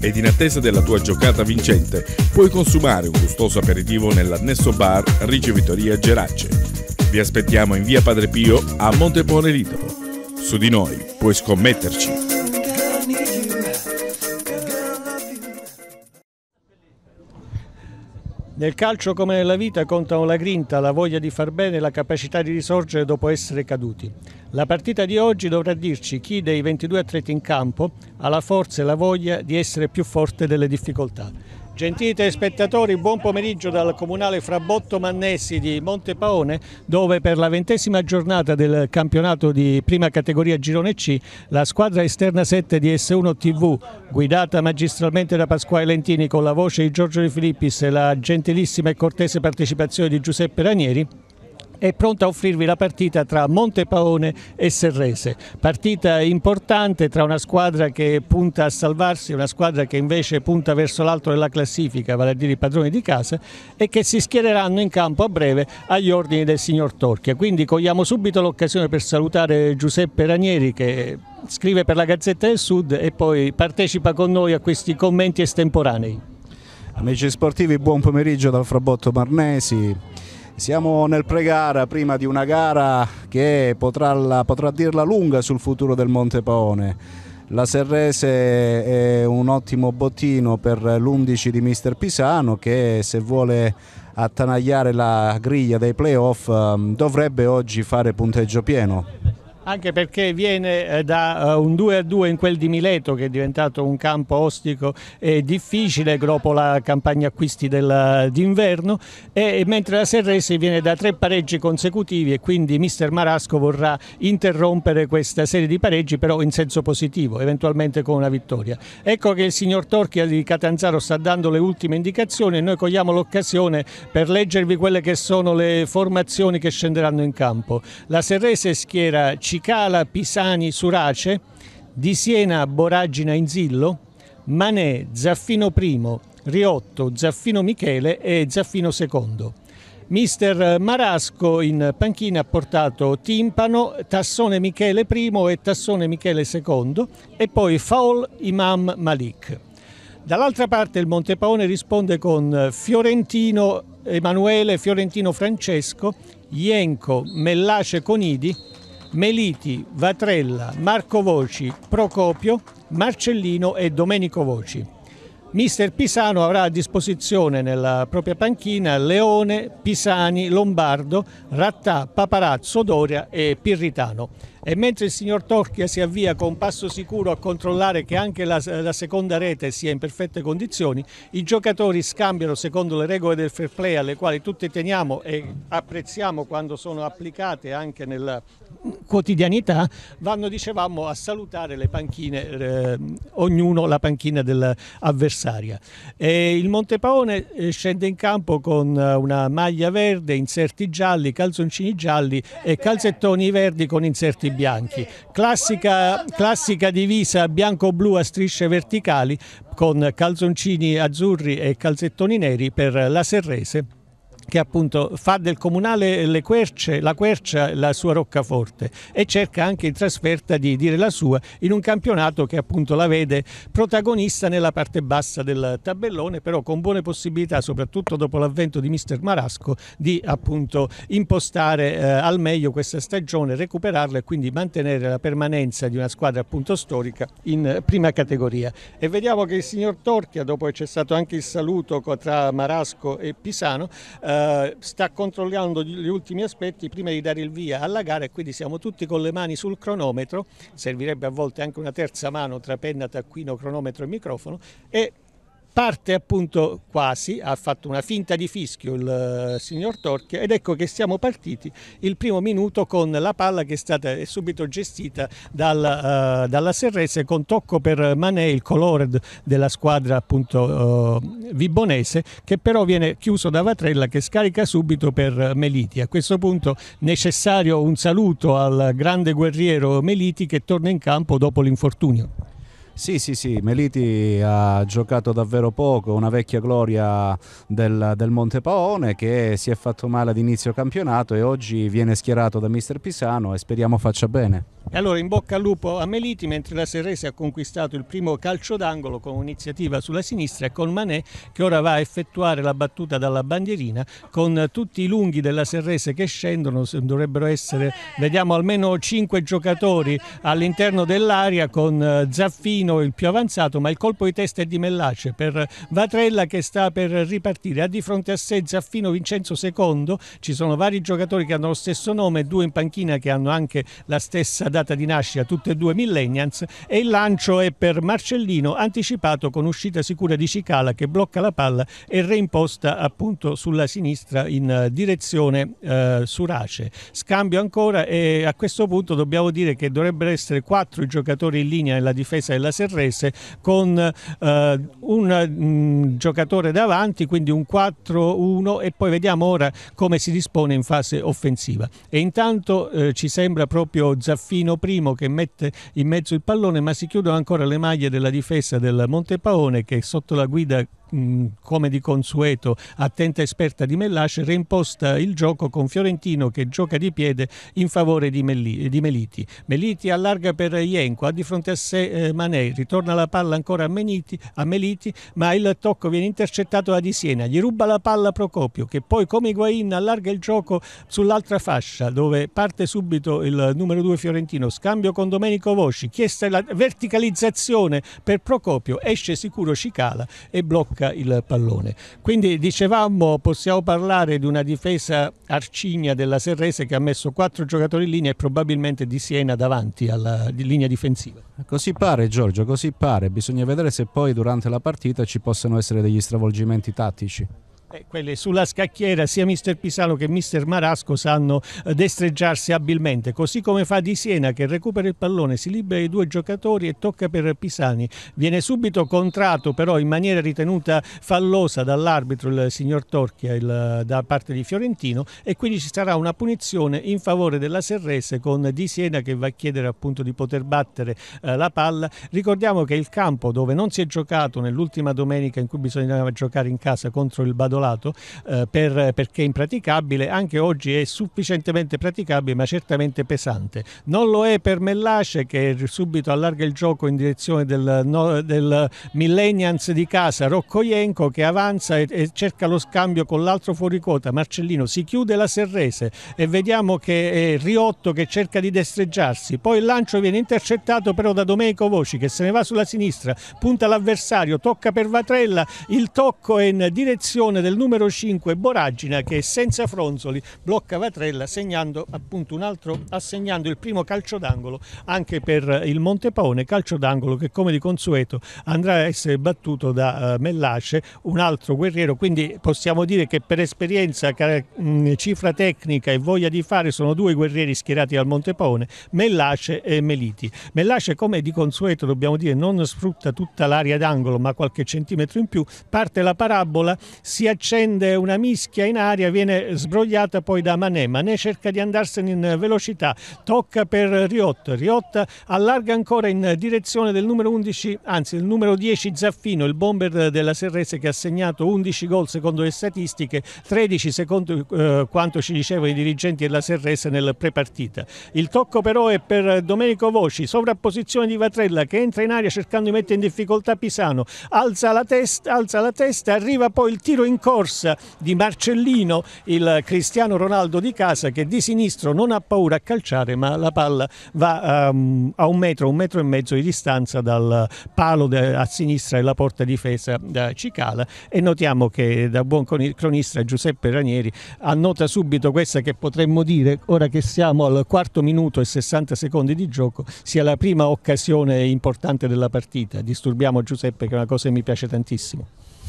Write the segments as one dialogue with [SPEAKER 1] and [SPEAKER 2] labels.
[SPEAKER 1] ed in attesa della tua giocata vincente puoi consumare un gustoso aperitivo nell'annesso bar Ricevitoria Gerace. Vi aspettiamo in via Padre Pio a Montepone Lidoro. Su di noi puoi scommetterci.
[SPEAKER 2] Nel calcio come nella vita contano la grinta, la voglia di far bene e la capacità di risorgere dopo essere caduti. La partita di oggi dovrà dirci chi dei 22 atleti in campo ha la forza e la voglia di essere più forte delle difficoltà. Gentite spettatori, buon pomeriggio dal comunale Frabotto Mannessi di Montepaone dove per la ventesima giornata del campionato di prima categoria Girone C la squadra esterna 7 di S1 TV guidata magistralmente da Pasquale Lentini con la voce di Giorgio De Filippis e la gentilissima e cortese partecipazione di Giuseppe Ranieri è pronta a offrirvi la partita tra Montepaone e Serrese. Partita importante tra una squadra che punta a salvarsi e una squadra che invece punta verso l'alto della classifica, vale a dire i padroni di casa, e che si schiereranno in campo a breve agli ordini del signor Torchia. Quindi cogliamo subito l'occasione per salutare Giuseppe Ranieri che scrive per la Gazzetta del Sud e poi partecipa con noi a questi commenti estemporanei. Amici sportivi,
[SPEAKER 3] buon pomeriggio dal Frabotto Marnesi.
[SPEAKER 2] Siamo nel pre-gara, prima di una gara
[SPEAKER 3] che potrà, potrà dirla lunga sul futuro del Monte Paone. La Serrese è un ottimo bottino per l'11 di Mister Pisano che se vuole attanagliare la griglia dei playoff ehm, dovrebbe oggi fare punteggio pieno
[SPEAKER 2] anche perché viene eh, da eh, un 2 a 2 in quel di Mileto che è diventato un campo ostico e difficile dopo la campagna acquisti eh, d'inverno e, mentre la Serresi viene da tre pareggi consecutivi e quindi mister Marasco vorrà interrompere questa serie di pareggi però in senso positivo, eventualmente con una vittoria. Ecco che il signor Torchia di Catanzaro sta dando le ultime indicazioni e noi cogliamo l'occasione per leggervi quelle che sono le formazioni che scenderanno in campo. La Serrese schiera 5 Cicala Pisani Surace, di Siena Boragina Inzillo, Manè, Zaffino I, Riotto, Zaffino Michele e Zaffino II. Mister Marasco in panchina ha portato Timpano, Tassone Michele I e Tassone Michele II e poi Faul Imam Malik. Dall'altra parte il Montepaone risponde con Fiorentino Emanuele, Fiorentino Francesco, Ienco, Mellace Conidi Meliti, Vatrella, Marco Voci, Procopio, Marcellino e Domenico Voci. Mister Pisano avrà a disposizione nella propria panchina Leone, Pisani, Lombardo, Rattà, Paparazzo, Doria e Pirritano. E mentre il signor Torchia si avvia con passo sicuro a controllare che anche la, la, seconda rete sia in perfette condizioni, i giocatori scambiano secondo le regole del fair play alle quali tutti teniamo e apprezziamo quando sono applicate anche nella quotidianità, vanno dicevamo a salutare le panchine, eh, ognuno la panchina dell'avversaria. il Montepaone eh, scende in campo con eh, una maglia verde, inserti gialli, calzoncini gialli e calzettoni verdi con inserti tutti bianchi. Classica, classica divisa bianco-blu a strisce verticali con calzoncini azzurri e calzettoni neri per la Serrese che appunto fa del comunale querce, la quercia la sua roccaforte e cerca anche in trasferta di dire la sua in un campionato che appunto la vede protagonista nella parte bassa del tabellone, però con buone possibilità, soprattutto dopo l'avvento di mister Marasco, di appunto impostare eh, al meglio questa stagione, recuperarla e quindi mantenere la permanenza di una squadra appunto storica in prima categoria. E vediamo che il signor Torchia, dopo che c'è stato anche il saluto tra Marasco e Pisano, eh, eh, sta controllando gli ultimi aspetti prima di dare il via alla gara e quindi siamo tutti con le mani sul cronometro, servirebbe a volte anche una terza mano tra penna, taccuino, cronometro e microfono e parte appunto quasi, ha fatto una finta di fischio il eh, signor Torchia ed ecco che siamo partiti il primo minuto con la palla che è stata subito gestita dal, uh, dalla Serrese con tocco per Manè, il colore della squadra appunto uh, vibonese che però viene chiuso da Vatrella che scarica subito per Meliti. A questo punto necessario un saluto al grande guerriero Meliti che torna in campo dopo l'infortunio.
[SPEAKER 3] Sì, sì, sì, Meliti ha giocato davvero poco, una vecchia gloria del, del Monte Paone che si è fatto male ad inizio campionato e oggi viene schierato da mister Pisano e speriamo faccia bene.
[SPEAKER 2] E allora in bocca al lupo a Meliti mentre la Serrese ha conquistato il primo calcio d'angolo con un'iniziativa sulla sinistra e con Manè che ora va a effettuare la battuta dalla bandierina con tutti i lunghi della Serrese che scendono, dovrebbero essere, vediamo almeno 5 giocatori all'interno dell'area con eh, Zaffini Torino il più avanzato, ma il colpo di testa è di Mellace per Vatrella che sta per ripartire. Ha di fronte a sé Zaffino Vincenzo II, ci sono vari giocatori che hanno lo stesso nome, due in panchina che hanno anche la stessa data di nascita, tutte e due millennials, e il lancio è per Marcellino, anticipato con uscita sicura di Cicala che blocca la palla e reimposta appunto sulla sinistra in direzione eh, Surace. Scambio ancora e a questo punto dobbiamo dire che dovrebbero essere quattro i giocatori in linea nella difesa della Serrese con eh, un mm, giocatore davanti, quindi un 4-1 e poi vediamo ora come si dispone in fase offensiva. E intanto eh, ci sembra proprio Zaffino primo che mette in mezzo il pallone, ma si chiudono ancora le maglie della difesa del Montepaone che sotto la guida mm, come di consueto attenta esperta di Mellace reimposta il gioco con Fiorentino che gioca di piede in favore di, Meliti Meliti allarga per Ienco ha di fronte a sé eh, Manè ritorna la palla ancora a, Meniti, a Meliti, ma il tocco viene intercettato da Di Siena, gli ruba la palla Procopio che poi come Higuain allarga il gioco sull'altra fascia dove parte subito il numero 2 fiorentino, scambio con Domenico Vosci, chiesta la verticalizzazione per Procopio, esce sicuro Cicala e blocca il pallone. Quindi dicevamo possiamo parlare di una difesa arcigna della Serrese che ha messo quattro giocatori in linea e probabilmente di Siena davanti alla linea difensiva. Così pare Giorgio vantaggio, così
[SPEAKER 3] pare, bisogna vedere se poi durante la partita ci possano essere degli stravolgimenti tattici.
[SPEAKER 2] Eh, quelle sulla scacchiera sia mister Pisano che mister Marasco sanno eh, destreggiarsi abilmente, così come fa Di Siena che recupera il pallone, si libera i due giocatori e tocca per Pisani. Viene subito contratto però in maniera ritenuta fallosa dall'arbitro il signor Torchia il, da parte di Fiorentino e quindi ci sarà una punizione in favore della Serrese con Di Siena che va a chiedere appunto di poter battere eh, la palla. Ricordiamo che il campo dove non si è giocato nell'ultima domenica in cui bisognava giocare in casa contro il Badone isolato eh, per, perché impraticabile, anche oggi è sufficientemente praticabile ma certamente pesante. Non lo è per Mellace che subito allarga il gioco in direzione del, no, del Millennials di casa, Rocco Ienco che avanza e, e cerca lo scambio con l'altro fuoricota, Marcellino, si chiude la Serrese e vediamo che è eh, Riotto che cerca di destreggiarsi, poi il lancio viene intercettato però da Domenico Voci che se ne va sulla sinistra, punta l'avversario, tocca per Vatrella, il tocco è in direzione del del numero 5 Boragina che senza fronzoli blocca Vatrella segnando appunto un altro assegnando il primo calcio d'angolo anche per eh, il Montepaone, calcio d'angolo che come di consueto andrà a essere battuto da eh, Mellace, un altro guerriero, quindi possiamo dire che per esperienza, mm, cifra tecnica e voglia di fare sono due guerrieri schierati al Montepaone, Mellace e Meliti. Mellace come di consueto dobbiamo dire non sfrutta tutta l'area d'angolo ma qualche centimetro in più, parte la parabola, si accende una mischia in aria, viene sbrogliata poi da Manè. Manè cerca di andarsene in velocità, tocca per Riot Riot allarga ancora in direzione del numero 11, anzi del numero 10 Zaffino, il bomber della Serrese che ha segnato 11 gol secondo le statistiche, 13 secondo eh, quanto ci dicevano i dirigenti della Serrese nel prepartita. Il tocco però è per Domenico Voci, sovrapposizione di Vatrella che entra in aria cercando di mettere in difficoltà Pisano, alza la testa, alza la testa arriva poi il tiro in corsa di Marcellino, il Cristiano Ronaldo di casa che di sinistro non ha paura a calciare ma la palla va um, a un metro, un metro e mezzo di distanza dal palo de- a sinistra della porta difesa da eh, Cicala e notiamo che da buon cronista Giuseppe Ranieri annota subito questa che potremmo dire ora che siamo al quarto minuto e 60 secondi di gioco sia la prima occasione importante della partita. Disturbiamo Giuseppe che è una cosa che mi piace tantissimo.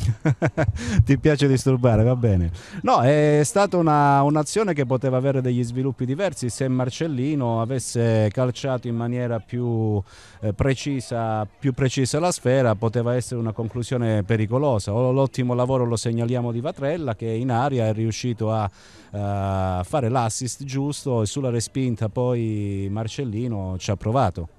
[SPEAKER 2] ti piace disturbare,
[SPEAKER 3] va bene. No, è stata una, un'azione che poteva avere degli sviluppi diversi se Marcellino avesse calciato in maniera più, eh, precisa, più precisa la sfera, poteva essere una conclusione pericolosa. L'ottimo lavoro lo segnaliamo di Vatrella che in aria è riuscito a eh, fare l'assist giusto e sulla respinta poi Marcellino ci ha provato.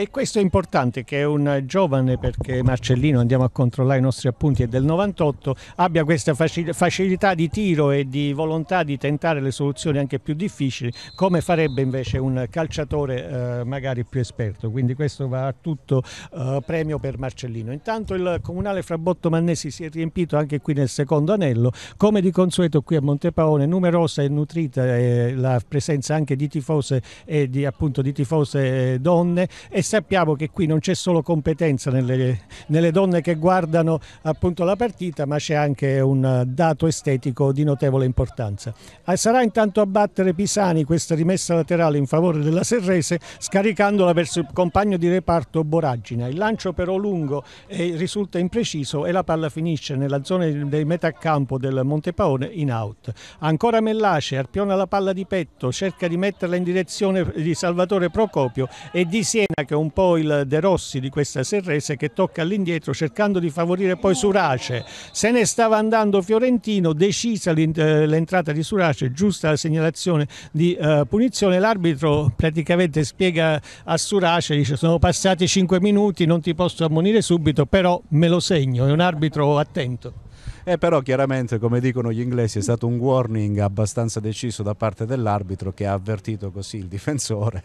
[SPEAKER 2] E questo è importante che un giovane, perché Marcellino, andiamo a controllare i nostri appunti, è del 98, abbia questa facilità di tiro e di volontà di tentare le soluzioni anche più difficili, come farebbe invece un calciatore eh, magari più esperto. Quindi questo va a tutto eh, premio per Marcellino. Intanto il comunale Frabotto Mannesi si è riempito anche qui nel secondo anello, come di consueto qui a Montepaone, numerosa e nutrita eh, la presenza anche di tifose e di, appunto, di tifose eh, donne. E sappiamo che qui non c'è solo competenza nelle, nelle donne che guardano appunto la partita, ma c'è anche un dato estetico di notevole importanza. Ah, sarà intanto a battere Pisani questa rimessa laterale in favore della Serrese, scaricandola verso il compagno di reparto Boraggina Il lancio però lungo e risulta impreciso e la palla finisce nella zona del campo del Montepaone in out. Ancora Mellace, arpiona la palla di petto, cerca di metterla in direzione di Salvatore Procopio e di Siena che è un po' il De Rossi di questa Serrese che tocca all'indietro cercando di favorire poi Surace. Se ne stava andando Fiorentino, decisa eh, l'entrata di Surace, giusta la segnalazione di eh, punizione. L'arbitro praticamente spiega a Surace, dice sono passati 5 minuti, non ti posso ammonire subito, però me lo segno, è un arbitro attento.
[SPEAKER 3] Eh, però chiaramente, come dicono gli inglesi, è stato un warning abbastanza deciso da parte dell'arbitro che ha avvertito così il difensore.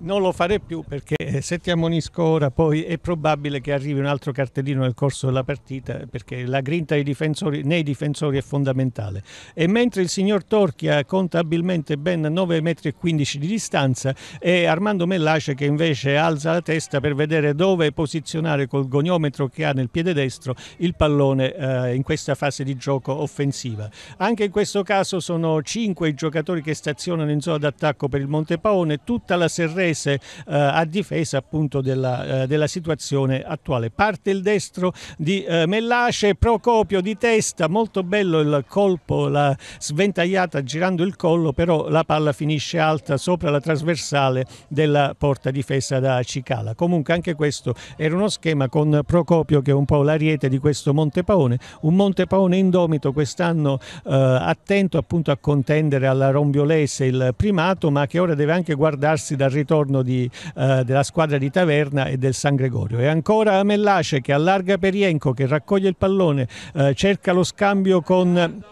[SPEAKER 2] Non lo farei più perché eh, se ti ammonisco ora poi è probabile che arrivi un altro cartellino nel corso della partita perché la grinta difensori, nei difensori è fondamentale. E mentre il signor Torchia conta abilmente ben 9,15 metri di distanza è Armando Mellace che invece alza la testa per vedere dove posizionare col goniometro che ha nel piede destro il pallone eh, in questa fase di gioco offensiva. Anche in questo caso sono 5 i giocatori che stazionano in zona d'attacco per il Montepaone, tutta la Serrera difese, eh, a difesa appunto della, eh, della, situazione attuale. Parte il destro di eh, Mellace, Procopio di testa, molto bello il colpo, la sventagliata girando il collo, però la palla finisce alta sopra la trasversale della porta difesa da Cicala. Comunque anche questo era uno schema con Procopio che è un po' l'ariete di questo Montepaone, un Montepaone indomito quest'anno eh, attento appunto a contendere alla Rombiolese il primato, ma che ora deve anche guardarsi dal ritorno ritorno di, eh, della squadra di Taverna e del San Gregorio. E ancora Mellace che allarga Perienco che raccoglie il pallone, eh, cerca lo scambio con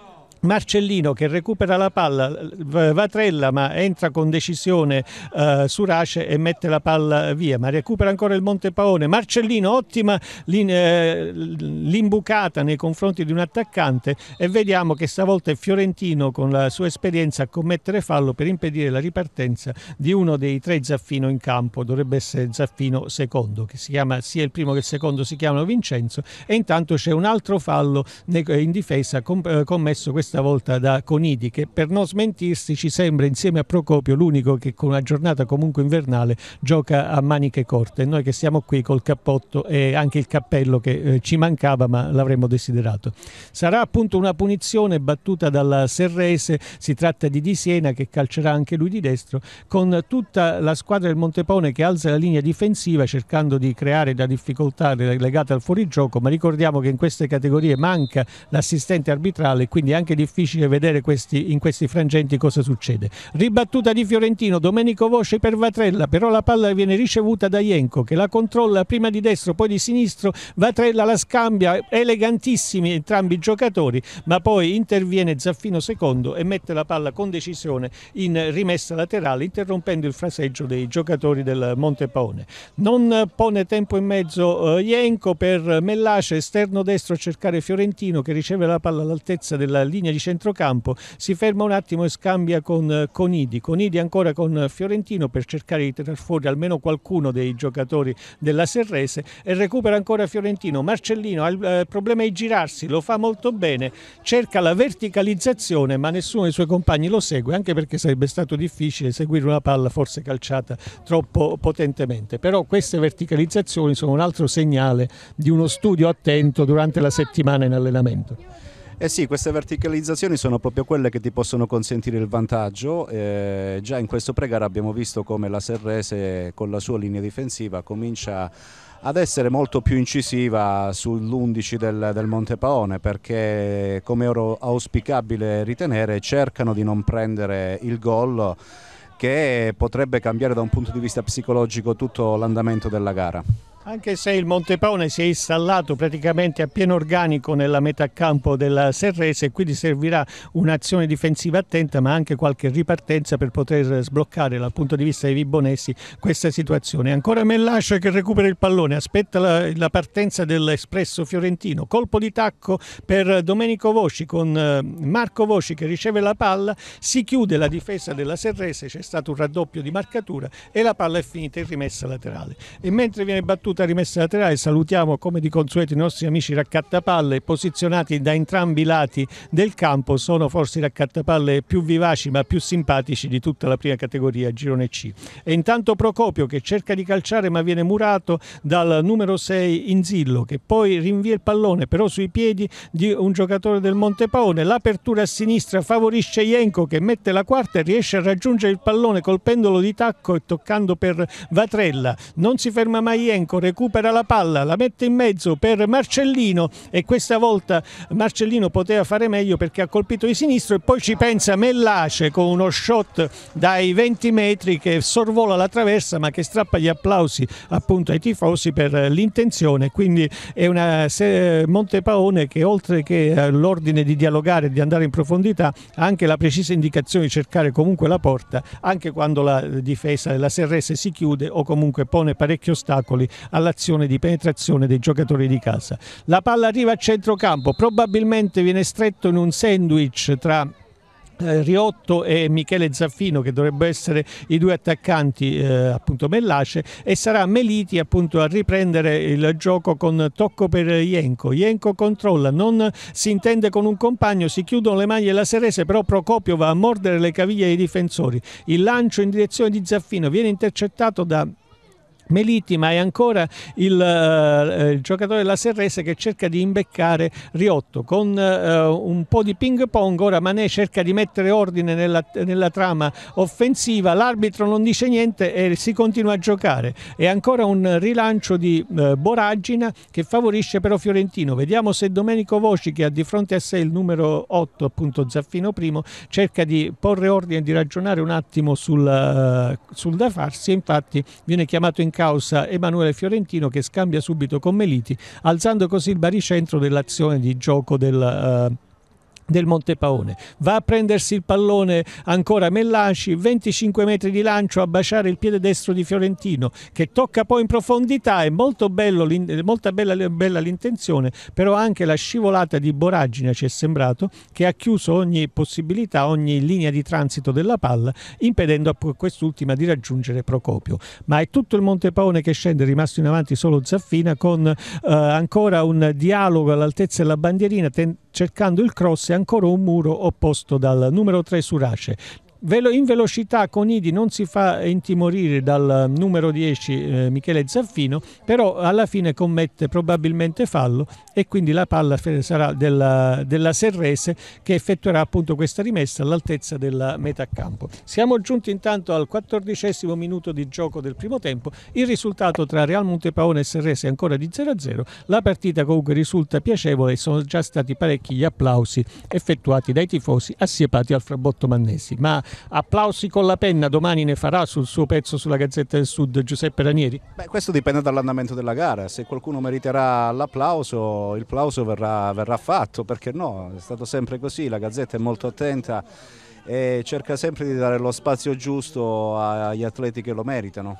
[SPEAKER 2] Marcellino che recupera la palla, Vatrella ma entra con decisione eh, Surace e mette la palla via, ma recupera ancora il Montepaone. Marcellino, ottima eh, l'imbucata nei confronti di un attaccante e vediamo che stavolta è Fiorentino con la sua esperienza a commettere fallo per impedire la ripartenza di uno dei tre Zaffino in campo, dovrebbe essere Zaffino secondo, che si chiama sia il primo che il secondo si chiamano Vincenzo e intanto c'è un altro fallo in difesa eh, commesso questa volta da Conidi, che per non smentirsi ci sembra insieme a Procopio l'unico che con una giornata comunque invernale gioca a maniche corte. Noi che siamo qui col cappotto e anche il cappello che eh, ci mancava ma l'avremmo desiderato. Sarà appunto una punizione battuta dalla Serrese, si tratta di Di Siena che calcerà anche lui di destro, con tutta la squadra del Montepone che alza la linea difensiva cercando di creare da difficoltà legate al fuorigioco, ma ricordiamo che in queste categorie manca l'assistente arbitrale, quindi anche di difficile vedere questi, in questi frangenti cosa succede. Ribattuta di Fiorentino, Domenico Voce per Vatrella, però la palla viene ricevuta da Ienco che la controlla prima di destro, poi di sinistro, Vatrella la scambia, elegantissimi entrambi i giocatori, ma poi interviene Zaffino secondo e mette la palla con decisione in rimessa laterale, interrompendo il fraseggio dei giocatori del Montepaone. Non pone tempo in mezzo eh, Ienco per Mellace, esterno destro a cercare Fiorentino che riceve la palla all'altezza della linea linea di centrocampo, si ferma un attimo e scambia con eh, Conidi, Conidi ancora con eh, Fiorentino per cercare di tenere fuori almeno qualcuno dei giocatori della Serrese e recupera ancora Fiorentino, Marcellino ha il eh, problema di girarsi, lo fa molto bene, cerca la verticalizzazione ma nessuno dei suoi compagni lo segue anche perché sarebbe stato difficile seguire una palla forse calciata troppo potentemente, però queste verticalizzazioni sono un altro segnale di uno studio attento durante la settimana in allenamento.
[SPEAKER 3] Eh sì, queste verticalizzazioni sono proprio quelle che ti possono consentire il vantaggio. Eh, già in questo pregare abbiamo visto come la Serrese con la sua linea difensiva comincia ad essere molto più incisiva sull'11 del, del Paone perché come ero auspicabile ritenere cercano di non prendere il gol che potrebbe cambiare da un punto di vista psicologico tutto l'andamento della gara.
[SPEAKER 2] Anche se il Montepaone si è installato praticamente a pieno organico nella metà campo della Serrese, quindi servirà un'azione difensiva attenta ma anche qualche ripartenza per poter sbloccare dal punto di vista dei Vibonesi questa situazione. Ancora Mellascia che recupera il pallone, aspetta la, la partenza dell'espresso fiorentino, colpo di tacco per Domenico Voci con eh, Marco Voci che riceve la palla, si chiude la difesa della Serrese, c'è stato un raddoppio di marcatura e la palla è finita in rimessa laterale. E mentre viene battuta dovuta rimessa laterale salutiamo come di consueto i nostri amici raccattapalle posizionati da entrambi i lati del campo sono forse i raccattapalle più vivaci ma più simpatici di tutta la prima categoria girone C e intanto Procopio che cerca di calciare ma viene murato dal numero 6 Inzillo che poi rinvia il pallone però sui piedi di un giocatore del Montepaone l'apertura a sinistra favorisce Ienco che mette la quarta e riesce a raggiungere il pallone colpendolo di tacco e toccando per Vatrella non si ferma mai Jenko recupera la palla, la mette in mezzo per Marcellino e questa volta Marcellino poteva fare meglio perché ha colpito di sinistro e poi ci pensa Mellace con uno shot dai 20 metri che sorvola la traversa ma che strappa gli applausi appunto ai tifosi per l'intenzione quindi è una Montepaone che oltre che eh, l'ordine di dialogare e di andare in profondità ha anche la precisa indicazione di cercare comunque la porta anche quando la difesa della Serrese si chiude o comunque pone parecchi ostacoli all'azione di penetrazione dei giocatori di casa. La palla arriva a centrocampo, probabilmente viene stretto in un sandwich tra eh, Riotto e Michele Zaffino che dovrebbero essere i due attaccanti eh, appunto Mellace e sarà Meliti appunto a riprendere il gioco con tocco per Ienco Ienco controlla, non si intende con un compagno, si chiudono le maglie la Serese però Procopio va a mordere le caviglie dei difensori il lancio in direzione di Zaffino viene intercettato da Meliti, ma è ancora il, eh, il giocatore della Serrese che cerca di imbeccare Riotto con eh, un po' di ping pong. Ora Manè cerca di mettere ordine nella, nella, trama offensiva. L'arbitro non dice niente e si continua a giocare. È ancora un rilancio di eh, Boragina che favorisce però Fiorentino. Vediamo se Domenico Voci, che ha di fronte a sé il numero 8, appunto Zaffino Primo cerca di porre ordine e di ragionare un attimo sul, uh, sul da farsi. Infatti, viene chiamato in causa Emanuele Fiorentino che scambia subito con Meliti, alzando così il baricentro dell'azione di gioco del... Uh, del Monte Paone. Va a prendersi il pallone ancora Mellanci, 25 metri di lancio a baciare il piede destro di Fiorentino che tocca poi in profondità, è molto bello, molto bella, l'intenzione, però anche la scivolata di Boragine ci è sembrato che ha chiuso ogni possibilità, ogni linea di transito della palla, impedendo a quest'ultima di raggiungere Procopio. Ma è tutto il Monte Paone che scende, è rimasto in avanti solo Zaffina con eh, ancora un dialogo all'altezza della bandierina, cercando il cross e ancora un muro opposto dal numero 3 Surace in velocità con Idi non si fa intimorire dal numero 10 eh, Michele Zaffino, però alla fine commette probabilmente fallo e quindi la palla sarà della, della Serrese che effettuerà appunto questa rimessa all'altezza della metà campo. Siamo giunti intanto al quattordicesimo minuto di gioco del primo tempo, il risultato tra Real Montepaone e Serrese è ancora di 0-0, la partita comunque risulta piacevole e sono già stati parecchi gli applausi effettuati dai tifosi assiepati al frabotto mannesi, ma applausi con la penna domani ne farà sul suo pezzo sulla Gazzetta del Sud Giuseppe Ranieri?
[SPEAKER 3] Beh, questo dipende dall'andamento della gara, se qualcuno meriterà l'applauso il plauso verrà, verrà fatto, perché no? È stato sempre così, la Gazzetta è molto attenta e cerca sempre di dare lo spazio giusto agli atleti che lo meritano.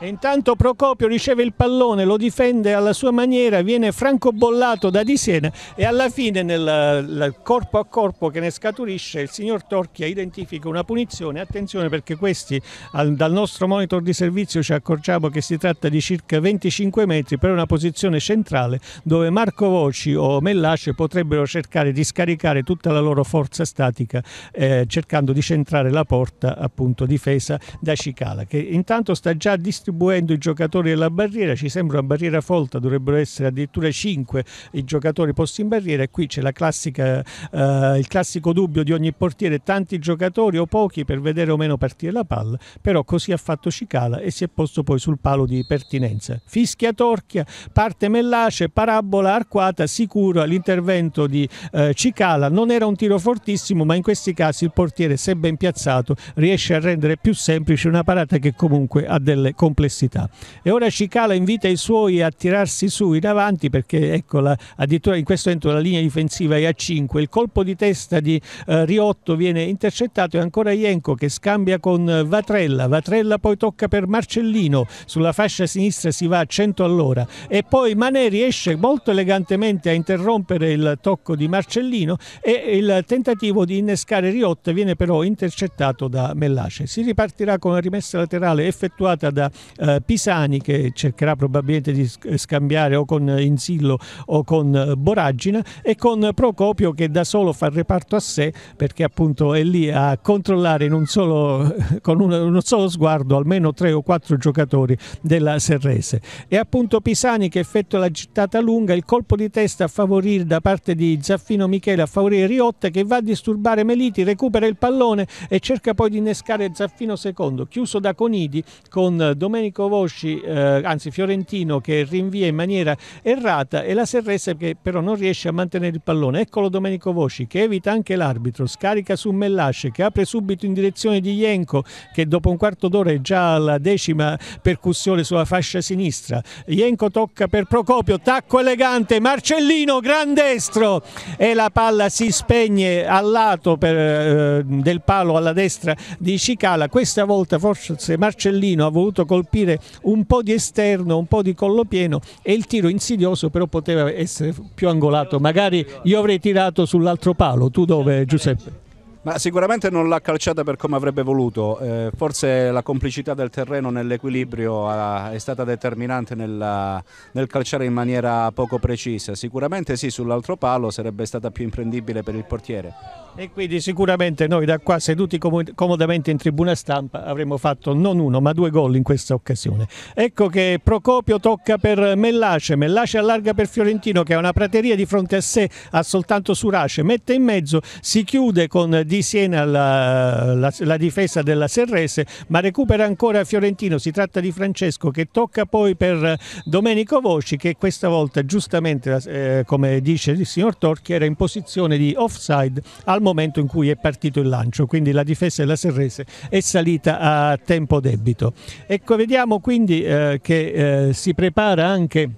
[SPEAKER 2] E intanto Procopio riceve il pallone, lo difende alla sua maniera, viene francobollato da Di Siena e alla fine nel, nel corpo a corpo che ne scaturisce il signor Torchia identifica una punizione. Attenzione perché questi al, dal nostro monitor di servizio ci accorgiamo che si tratta di circa 25 metri per una posizione centrale dove Marco Voci o Mellace potrebbero cercare di scaricare tutta la loro forza statica eh, cercando di centrare la porta appunto difesa da Cicala che intanto sta già distruggendo distribuendo i giocatori della barriera, ci sembra una barriera folta, dovrebbero essere addirittura 5 i giocatori posti in barriera e qui c'è classica, eh, il classico dubbio di ogni portiere, tanti giocatori o pochi per vedere o meno partire la palla, però così ha fatto Cicala e si è posto poi sul palo di pertinenza. Fischia Torchia, parte Mellace, parabola arcuata, sicuro l'intervento di eh, Cicala, non era un tiro fortissimo ma in questi casi il portiere se ben piazzato riesce a rendere più semplice una parata che comunque ha delle componenti complessità. E ora Cicala invita i suoi a tirarsi su in avanti perché ecco la, addirittura in questo momento la linea difensiva è a 5, il colpo di testa di eh, Riotto viene intercettato e ancora Ienco che scambia con eh, Vatrella, Vatrella poi tocca per Marcellino, sulla fascia sinistra si va a 100 all'ora e poi Manè riesce molto elegantemente a interrompere il tocco di Marcellino e il tentativo di innescare Riotto viene però intercettato da Mellace. Si ripartirà con la rimessa laterale effettuata da eh, Pisani che cercherà probabilmente di scambiare o con Insillo o con eh, Boragina e con Procopio che da solo fa reparto a sé perché appunto è lì a controllare un solo, con un, uno solo sguardo almeno tre o quattro giocatori della Serrese. E appunto Pisani che effettua la gittata lunga, il colpo di testa a favorire da parte di Zaffino Michele a favorire Riotta che va a disturbare Meliti, recupera il pallone e cerca poi di innescare Zaffino secondo, chiuso da Conidi con Domenico Domenico Vosci, eh, anzi Fiorentino, che rinvia in maniera errata e la Serressa che però non riesce a mantenere il pallone. Eccolo Domenico Vosci che evita anche l'arbitro, scarica su Mellasce che apre subito in direzione di Ienco che dopo un quarto d'ora è già alla decima percussione sulla fascia sinistra. Ienco tocca per Procopio, tacco elegante, Marcellino, gran destro e la palla si spegne al lato per, eh, del palo alla destra di Cicala. Questa volta forse Marcellino ha voluto colpire colpire un po' di esterno, un po' di collo pieno e il tiro insidioso però poteva essere più angolato. Magari io avrei tirato sull'altro palo, tu dove certo. Giuseppe?
[SPEAKER 3] Ma sicuramente non l'ha calciata per come avrebbe voluto, eh, forse la complicità del terreno nell'equilibrio ha, ah, è stata determinante nella, nel calciare in maniera poco precisa, sicuramente sì sull'altro palo sarebbe stata più imprendibile per il portiere.
[SPEAKER 2] E quindi sicuramente noi da qua seduti comodamente in tribuna stampa avremmo fatto non uno ma due gol in questa occasione. Ecco che Procopio tocca per Mellace, Mellace allarga per Fiorentino che ha una prateria di fronte a sé, ha soltanto Surace, mette in mezzo, si chiude con Di Siena la, la, la difesa della Serrese ma recupera ancora Fiorentino, si tratta di Francesco che tocca poi per Domenico Voci che questa volta giustamente eh, come dice il signor Torchi era in posizione di offside al momento in cui è partito il lancio, quindi la difesa della Serrese è salita a tempo debito. Ecco, vediamo quindi eh, che eh, si prepara anche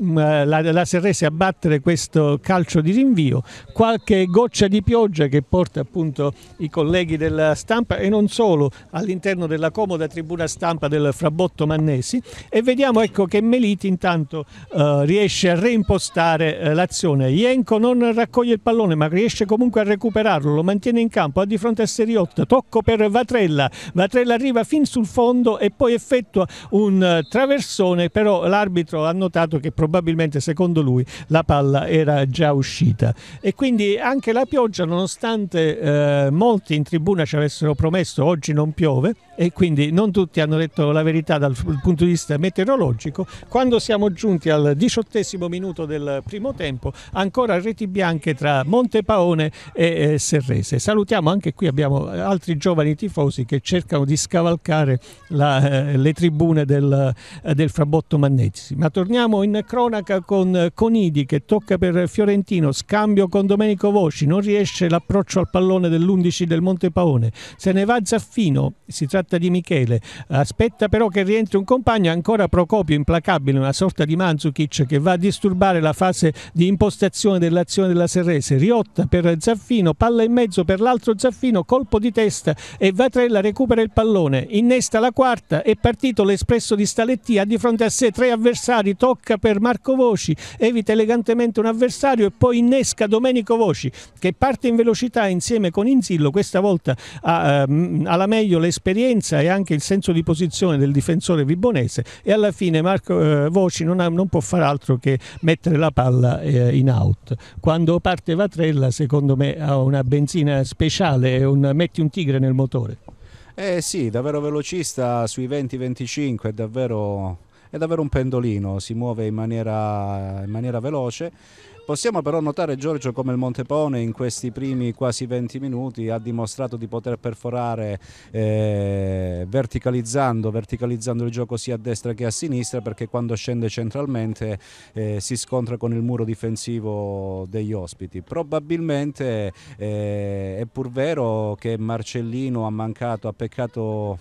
[SPEAKER 2] Mm, eh, la, la Serrese a battere questo calcio di rinvio, qualche goccia di pioggia che porta appunto i colleghi della stampa e non solo all'interno della comoda tribuna stampa del Frabotto Mannesi e vediamo ecco che Meliti intanto eh, riesce a reimpostare eh, l'azione. Ienco non raccoglie il pallone ma riesce comunque a recuperarlo, lo mantiene in campo, ha di fronte a Seriotta, tocco per Vatrella, Vatrella arriva fin sul fondo e poi effettua un eh, traversone, però l'arbitro ha notato che probabilmente probabilmente secondo lui la palla era già uscita e quindi anche la pioggia nonostante eh, molti in tribuna ci avessero promesso oggi non piove e quindi non tutti hanno detto la verità dal punto di vista meteorologico. Quando siamo giunti al diciottesimo minuto del primo tempo, ancora reti bianche tra Montepaone e Serrese. Salutiamo anche qui, abbiamo eh, altri giovani tifosi che cercano di scavalcare la, eh, le tribune del, eh, del Frabotto Mannezzi. Ma torniamo in cronaca con Conidi che tocca per Fiorentino, scambio con Domenico Voci, non riesce l'approccio al pallone dell'11 del Montepaone, se ne va Zaffino, si tratta tratta di Michele. Aspetta però che rientri un compagno, ancora Procopio implacabile, una sorta di Manzukic che va a disturbare la fase di impostazione dell'azione della Serrese. Riotta per Zaffino, palla in mezzo per l'altro Zaffino, colpo di testa e Vatrella recupera il pallone, innesta la quarta, è partito l'espresso di Staletti, ha di fronte a sé tre avversari, tocca per Marco Voci, evita elegantemente un avversario e poi innesca Domenico Voci che parte in velocità insieme con Inzillo, questa volta ha, ehm, la meglio l'esperienza presenza e anche il senso di posizione del difensore vibonese e alla fine Marco eh, Voci non, ha, non, può far altro che mettere la palla eh, in out. Quando parte Vatrella secondo me ha una benzina speciale, un, metti un tigre nel motore.
[SPEAKER 3] Eh sì, davvero velocista sui 20-25, è davvero, è davvero un pendolino, si muove in maniera, in maniera veloce Possiamo però notare Giorgio come il Montepone in questi primi quasi 20 minuti ha dimostrato di poter perforare eh, verticalizzando, verticalizzando, il gioco sia a destra che a sinistra perché quando scende centralmente eh, si scontra con il muro difensivo degli ospiti. Probabilmente eh, è pur vero che Marcellino ha mancato, ha peccato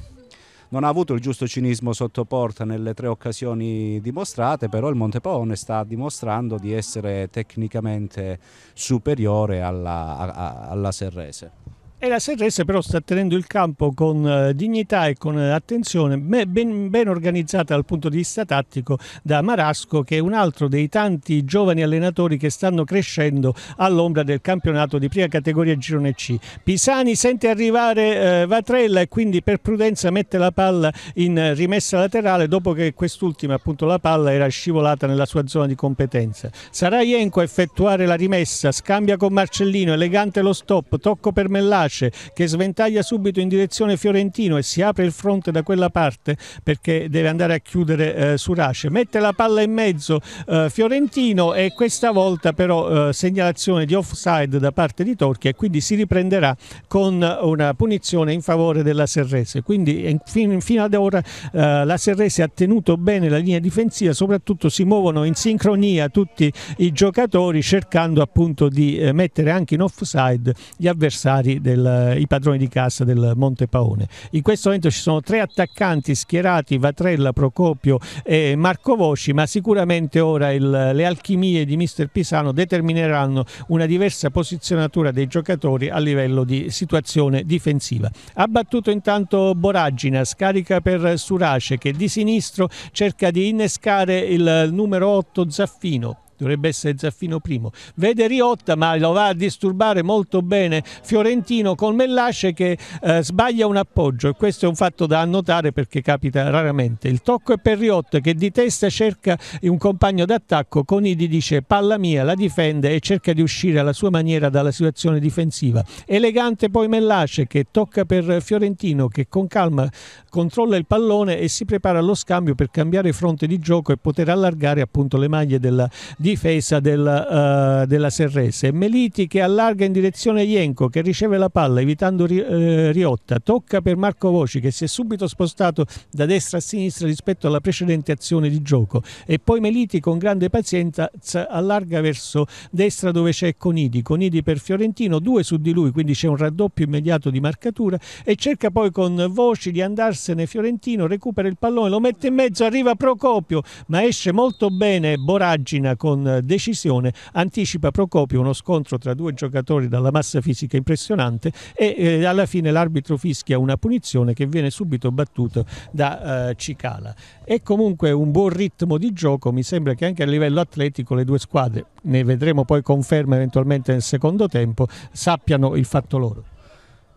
[SPEAKER 3] non ha avuto il giusto cinismo sotto porta nelle tre occasioni dimostrate, però il Montepone sta dimostrando di essere tecnicamente superiore alla, a, alla Serrese.
[SPEAKER 2] E la Serrese però sta tenendo il campo con eh, dignità e con eh, attenzione, ben, ben, organizzata dal punto di vista tattico da Marasco, che è un altro dei tanti giovani allenatori che stanno crescendo all'ombra del campionato di prima categoria Girone C. Pisani sente arrivare eh, Vatrella e quindi per prudenza mette la palla in rimessa laterale dopo che quest'ultima, appunto la palla, era scivolata nella sua zona di competenza. Sarà Ienco a effettuare la rimessa, scambia con Marcellino, elegante lo stop, tocco per Mellari Capace che sventaglia subito in direzione Fiorentino e si apre il fronte da quella parte perché deve andare a chiudere eh, Surace. Mette la palla in mezzo eh, Fiorentino e questa volta però eh, segnalazione di offside da parte di Torchi e quindi si riprenderà con una punizione in favore della Serrese. Quindi eh, fin, fino ad ora eh, la Serrese ha tenuto bene la linea difensiva, soprattutto si muovono in sincronia tutti i giocatori cercando appunto di eh, mettere anche in offside gli avversari del del, eh, i padroni di cassa del Monte Paone. In questo momento ci sono tre attaccanti schierati, Vatrella, Procopio e Marco Voci, ma sicuramente ora il, le alchimie di mister Pisano determineranno una diversa posizionatura dei giocatori a livello di situazione difensiva. Ha battuto intanto Boragina, scarica per Surace che di sinistro cerca di innescare il numero 8 Zaffino dovrebbe essere Zaffino primo, vede Riotta ma lo va a disturbare molto bene Fiorentino con Mellasce che eh, sbaglia un appoggio e questo è un fatto da annotare perché capita raramente. Il tocco è per Riotta che di testa cerca un compagno d'attacco, Conidi dice palla mia, la difende e cerca di uscire alla sua maniera dalla situazione difensiva. Elegante poi Mellasce che tocca per Fiorentino che con calma controlla il pallone e si prepara allo scambio per cambiare fronte di gioco e poter allargare appunto le maglie della difesa difesa del, uh, della Serrese. Meliti che allarga in direzione Ienco che riceve la palla evitando ri, uh, Riotta, tocca per Marco Voci che si è subito spostato da destra a sinistra rispetto alla precedente azione di gioco e poi Meliti con grande pazienza allarga verso destra dove c'è Conidi, Conidi per Fiorentino, due su di lui quindi c'è un raddoppio immediato di marcatura e cerca poi con Voci di andarsene Fiorentino, recupera il pallone, lo mette in mezzo, arriva Procopio ma esce molto bene Boraggina con con decisione anticipa Procopio uno scontro tra due giocatori dalla massa fisica impressionante e eh, alla fine l'arbitro fischia una punizione che viene subito battuto da eh, Cicala. È comunque un buon ritmo di gioco, mi sembra che anche a livello atletico le due squadre, ne vedremo poi conferma eventualmente nel secondo tempo, sappiano il fatto loro.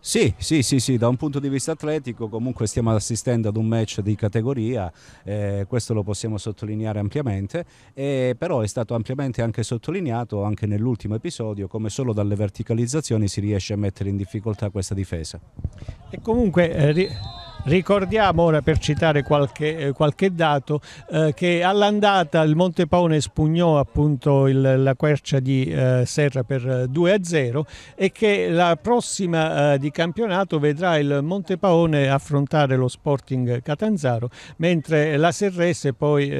[SPEAKER 3] Sì, sì, sì, sì, da un punto di vista atletico comunque stiamo assistendo ad un match di categoria, eh, questo lo possiamo sottolineare ampiamente, eh, però è stato ampiamente anche sottolineato anche nell'ultimo episodio come solo dalle verticalizzazioni si riesce a mettere in difficoltà questa difesa.
[SPEAKER 2] E comunque... Eh, ri... Ricordiamo ora per citare qualche, eh, qualche dato eh, che all'andata il Monte Paone spugnò appunto il, la quercia di eh, Serra per 2 eh, a 0 e che la prossima eh, di campionato vedrà il Monte Paone affrontare lo Sporting Catanzaro mentre la Serrese poi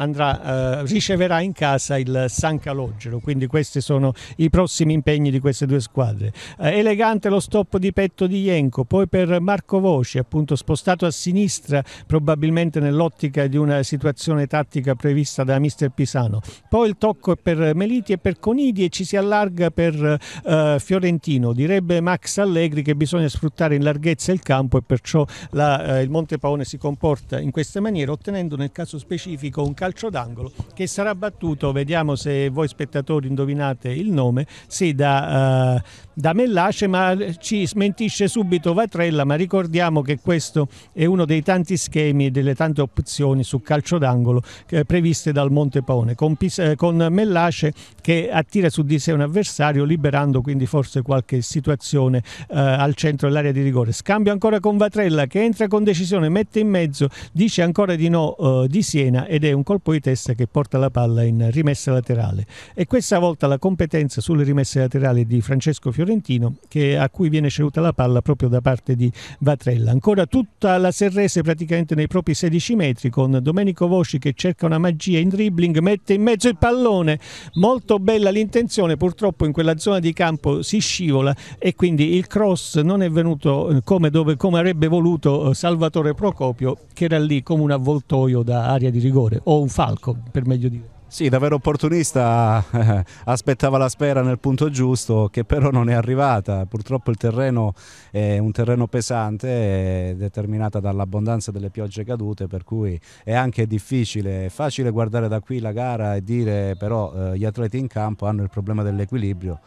[SPEAKER 2] andrà, eh, riceverà in casa il San Calogero. Quindi questi sono i prossimi impegni di queste due squadre. Eh, elegante lo stop di petto di Jenko, poi per Marco Voci, appunto spostato a sinistra, probabilmente nell'ottica di una situazione tattica prevista da mister Pisano. Poi il tocco per Meliti e per Conidi e ci si allarga per eh, Fiorentino. Direbbe Max Allegri che bisogna sfruttare in larghezza il campo e perciò la, eh, il Paone si comporta in questa maniera, ottenendo nel caso specifico un calcio calcio d'angolo che sarà battuto, vediamo se voi spettatori indovinate il nome, sì da, eh, da Mellace ma ci smentisce subito Vatrella ma ricordiamo che questo è uno dei tanti schemi e delle tante opzioni su calcio d'angolo eh, previste dal Montepaone con, eh, con Mellace che attira su di sé un avversario liberando quindi forse qualche situazione eh, al centro dell'area di rigore. Scambio ancora con Vatrella che entra con decisione, mette in mezzo, dice ancora di no eh, di Siena ed è un colpo colpo testa che porta la palla in rimessa laterale. E questa volta la competenza sulle rimesse laterali di Francesco Fiorentino, che, a cui viene ceduta la palla proprio da parte di Vatrella. Ancora tutta la Serrese praticamente nei propri 16 metri, con Domenico Voci che cerca una magia in dribbling, mette in mezzo il pallone. Molto bella l'intenzione, purtroppo in quella zona di campo si scivola e quindi il cross non è venuto eh, come, dove, come avrebbe voluto eh, Salvatore Procopio, che era lì come un avvoltoio da area di rigore o un falco, per meglio dire.
[SPEAKER 3] Sì, davvero opportunista, eh, aspettava la spera nel punto giusto che però non è arrivata, purtroppo il terreno è un terreno pesante determinata dall'abbondanza delle piogge cadute per cui è anche difficile, è facile guardare da qui la gara e dire però eh, gli atleti in campo hanno il problema dell'equilibrio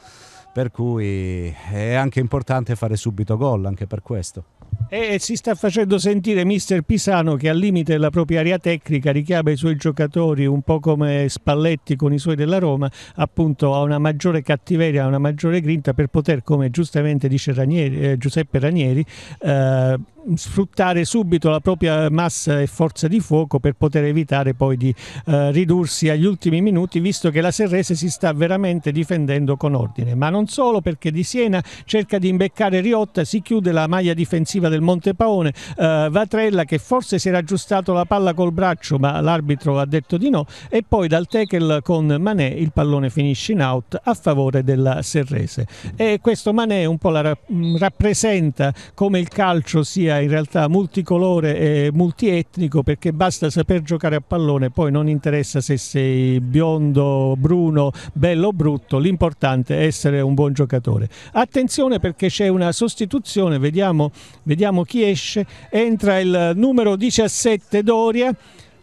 [SPEAKER 3] per cui è anche importante fare subito gol anche per questo.
[SPEAKER 2] E si sta facendo sentire mister Pisano che al limite della propria area tecnica richiama i suoi giocatori un po' come Spalletti con i suoi della Roma, appunto a una maggiore cattiveria, a una maggiore grinta per poter, come giustamente dice Ranieri, eh, Giuseppe Ranieri, eh, sfruttare subito la propria massa e forza di fuoco per poter evitare poi di eh, ridursi agli ultimi minuti visto che la Serrese si sta veramente difendendo con ordine ma non solo perché di Siena cerca di imbeccare Riotta si chiude la maglia difensiva del Montepaone eh, Vatrella che forse si era aggiustato la palla col braccio ma l'arbitro ha detto di no e poi dal tackle con Manè il pallone finisce in out a favore della Serrese e questo Manè un po' la ra mm, rappresenta come il calcio sia sia in realtà multicolore e multietnico perché basta saper giocare a pallone, poi non interessa se sei biondo, bruno, bello o brutto, l'importante è essere un buon giocatore. Attenzione perché c'è una sostituzione, vediamo, vediamo chi esce, entra il numero 17 Doria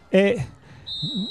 [SPEAKER 2] e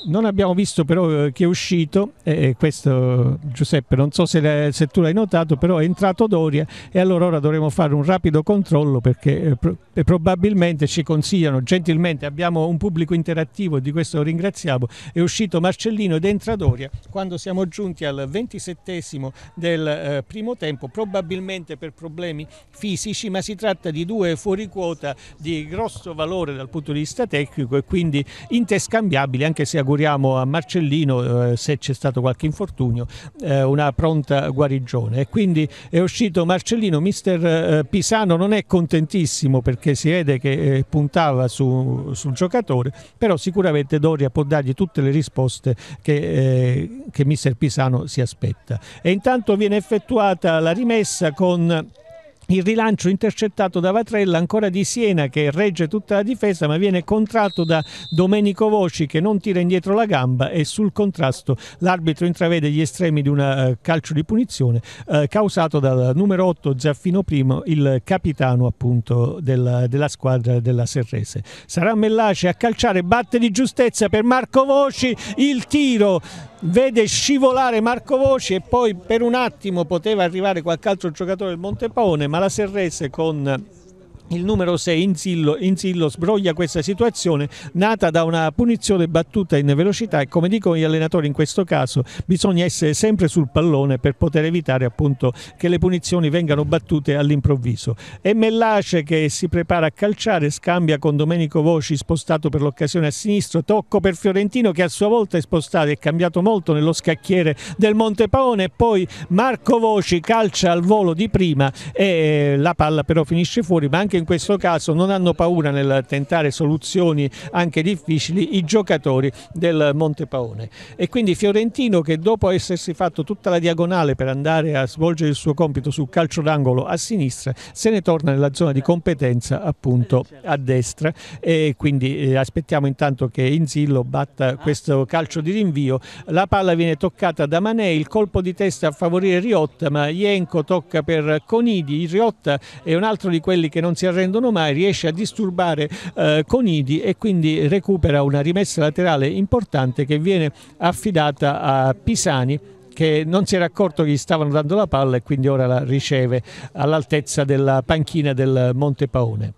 [SPEAKER 2] non abbiamo visto però eh, che è uscito, eh, questo Giuseppe non so se, se, tu l'hai notato, però è entrato Doria e allora ora dovremo fare un rapido controllo perché eh, pro- probabilmente ci consigliano gentilmente, abbiamo un pubblico interattivo di questo ringraziamo, è uscito Marcellino ed entra Doria quando siamo giunti al ventisettesimo del eh, primo tempo, probabilmente per problemi fisici, ma si tratta di due fuori quota di grosso valore dal punto di vista tecnico e quindi interscambiabili anche anche se auguriamo a Marcellino, eh, se c'è stato qualche infortunio, eh, una pronta guarigione. E quindi è uscito Marcellino, mister eh, Pisano non è contentissimo perché si vede che eh, puntava su, sul giocatore, però sicuramente Doria può dargli tutte le risposte che, eh, che mister Pisano si aspetta. E intanto viene effettuata la rimessa con il rilancio intercettato da Vatrella ancora di Siena che regge tutta la difesa ma viene contratto da Domenico Voci che non tira indietro la gamba e sul contrasto l'arbitro intravede gli estremi di un eh, calcio di punizione eh, causato dal numero 8 Zaffino Primo, il capitano appunto della, della squadra della Serrese sarà Mellace a calciare batte di giustezza per Marco Voci il tiro vede scivolare Marco Voci e poi per un attimo poteva arrivare qualche altro giocatore del Montepaone ma ma la Serrese con il numero 6 Inzillo, Inzillo, sbroglia questa situazione nata da una punizione battuta in velocità e come dicono gli allenatori in questo caso bisogna essere sempre sul pallone per poter evitare appunto che le punizioni vengano battute all'improvviso. E Mellace che si prepara a calciare scambia con Domenico Voci spostato per l'occasione a sinistro, tocco per Fiorentino che a sua volta è spostato e cambiato molto nello scacchiere del Monte Paone e poi Marco Voci calcia al volo di prima e la palla però finisce fuori ma anche in questo caso non hanno paura nel tentare soluzioni anche difficili i giocatori del Montepaone. E quindi Fiorentino che dopo essersi fatto tutta la diagonale per andare a svolgere il suo compito sul calcio d'angolo a sinistra, se ne torna nella zona di competenza appunto a destra e quindi eh, aspettiamo intanto che Inzillo batta questo calcio di rinvio. La palla viene toccata da Manè, il colpo di testa a favorire Riotta, ma Ienco tocca per Conidi, Riotta è un altro di quelli che non si è arrendono mai, riesce a disturbare eh, Conidi e quindi recupera una rimessa laterale importante che viene affidata a Pisani che non si era accorto che gli stavano dando la palla e quindi ora la riceve all'altezza della panchina del Monte Paone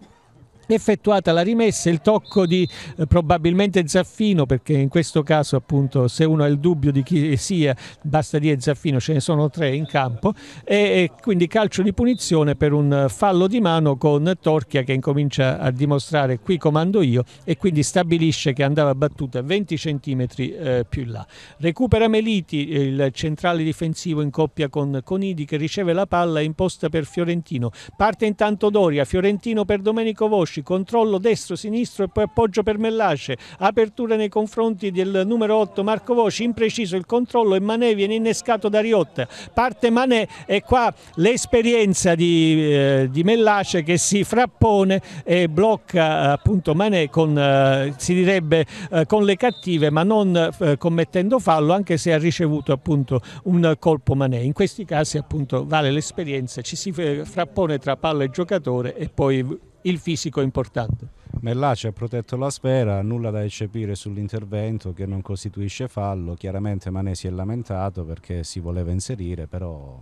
[SPEAKER 2] effettuata la rimessa, il tocco di eh, probabilmente Zaffino, perché in questo caso appunto se uno ha il dubbio di chi sia, basta dire Zaffino, ce ne sono tre in campo, e, e quindi calcio di punizione per un fallo di mano con Torchia che incomincia a dimostrare qui comando io e quindi stabilisce che andava battuta 20 centimetri eh, più in là. Recupera Meliti, il centrale difensivo in coppia con Conidi che riceve la palla imposta per Fiorentino. Parte intanto Doria, Fiorentino per Domenico Voce, Cosci, controllo destro, sinistro e poi appoggio per Mellace, apertura nei confronti del numero 8 Marco Voci, impreciso il controllo e Manè viene innescato da Riotta, parte Manè e qua l'esperienza di, eh, di, Mellace che si frappone e blocca appunto Manè con, eh, si direbbe, eh, con le cattive ma non eh, commettendo fallo anche se ha ricevuto appunto un colpo Manè. In questi casi appunto vale l'esperienza, ci si eh, frappone tra palla e giocatore e poi il fisico è importante.
[SPEAKER 3] Mellacci ha protetto la sfera, nulla da eccepire sull'intervento che non costituisce fallo, chiaramente Mane si è lamentato perché si voleva inserire, però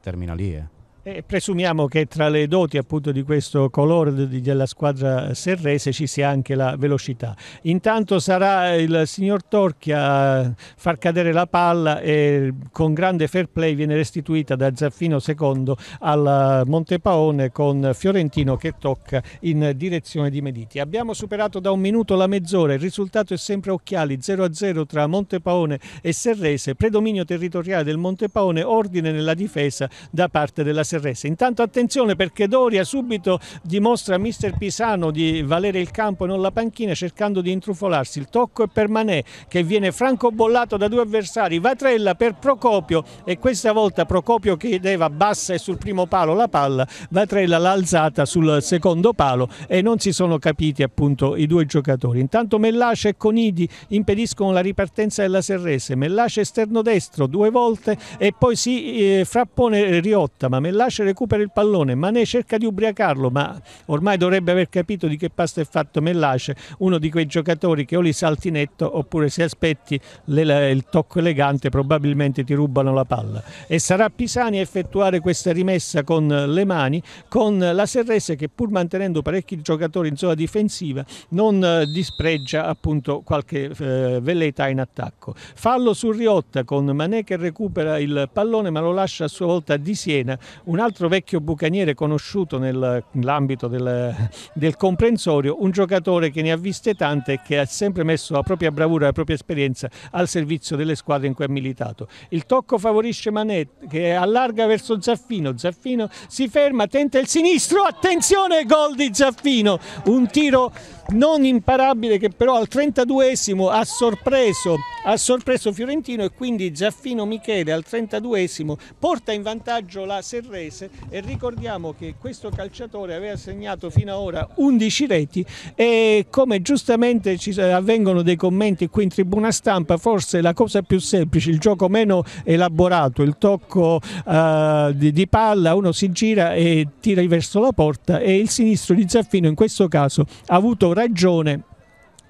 [SPEAKER 3] termina lì. Eh.
[SPEAKER 2] E presumiamo che tra le doti appunto di questo colore della squadra serrese ci sia anche la velocità. Intanto sarà il signor Torchia a far cadere la palla e con grande fair play viene restituita da Zaffino II al Montepaone con Fiorentino che tocca in direzione di Mediti. Abbiamo superato da un minuto la mezz'ora, il risultato è sempre occhiali 0-0 tra Montepaone e Serrese, predominio territoriale del Montepaone, ordine nella difesa da parte della Serrese SRS. Intanto attenzione perché Doria subito dimostra a mister Pisano di valere il campo e non la panchina cercando di intrufolarsi. Il tocco è per Manè che viene francobollato da due avversari, Vatrella per Procopio e questa volta Procopio chiedeva bassa e sul primo palo la palla, Vatrella l'ha alzata sul secondo palo e non si sono capiti appunto i due giocatori. Intanto Mellace e Conidi impediscono la ripartenza della Serrese, Mellace esterno destro due volte e poi si eh, frappone Riotta ma Mellace Lace recupera il pallone, Mané cerca di ubriacarlo, ma ormai dovrebbe aver capito di che pasta è fatto Mellace, uno di quei giocatori che o li salti netto oppure se aspetti le, il tocco elegante probabilmente ti rubano la palla. E sarà Pisani a effettuare questa rimessa con le mani, con la Serrese che pur mantenendo parecchi giocatori in zona difensiva non eh, dispregia appunto qualche eh, velleità in attacco. Fallo su Riotta con Mané che recupera il pallone ma lo lascia a sua volta di Siena, un un altro vecchio bucaniere conosciuto nell'ambito del, del, comprensorio, un giocatore che ne ha viste tante e che ha sempre messo la propria bravura, la propria esperienza al servizio delle squadre in cui ha militato. Il tocco favorisce Manet che allarga verso Zaffino, Zaffino si ferma, tenta il sinistro, attenzione, gol di Zaffino, un tiro non imparabile che però al 32esimo ha sorpreso, ha sorpreso Fiorentino e quindi Zaffino Michele al 32esimo porta in vantaggio la Serrera paese e ricordiamo che questo calciatore aveva segnato fino ad ora 11 reti e come giustamente ci avvengono dei commenti qui in tribuna stampa forse la cosa più semplice, il gioco meno elaborato, il tocco uh, di, di palla, uno si gira e tira verso la porta e il sinistro di Zaffino in questo caso ha avuto ragione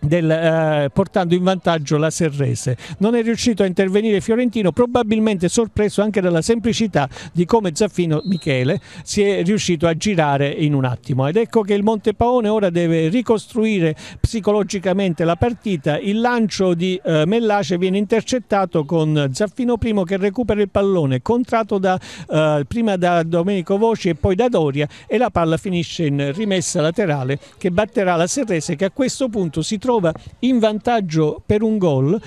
[SPEAKER 2] del, eh, portando in vantaggio la Serrese. Non è riuscito a intervenire Fiorentino, probabilmente sorpreso anche dalla semplicità di come Zaffino Michele si è riuscito a girare in un attimo. Ed ecco che il Montepaone ora deve ricostruire psicologicamente la partita. Il lancio di eh, Mellace viene intercettato con Zaffino Primo che recupera il pallone, contratto da, eh, prima da Domenico Voci e poi da Doria e la palla finisce in rimessa laterale che batterà la Serrese che a questo punto si trova trova in vantaggio per un gol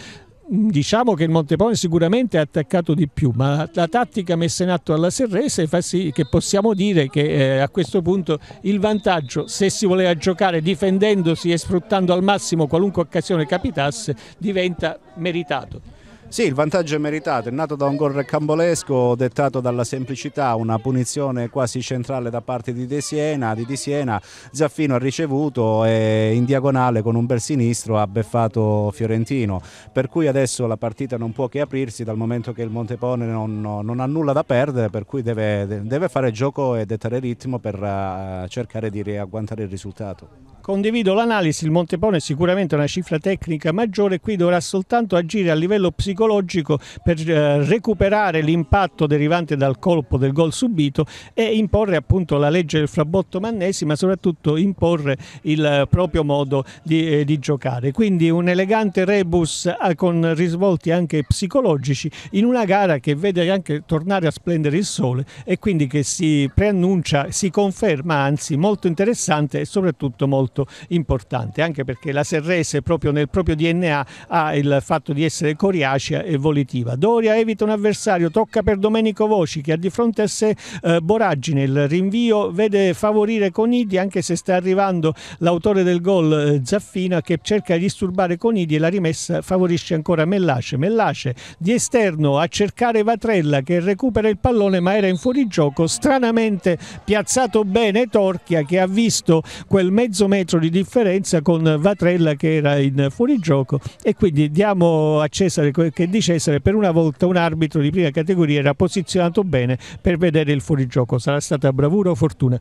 [SPEAKER 2] mm, diciamo che il Montepone sicuramente ha attaccato di più, ma la tattica messa in atto alla Serrese fa sì che possiamo dire che eh, a questo punto il vantaggio, se si voleva giocare difendendosi e sfruttando al massimo qualunque occasione capitasse, diventa meritato.
[SPEAKER 3] Sì, il vantaggio è meritato, è nato da un gol recambolesco dettato dalla semplicità, una punizione quasi centrale da parte di De Siena, di, di Siena Zaffino ha ricevuto e in diagonale con un bel sinistro ha beffato Fiorentino, per cui adesso la partita non può che aprirsi dal momento che il Montepone non, non ha nulla da perdere, per cui deve, deve fare gioco e dettare ritmo per eh, cercare di riagguantare il risultato.
[SPEAKER 2] Condivido l'analisi, il Montepone è sicuramente una cifra tecnica maggiore, qui dovrà soltanto agire a livello psicologico per eh, recuperare l'impatto derivante dal colpo del gol subito e imporre appunto la legge del frabotto Mannesi, ma soprattutto imporre il eh, proprio modo di, eh, di giocare. Quindi un elegante rebus eh, con risvolti anche psicologici in una gara che vede anche tornare a splendere il sole e quindi che si preannuncia, si conferma anzi molto interessante e soprattutto molto molto importante, anche perché la Serrese proprio nel proprio DNA ha il fatto di essere coriacea e volitiva. Doria evita un avversario, tocca per Domenico Voci che ha di fronte a sé eh, Boragine, il rinvio vede favorire Conidi anche se sta arrivando l'autore del gol eh, Zaffina che cerca di disturbare Conidi e la rimessa favorisce ancora Mellace. Mellace di esterno a cercare Vatrella che recupera il pallone ma era in fuorigioco, stranamente piazzato bene Torchia che ha visto quel mezzo metro metro di differenza con Vatrella che era in fuorigioco e quindi diamo a Cesare quel che di Cesare per una volta un arbitro di prima categoria era posizionato bene per vedere il fuorigioco sarà stata bravura o fortuna?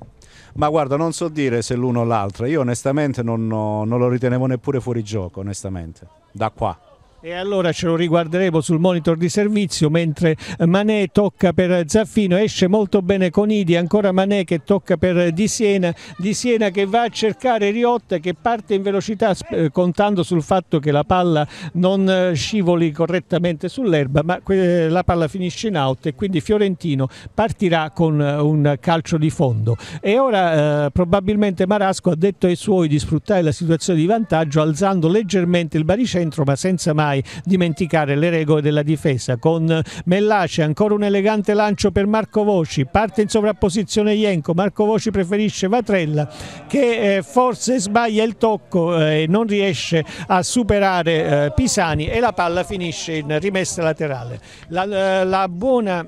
[SPEAKER 3] Ma guarda, non so dire se l'uno o l'altro, io onestamente non, non lo ritenevo neppure fuorigioco, onestamente, da qua.
[SPEAKER 2] E allora ce lo riguarderemo sul monitor di servizio mentre Manè tocca per Zaffino, esce molto bene con Idi, ancora Manè che tocca per Di Siena, Di Siena che va a cercare Riotta che parte in velocità eh, contando sul fatto che la palla non eh, scivoli correttamente sull'erba ma eh, la palla finisce in out e quindi Fiorentino partirà con un calcio di fondo e ora eh, probabilmente Marasco ha detto ai suoi di sfruttare la situazione di vantaggio alzando leggermente il baricentro ma senza mai mai dimenticare le regole della difesa con Mellace, ancora un elegante lancio per Marco Voci, parte in sovrapposizione Ienco, Marco Voci preferisce Vatrella che eh, forse sbaglia il tocco eh, e eh, non riesce a superare eh, Pisani e la palla finisce in rimessa laterale. La, la buona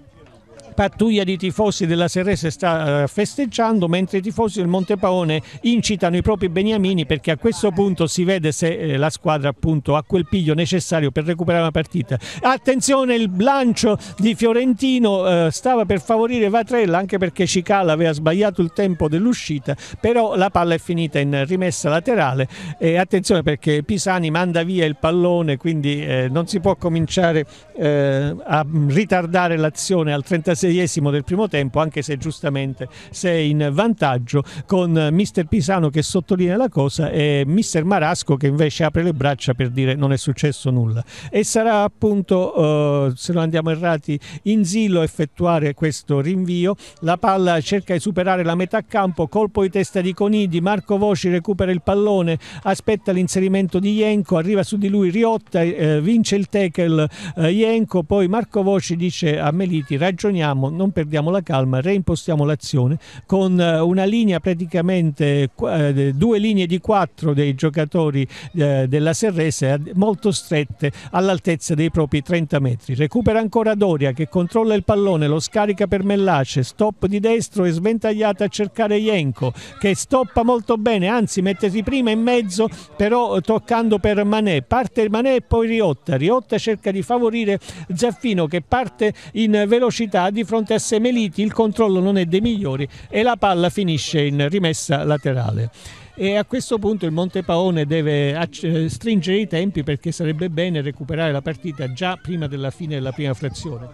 [SPEAKER 2] pattuglia di tifosi della Serrese sta eh, festeggiando mentre i tifosi del Monte Paone incitano i propri beniamini perché a questo punto si vede se eh, la squadra appunto ha quel piglio necessario per recuperare la partita. Attenzione il lancio di Fiorentino eh, stava per favorire Vatrella anche perché Cicala aveva sbagliato il tempo dell'uscita però la palla è finita in rimessa laterale e attenzione perché Pisani manda via il pallone quindi non si può cominciare a ritardare l'azione al 36 ventiseiesimo del primo tempo, anche se giustamente sei in vantaggio con mister Pisano che sottolinea la cosa e mister Marasco che invece apre le braccia per dire non è successo nulla. E sarà appunto, eh, se non andiamo errati, in Zillo effettuare questo rinvio. La palla cerca di superare la metà campo, colpo di testa di Conidi, Marco Voci recupera il pallone, aspetta l'inserimento di Ienco, arriva su di lui Riotta, eh, vince il tackle eh, Jenko, poi Marco Voci dice a Meliti ragioniamo perdiamo, non perdiamo la calma, reimpostiamo l'azione con eh, una linea praticamente, eh, due linee di quattro dei giocatori eh, della Serrese molto strette all'altezza dei propri 30 metri. Recupera ancora Doria che controlla il pallone, lo scarica per Mellace, stop di destro e sventagliata a cercare Ienco che stoppa molto bene, anzi mettesi prima in mezzo però toccando per Manè, parte Manè e poi Riotta, Riotta cerca di favorire Zaffino che parte in velocità di fronte a Semeliti il controllo non è dei migliori e la palla finisce in rimessa laterale e a questo punto il Montepaone deve stringere i tempi perché sarebbe bene recuperare la partita già prima della fine della prima frazione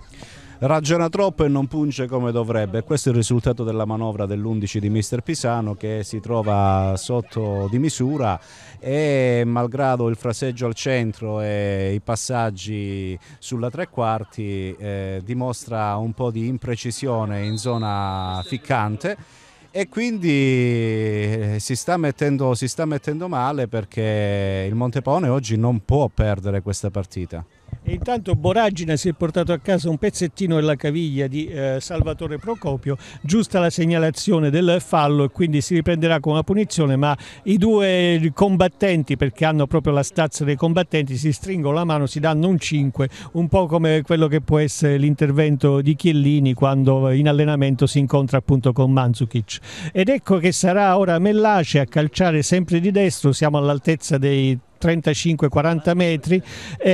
[SPEAKER 3] ragiona troppo e non punge come dovrebbe. Questo è il risultato della manovra dell'11 di mister Pisano che si trova sotto di misura e malgrado il fraseggio al centro e i passaggi sulla tre quarti eh, dimostra un po' di imprecisione in zona ficcante e quindi eh, si sta, mettendo, si sta mettendo male perché il Montepone oggi non può perdere questa partita.
[SPEAKER 2] E intanto Boragina si è portato a casa un pezzettino della caviglia di eh, Salvatore Procopio, giusta la segnalazione del fallo e quindi si riprenderà con una punizione, ma i due combattenti, perché hanno proprio la stazza dei combattenti, si stringono la mano, si danno un 5, un po' come quello che può essere l'intervento di Chiellini quando in allenamento si incontra appunto con Manzukic. Ed ecco che sarà ora Mellace a calciare sempre di destro, siamo all'altezza dei 35-40 metri e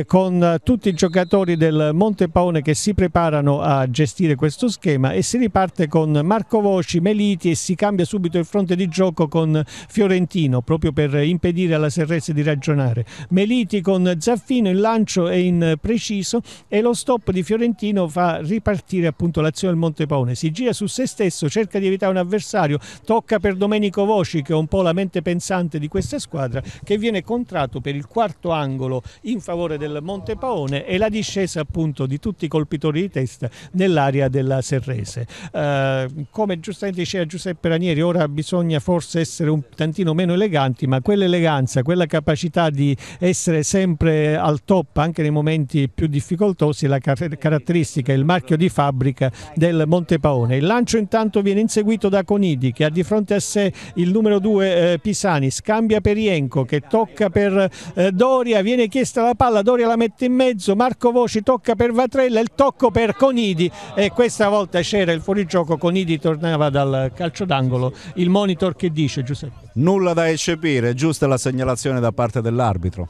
[SPEAKER 2] eh, con tutti i giocatori del Monte Paone che si preparano a gestire questo schema e si riparte con Marco Voci, Meliti e si cambia subito il fronte di gioco con Fiorentino proprio per impedire alla Serrese di ragionare. Meliti con Zaffino il lancio è impreciso e lo stop di Fiorentino fa ripartire appunto l'azione del Monte Paone. si gira su se stesso, cerca di evitare un avversario, tocca per Domenico Voci che è un po' la mente pensante di questa squadra che viene contratto per il quarto angolo in favore del Monte Paone e la discesa appunto di tutti i colpitori di testa nell'area della Serrese. Eh, come giustamente diceva Giuseppe Ranieri, ora bisogna forse essere un tantino meno eleganti, ma quell'eleganza, quella capacità di essere sempre al top anche nei momenti più difficoltosi è la car caratteristica, il marchio di fabbrica del Monte Paone. Il lancio intanto viene inseguito da Conidi che ha di fronte a sé il numero 2 eh, Pisani, scambia per Ienco che tocca tocca per eh, Doria, viene chiesta la palla, Doria la mette in mezzo, Marco Voci tocca per Vatrella, il tocco per Conidi e questa volta c'era il fuorigioco, Conidi tornava dal calcio d'angolo, il monitor che dice Giuseppe? Nulla da
[SPEAKER 3] eccepire, giusta la segnalazione da parte dell'arbitro.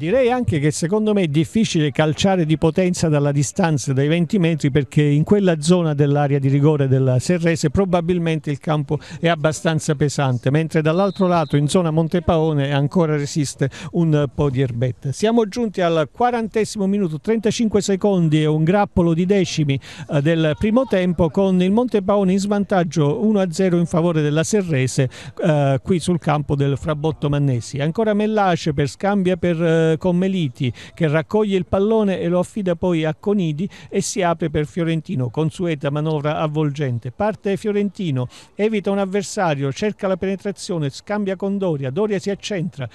[SPEAKER 2] Direi anche che secondo me è difficile calciare di potenza dalla distanza dai 20 metri perché in quella zona dell'area di rigore della Serrese probabilmente il campo è abbastanza pesante, mentre dall'altro lato in zona Montepaone ancora resiste un po' di erbetta. Siamo giunti al quarantesimo minuto, 35 secondi e un grappolo di decimi eh, del primo tempo con il Montepaone in svantaggio 1-0 in favore della Serrese eh, qui sul campo del Frabotto Mannesi. Ancora Mellace per scambia per eh, eh, con Meliti che raccoglie il pallone e lo affida poi a Conidi e si apre per Fiorentino, consueta manovra avvolgente. Parte Fiorentino, evita un avversario, cerca la penetrazione, scambia con Doria, Doria si accentra,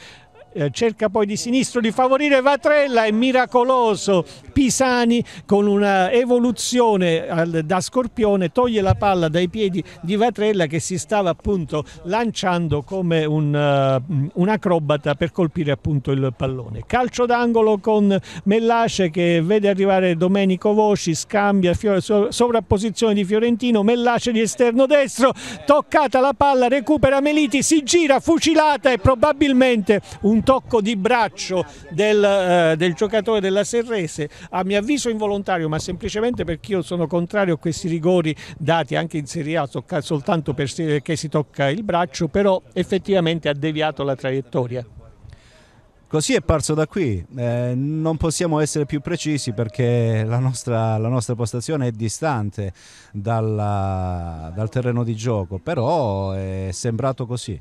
[SPEAKER 2] eh, cerca poi di sinistro di favorire Vatrella è miracoloso Pisani con una evoluzione da scorpione toglie la palla dai piedi di Vatrella che si stava appunto lanciando come un, uh, un acrobata per colpire appunto il pallone calcio d'angolo con Mellace che vede arrivare Domenico Voci scambia sovrapposizione di Fiorentino Mellace di esterno destro toccata la palla recupera Meliti si gira fucilata e probabilmente un tocco di braccio del, eh, del giocatore della Serrese, a mio avviso involontario, ma semplicemente perché io sono contrario a questi rigori dati anche in Serie A soltanto perché si tocca il braccio, però effettivamente ha deviato la traiettoria.
[SPEAKER 3] Così è parso da qui, eh, non possiamo essere più precisi perché la nostra, la nostra postazione è distante dalla, dal terreno di gioco, però è sembrato così.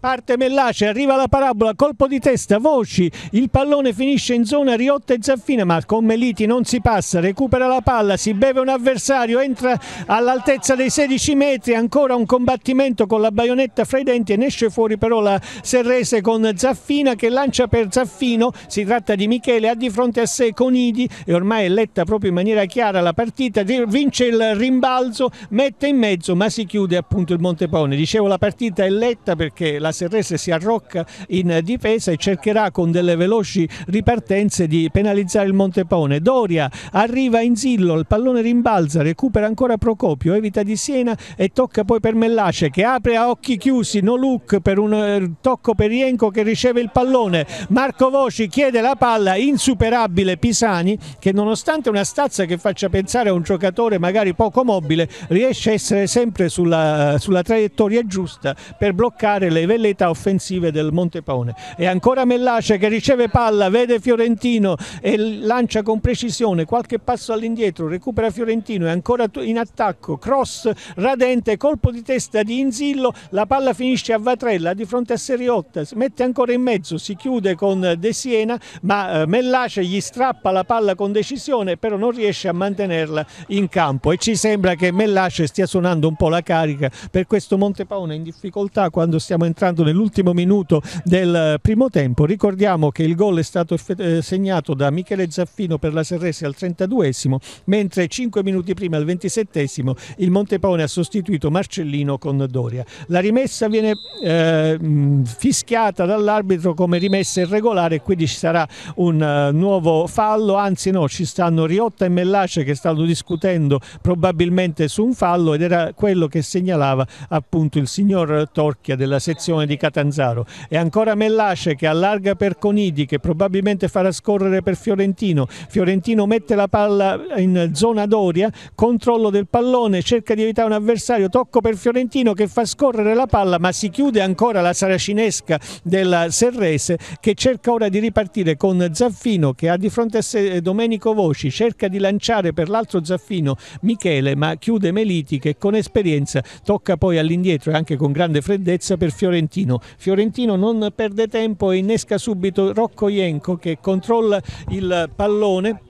[SPEAKER 2] Parte Mellace, arriva la parabola, colpo di testa, voci, il pallone finisce in zona Riotta e Zaffina ma con Meliti non si passa, recupera la palla, si beve un avversario, entra all'altezza dei 16 metri, ancora un combattimento con la baionetta fra i denti e ne esce fuori però la Serrese con Zaffina che lancia per Zaffino, si tratta di Michele, ha di fronte a sé Conidi e ormai è letta proprio in maniera chiara la partita, vince il rimbalzo, mette in mezzo ma si chiude appunto il Montepone, dicevo la partita è letta perché la la Serrese si arrocca in difesa e cercherà con delle veloci ripartenze di penalizzare il Montepone. Doria arriva in Zillo, il pallone rimbalza, recupera ancora Procopio, evita di Siena e tocca poi per Mellace che apre a occhi chiusi, no look per un eh, tocco per Ienco che riceve il pallone. Marco Voci chiede la palla, insuperabile Pisani che nonostante una stazza che faccia pensare a un giocatore magari poco mobile riesce a essere sempre sulla, sulla traiettoria giusta per bloccare le velocità velleità offensive del Montepaone. E ancora Mellace che riceve palla, vede Fiorentino e lancia con precisione qualche passo all'indietro, recupera Fiorentino e ancora in attacco, cross radente, colpo di testa di Inzillo, la palla finisce a Vatrella di fronte a Seriotta, si mette ancora in mezzo, si chiude con De Siena, ma eh, Mellace gli strappa la palla con decisione, però non riesce a mantenerla in campo e ci sembra che Mellace stia suonando un po' la carica per questo Montepaone in difficoltà quando stiamo entrando soltanto nell'ultimo minuto del primo tempo. Ricordiamo che il gol è stato eh, segnato da Michele Zaffino per la Serresi al 32esimo, mentre 5 minuti prima al 27esimo il Montepone ha sostituito Marcellino con Doria. La rimessa viene eh, fischiata dall'arbitro come rimessa irregolare quindi ci sarà un uh, nuovo fallo, anzi no, ci stanno Riotta e Mellace che stanno discutendo probabilmente su un fallo ed era quello che segnalava appunto il signor Torchia della sezione stazione di Catanzaro e ancora Mellace che allarga per Conidi che probabilmente farà scorrere per Fiorentino. Fiorentino mette la palla in zona Doria, controllo del pallone, cerca di evitare un avversario, tocco per Fiorentino che fa scorrere la palla ma si chiude ancora la saracinesca della Serrese che cerca ora di ripartire con Zaffino che ha di fronte a sé Domenico Voci, cerca di lanciare per l'altro Zaffino Michele ma chiude Meliti che con esperienza tocca poi all'indietro e anche con grande freddezza per Fiorentino Fiorentino. Fiorentino non perde tempo e innesca subito Rocco Ienco che controlla il pallone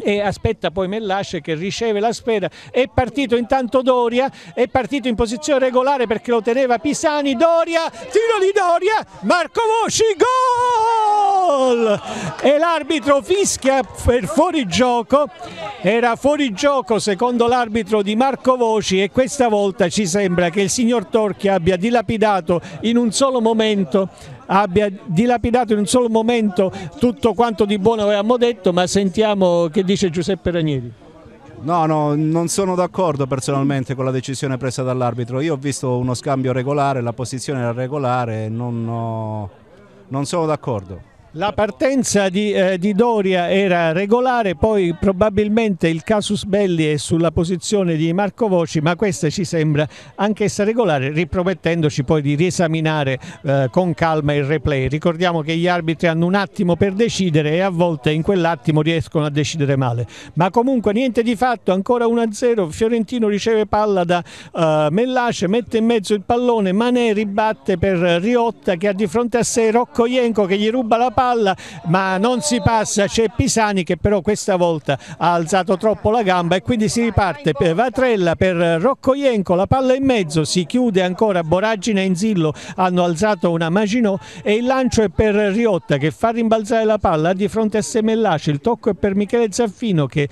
[SPEAKER 2] e aspetta poi Mellasce che riceve la sfera, è partito intanto Doria, è partito in posizione regolare perché lo teneva Pisani, Doria, tiro di Doria, Marco Voci, gol! E l'arbitro fischia per fuori gioco, era fuori gioco secondo l'arbitro di Marco Voci e questa volta ci sembra che il signor Torchi abbia dilapidato in un solo momento abbia dilapidato in un solo momento tutto quanto di buono avevamo detto, ma sentiamo che dice Giuseppe Ranieri.
[SPEAKER 3] No, no, non sono d'accordo personalmente con la decisione presa dall'arbitro. Io ho visto uno scambio regolare, la posizione era regolare, non, non sono d'accordo.
[SPEAKER 2] La partenza di, eh, di, Doria era regolare, poi probabilmente il casus belli è sulla posizione di Marco Voci, ma questa ci sembra anch'essa regolare, ripromettendoci poi di riesaminare eh, con calma il replay. Ricordiamo che gli arbitri hanno un attimo per decidere e a volte in quell'attimo riescono a decidere male. Ma comunque niente di fatto, ancora 1-0, Fiorentino riceve palla da eh, Mellace, mette in mezzo il pallone, Manè ribatte per Riotta che ha di fronte a sé Rocco Ienco che gli ruba la palla palla ma non si passa, c'è Pisani che però questa volta ha alzato troppo la gamba e quindi si riparte per Vatrella, per Rocco Ienco la palla in mezzo, si chiude ancora Boragine e Inzillo hanno alzato una Maginot e il lancio è per Riotta che fa rimbalzare la palla di fronte a Semellaci, il tocco è per Michele Zaffino che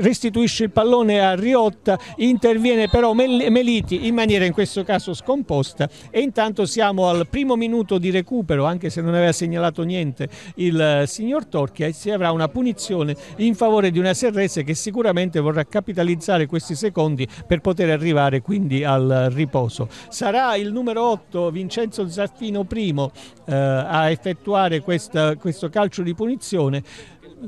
[SPEAKER 2] restituisce il pallone a Riotta, interviene però Meliti in maniera in questo caso scomposta e intanto siamo al primo minuto di recupero anche se non aveva segnalato niente giustamente il eh, signor Torchia si avrà una punizione in favore di una Serrese che sicuramente vorrà capitalizzare questi secondi per poter arrivare quindi al riposo. Sarà il numero 8 Vincenzo Zaffino primo eh, a effettuare questa, questo calcio di punizione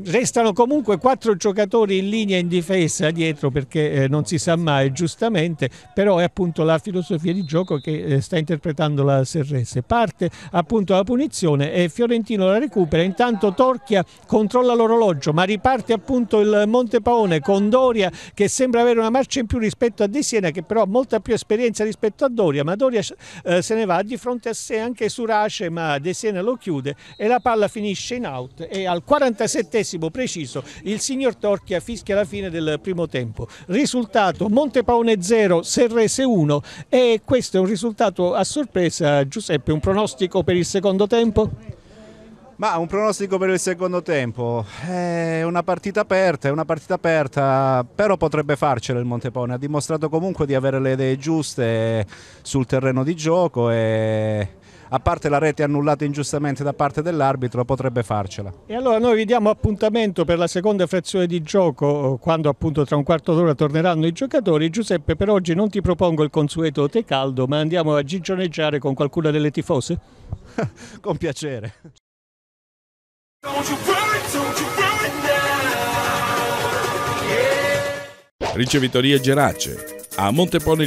[SPEAKER 2] restano comunque quattro giocatori in linea in difesa dietro perché eh, non si sa mai giustamente però è appunto la filosofia di gioco che eh, sta interpretando la Serrese parte appunto la punizione e Fiorentino la recupera intanto Torchia controlla l'orologio ma riparte appunto il Montepaone con Doria che sembra avere una marcia in più rispetto a De Siena che però ha molta più esperienza rispetto a Doria ma Doria eh, se ne va di fronte a sé anche Surace ma De Siena lo chiude e la palla finisce in out e al 47 ventesimo preciso il signor Torchia fischia la fine del primo tempo. Risultato Montepaone 0, Serrese 1 e questo è un risultato a sorpresa. Giuseppe, un pronostico per il secondo tempo? Ma un pronostico per il secondo tempo,
[SPEAKER 3] è eh, una partita aperta, è una partita aperta, però potrebbe farcela il Montepone, ha dimostrato comunque di avere le idee giuste sul terreno di gioco e a parte la rete annullata ingiustamente da parte dell'arbitro, potrebbe farcela.
[SPEAKER 2] E allora noi vi diamo appuntamento per la seconda frazione di gioco, eh, quando appunto tra un quarto d'ora torneranno i giocatori. Giuseppe, per oggi non ti propongo il consueto te caldo, ma andiamo a gigioneggiare con qualcuna delle tifose? con piacere.
[SPEAKER 1] Ricevitoria Gerace a Montepone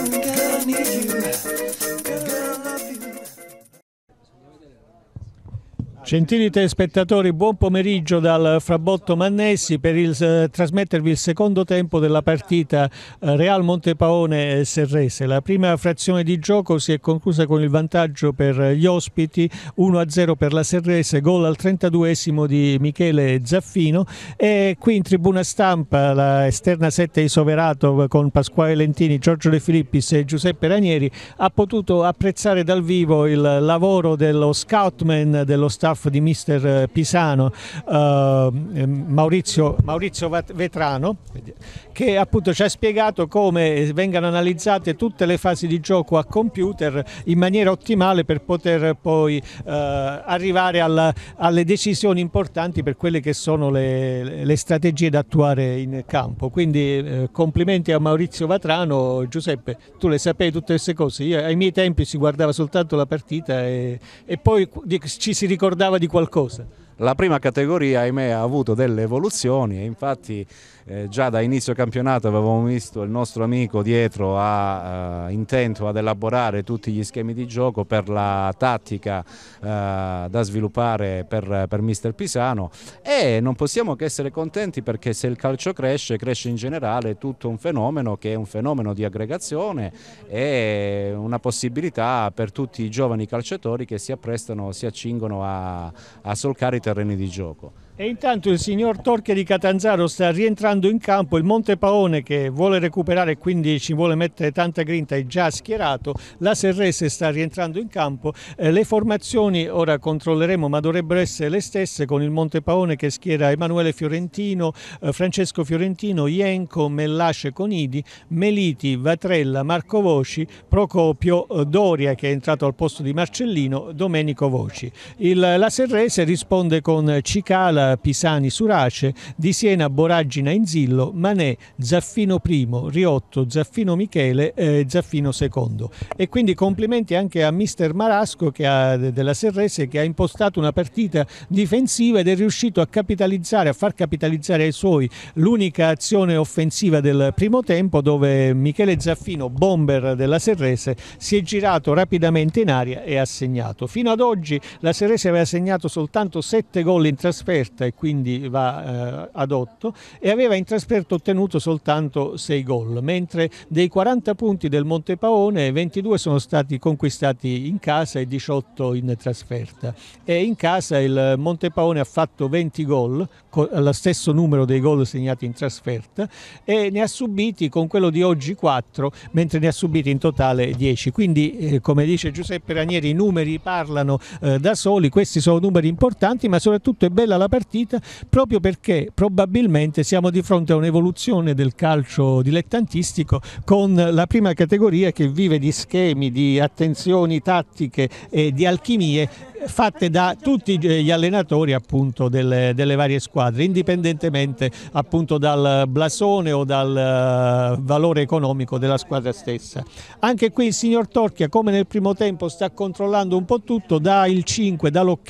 [SPEAKER 2] Gentili telespettatori, buon pomeriggio dal Frabotto Mannessi per il, eh, trasmettervi il secondo tempo della partita eh, Real Montepaone Serrese. La prima frazione di gioco si è conclusa con il vantaggio per gli ospiti 1-0 per la Serrese, gol al 32esimo di Michele Zaffino e qui in tribuna stampa la esterna 7 Isoverato eh, con Pasquale Lentini, Giorgio De Filippis e Giuseppe Ranieri ha potuto apprezzare dal vivo il lavoro dello scoutman dello staff staff di mister eh, Pisano, eh, Maurizio, Maurizio, Vetrano, che appunto ci ha spiegato come vengano analizzate tutte le fasi di gioco a computer in maniera ottimale per poter poi eh, arrivare alla, alle decisioni importanti per quelle che sono le, le strategie da attuare in campo. Quindi eh, complimenti a Maurizio Vetrano, Giuseppe, tu le sapevi tutte queste cose, Io, ai miei tempi si guardava soltanto la partita e, e poi ci si ricordava mancava di qualcosa. La prima categoria, ahimè,
[SPEAKER 3] ha avuto delle evoluzioni e infatti eh, già da inizio campionato avevamo visto il nostro amico dietro a, eh, intento ad elaborare tutti gli schemi di gioco per la tattica eh, da sviluppare per, per mister Pisano e non possiamo che essere contenti perché se il calcio cresce, cresce in generale tutto un fenomeno che è un fenomeno di aggregazione e una possibilità per tutti i giovani calciatori che si apprestano, si accingono a, a solcare i terreni di gioco.
[SPEAKER 2] E intanto il signor Torche di Catanzaro sta rientrando in campo, il Monte Paone che vuole recuperare e quindi ci vuole mettere tanta grinta è già schierato, la Serrese sta rientrando in campo, eh, le formazioni ora controlleremo ma dovrebbero essere le stesse con il Monte Paone che schiera Emanuele Fiorentino, eh, Francesco Fiorentino, Ienco, Mellace Conidi, Meliti, Vatrella, Marco Voci, Procopio, eh, Doria che è entrato al posto di Marcellino, Domenico Voci. Il, la Serrese risponde con Cicala, Pisani Surace, di Siena Boraggina Inzillo, Manè, Zaffino I, Riotto, Zaffino Michele, eh, Zaffino II. E quindi complimenti anche a mister Marasco ha, della Serrese che ha impostato una partita difensiva ed è riuscito a capitalizzare, a far capitalizzare ai suoi l'unica azione offensiva del primo tempo dove Michele Zaffino, bomber della Serrese, si è girato rapidamente in aria e ha segnato. Fino ad oggi la Serrese aveva segnato soltanto 7 gol in trasferta ribalta e quindi va eh, ad 8 e aveva in trasferta ottenuto soltanto 6 gol, mentre dei 40 punti del Montepaone 22 sono stati conquistati in casa e 18 in trasferta. E in casa il Montepaone ha fatto 20 gol, lo stesso numero dei gol segnati in trasferta e ne ha subiti con quello di oggi 4, mentre ne ha subiti in totale 10. Quindi eh, come dice Giuseppe Ranieri i numeri parlano eh, da soli, questi sono numeri importanti, ma soprattutto è bella la partita partita proprio perché probabilmente siamo di fronte a un'evoluzione del calcio dilettantistico con la prima categoria che vive di schemi, di attenzioni tattiche e di alchimie fatte da tutti gli allenatori appunto delle, delle varie squadre, indipendentemente appunto dal blasone o dal eh, valore economico della squadra stessa. Anche qui il signor Torchia, come nel primo tempo, sta controllando un po' tutto, dà il 5, dà l'ok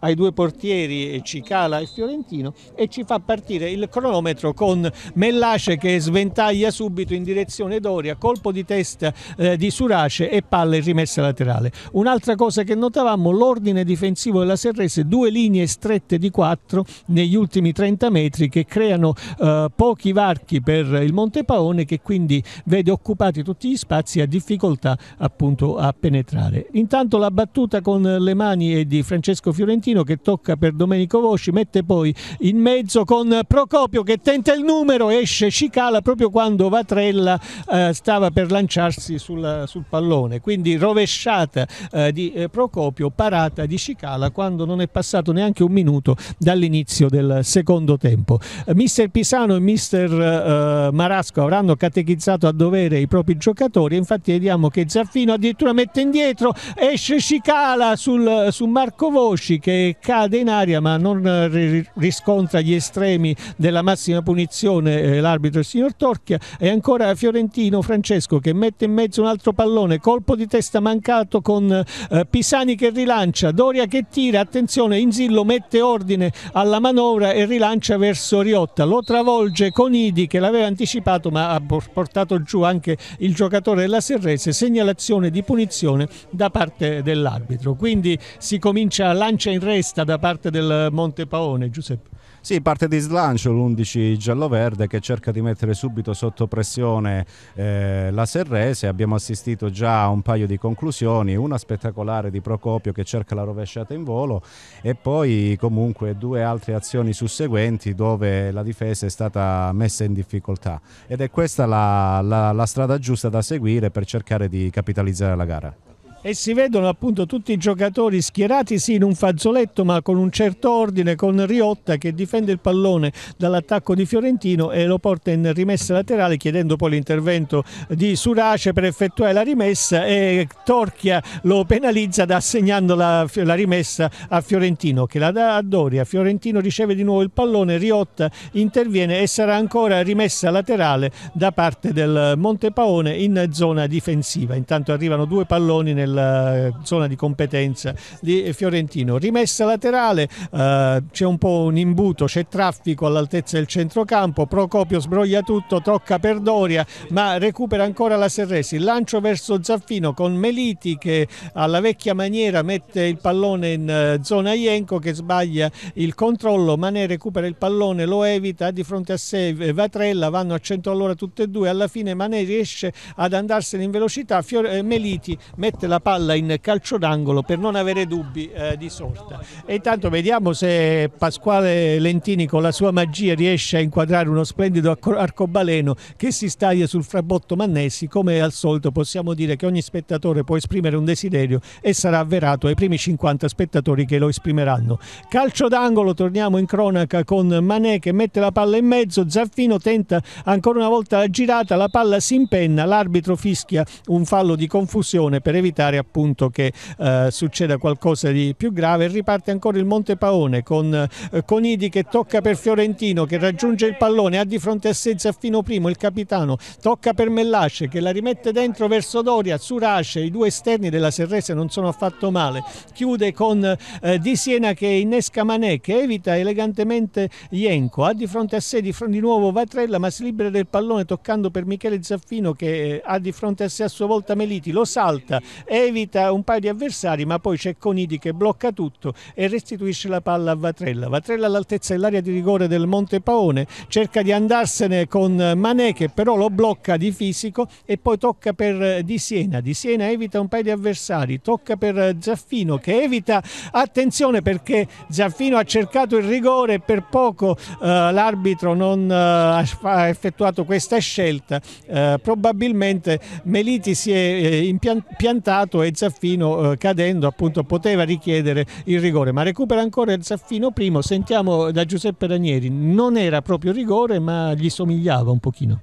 [SPEAKER 2] ai due portieri Cicala e Fiorentino e ci fa partire il cronometro con Mellace che sventaglia subito in direzione Doria, colpo di testa eh, di Surace e palla in rimessa laterale. Un'altra cosa che notavamo, l'ordine l'ordine difensivo della Serrese due linee strette di 4 negli ultimi 30 metri che creano eh, pochi varchi per il Monte Paone che quindi vede occupati tutti gli spazi e ha difficoltà appunto a penetrare. Intanto la battuta con le mani è di Francesco Fiorentino che tocca per Domenico Voci, mette poi in mezzo con Procopio che tenta il numero, esce Cicala proprio quando Vatrella eh, stava per lanciarsi sul, sul pallone, quindi rovesciata eh, di eh, Procopio, parata partita di Cicala quando non è passato neanche un minuto dall'inizio del secondo tempo. Eh, mister Pisano e mister eh, Marasco avranno catechizzato a dovere i propri giocatori, infatti vediamo che Zaffino addirittura mette indietro, esce Cicala sul, su Marco Voci che cade in aria ma non riscontra gli estremi della massima punizione eh, l'arbitro il signor Torchia e ancora Fiorentino Francesco che mette in mezzo un altro pallone, colpo di testa mancato con Pisani che rilancia, Doria che tira, attenzione, Inzillo mette ordine alla manovra e rilancia verso Riotta, lo travolge con Idi che l'aveva anticipato ma ha portato giù anche il giocatore della Serrese, segnalazione di punizione da parte dell'arbitro. Quindi si comincia lancia in resta da parte del Monte Paone, Giuseppe.
[SPEAKER 3] Sì, parte di slancio l'11 giallo-verde che cerca di mettere subito sotto pressione eh, la Serrese. Abbiamo assistito già a un paio di conclusioni, una spettacolare di Procopio che cerca la rovesciata in volo e poi comunque due altre azioni susseguenti dove la difesa è stata messa in difficoltà. Ed è questa la, la, la strada giusta da seguire per cercare di capitalizzare la gara
[SPEAKER 2] e si vedono appunto tutti i giocatori schierati sì in un fazzoletto ma con un certo ordine con Riotta che difende il pallone dall'attacco di Fiorentino e lo porta in rimessa laterale chiedendo poi l'intervento di Surace per effettuare la rimessa e Torchia lo penalizza assegnando la, la rimessa a Fiorentino che la dà a Doria Fiorentino riceve di nuovo il pallone Riotta interviene e sarà ancora rimessa laterale da parte del Montepaone in zona difensiva intanto arrivano due palloni nella nella eh, zona di competenza di Fiorentino. Rimessa laterale, eh, c'è un po' un imbuto, c'è traffico all'altezza del centrocampo, Procopio sbroglia tutto, tocca per Doria, ma recupera ancora la Serresi, lancio verso Zaffino con Meliti che alla vecchia maniera mette il pallone in eh, zona Ienco che sbaglia il controllo, Manè recupera il pallone, lo evita, di fronte a sé eh, Vatrella, vanno a 100 all'ora tutte e due, alla fine Manè riesce ad andarsene in velocità, Meliti mette la palla in calcio d'angolo per non avere dubbi eh, di sorta. E intanto vediamo se Pasquale Lentini con la sua magia riesce a inquadrare uno splendido arcobaleno che si staglia sul frabotto Mannessi. Come al solito possiamo dire che ogni spettatore può esprimere un desiderio e sarà avverato ai primi 50 spettatori che lo esprimeranno. Calcio d'angolo, torniamo in cronaca con Manè che mette la palla in mezzo, Zaffino tenta ancora una volta la girata, la palla si impenna, l'arbitro fischia un fallo di confusione per evitare evitare appunto che eh, succeda qualcosa di più grave. Riparte ancora il Monte Paone con eh, Conidi che tocca per Fiorentino che raggiunge il pallone, ha di fronte a sé Zaffino Primo, il capitano, tocca per Mellasce che la rimette dentro verso Doria, Surace, i due esterni della Serrese non sono affatto male. Chiude con eh, Di Siena che innesca Manè che evita elegantemente Ienco, ha di fronte a sé di, di nuovo Vatrella ma si libera del pallone toccando per Michele Zaffino che eh, ha di fronte a sé a sua volta Meliti, lo salta e evita un paio di avversari ma poi c'è Conidi che blocca tutto e restituisce la palla a Vatrella Vatrella all'altezza dell'area di rigore del Monte Paone cerca di andarsene con Manè che però lo blocca di fisico e poi tocca per eh, Di Siena Di Siena evita un paio di avversari tocca per eh, Zaffino che evita attenzione perché Zaffino ha cercato il rigore e per poco eh, l'arbitro non eh, ha effettuato questa scelta eh, probabilmente Meliti si è eh, impiantato Sabato e Zaffino eh, cadendo appunto poteva richiedere il rigore ma recupera ancora il Zaffino primo sentiamo da Giuseppe Ranieri non era proprio rigore ma gli somigliava un pochino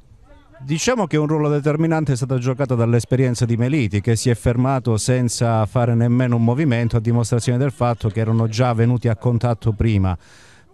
[SPEAKER 2] Diciamo che un ruolo
[SPEAKER 3] determinante è stato giocato dall'esperienza di Meliti che si è fermato senza fare nemmeno un movimento a dimostrazione del fatto che erano già venuti a contatto prima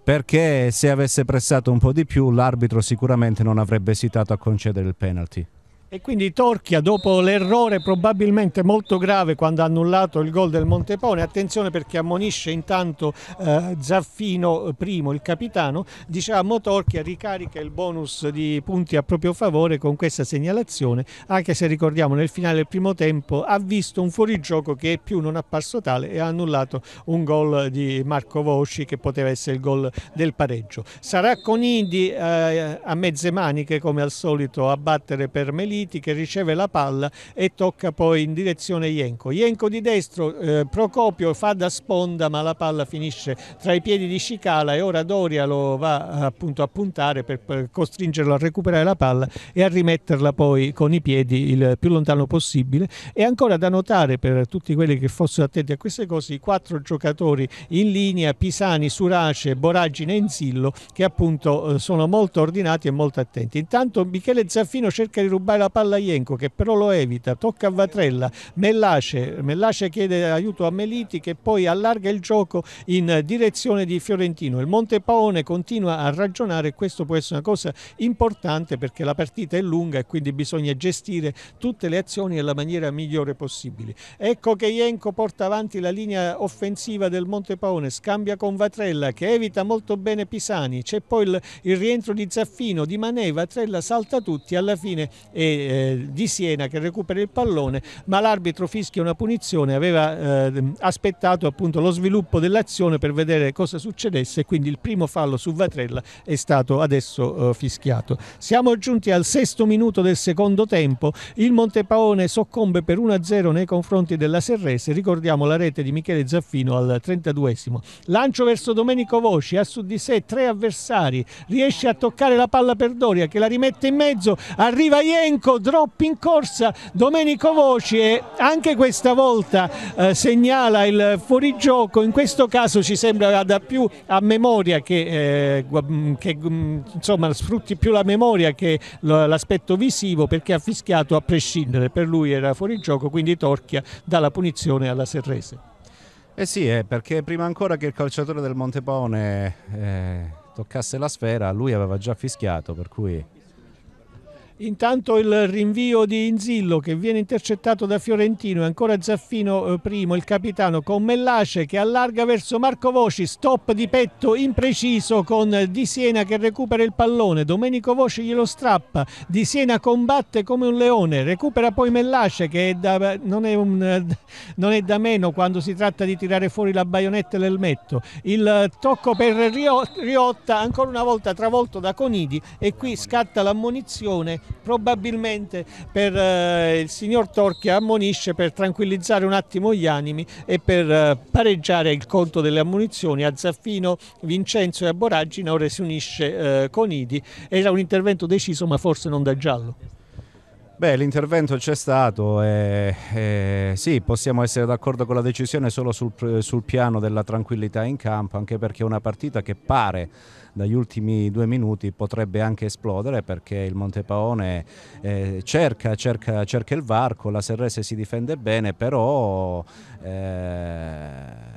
[SPEAKER 3] perché se avesse pressato un po' di più l'arbitro sicuramente non avrebbe esitato a concedere il penalty.
[SPEAKER 2] E quindi Torchia, dopo l'errore probabilmente molto grave quando ha annullato il gol del Montepone, attenzione perché ammonisce intanto eh, Zaffino eh, primo, il capitano, diciamo Torchia ricarica il bonus di punti a proprio favore con questa segnalazione, anche se ricordiamo nel finale del primo tempo ha visto un fuorigioco che più non è apparso tale e ha annullato un gol di Marco Vosci che poteva essere il gol del pareggio. Sarà Conidi eh, a mezze maniche come al solito a battere per Melino Milaniti che riceve la palla e tocca poi in direzione Ienco. Ienco di destro, eh, Procopio fa da sponda ma la palla finisce tra i piedi di Scicala e ora Doria lo va appunto a puntare per, per costringerlo a recuperare la palla e a rimetterla poi con i piedi il più lontano possibile. E ancora da notare per tutti quelli che fossero attenti a queste cose i quattro giocatori in linea, Pisani, Surace, Boragine e Insillo che appunto eh, sono molto ordinati e molto attenti. Intanto Michele Zaffino cerca di rubare la la palla a Ienco che però lo evita, tocca a Vatrella, Mellace, Mellace chiede aiuto a Meliti che poi allarga il gioco in direzione di Fiorentino. Il Montepaone continua a ragionare e questo può essere una cosa importante perché la partita è lunga e quindi bisogna gestire tutte le azioni nella maniera migliore possibile. Ecco che Ienco porta avanti la linea offensiva del Montepaone, scambia con Vatrella che evita molto bene Pisani, c'è poi il, il rientro di Zaffino, di Maneva, Vatrella salta tutti, alla fine è eh, di Siena che recupera il pallone, ma l'arbitro fischia una punizione, aveva eh, aspettato appunto lo sviluppo dell'azione per vedere cosa succedesse e quindi il primo fallo su Vatrella è stato adesso eh, fischiato. Siamo giunti al sesto minuto del secondo tempo, il Montepaone soccombe per 1-0 nei confronti della Serrese, ricordiamo la rete di Michele Zaffino al 32esimo. Lancio verso Domenico Voci, ha su di sé tre avversari, riesce a toccare la palla per Doria che la rimette in mezzo, arriva Ienco Franco drop in corsa Domenico Voci e anche questa volta eh, segnala il fuorigioco in questo caso ci sembra vada più a memoria che, eh, mm, che mm, insomma, sfrutti più la memoria che l'aspetto visivo perché ha fischiato a prescindere per lui era fuorigioco quindi Torchia dà la punizione alla Serrese
[SPEAKER 3] eh sì, eh, perché prima ancora che il calciatore del Montepone eh, toccasse la sfera, lui aveva già fischiato, per cui
[SPEAKER 2] Intanto il rinvio di Inzillo che viene intercettato da Fiorentino e ancora Zaffino eh, primo, il capitano, con Mellace che allarga verso Marco Voci, stop di petto impreciso con Di Siena che recupera il pallone, Domenico Voci glielo strappa, Di Siena combatte come un leone, recupera poi Mellace che è da, non, è un, non, è da meno quando si tratta di tirare fuori la baionetta e l'elmetto, il eh, tocco per Riotta ancora una volta travolto da Conidi e qui scatta l'ammonizione probabilmente per, eh, il signor Torchia ammonisce per tranquillizzare un attimo gli animi e per eh, pareggiare il conto delle ammunizioni a Zaffino, Vincenzo e a Boragine ora si unisce eh, Idi era un intervento deciso ma forse non da giallo Beh,
[SPEAKER 3] l'intervento c'è stato e, eh, e, eh, sì, possiamo essere d'accordo con la decisione solo sul, eh, sul piano della tranquillità in campo, anche perché è una partita che pare dagli ultimi due minuti potrebbe anche esplodere perché il Montepaone eh, cerca, cerca, cerca, il varco, la Serrese si difende bene, però... Eh,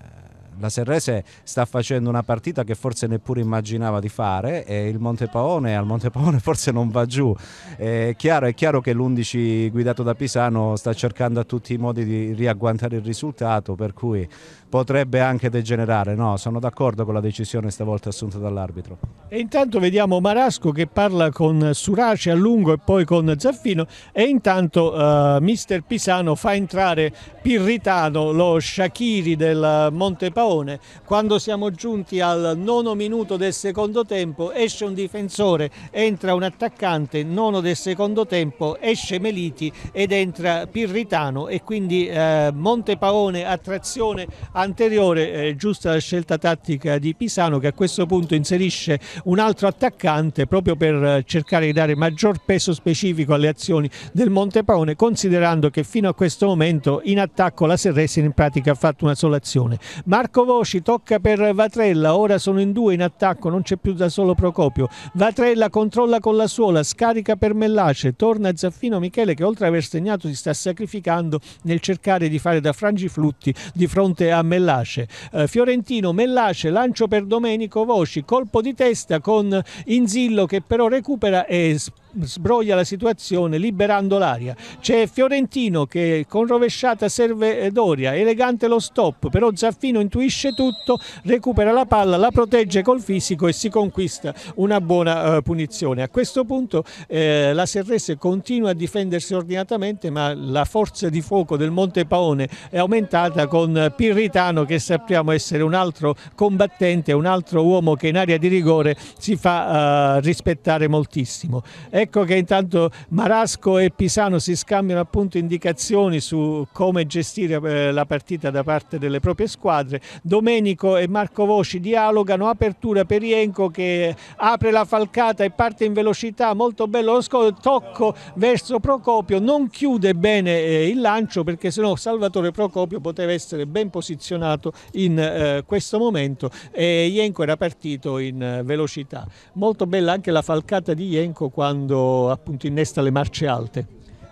[SPEAKER 3] la Serrese sta facendo una partita che forse neppure immaginava di fare e il Monte Paone al Monte Paone forse non va giù. È chiaro, è chiaro che l'11 guidato da Pisano sta cercando a tutti i modi di riagguantare il risultato, per cui potrebbe anche degenerare. No, sono d'accordo con la decisione stavolta assunta dall'arbitro.
[SPEAKER 2] E intanto vediamo Marasco che parla con Surace a lungo e poi con Zaffino e intanto uh, mister Pisano fa entrare Pirritano, lo Shakiri del Monte Paone. Leone, quando siamo giunti al nono minuto del secondo tempo esce un difensore, entra un attaccante, nono del secondo tempo esce Meliti ed entra Pirritano e quindi eh, Montepaone a trazione anteriore, eh, giusta la scelta tattica di Pisano che a questo punto inserisce un altro attaccante proprio per eh, cercare di dare maggior peso specifico alle azioni del Montepaone considerando che fino a questo momento in attacco la Serresina in pratica ha fatto una sola azione. Marco Vescovoci tocca per Vatrella, ora sono in due in attacco, non c'è più da solo Procopio. Vatrella controlla con la suola, scarica per Mellace, torna Zaffino Michele che oltre ad aver segnato si sta sacrificando nel cercare di fare da frangiflutti di fronte a Mellace. Eh, Fiorentino, Mellace, lancio per Domenico Voci, colpo di testa con Inzillo che però recupera e sbroglia la situazione liberando l'aria. C'è Fiorentino che con rovesciata serve eh, Doria, elegante lo stop, però Zaffino intuisce tutto, recupera la palla, la protegge col fisico e si conquista una buona uh, punizione. A questo punto eh, la Serrese continua a difendersi ordinatamente, ma la forza di fuoco del Monte Paone è aumentata con Pirritano che sappiamo essere un altro combattente, un altro uomo che in area di rigore si fa uh, rispettare moltissimo. Ecco che intanto Marasco e Pisano si scambiano appunto indicazioni su come gestire eh, la partita da parte delle proprie squadre. Domenico e Marco Voci dialogano, apertura per Ienco che apre la falcata e parte in velocità, molto bello lo scopo, tocco verso Procopio, non chiude bene eh, il lancio perché sennò Salvatore Procopio poteva essere ben posizionato in eh, questo momento e Ienco era partito in velocità. Molto bella anche la falcata di Ienco quando quando appunto innesta le marce alte.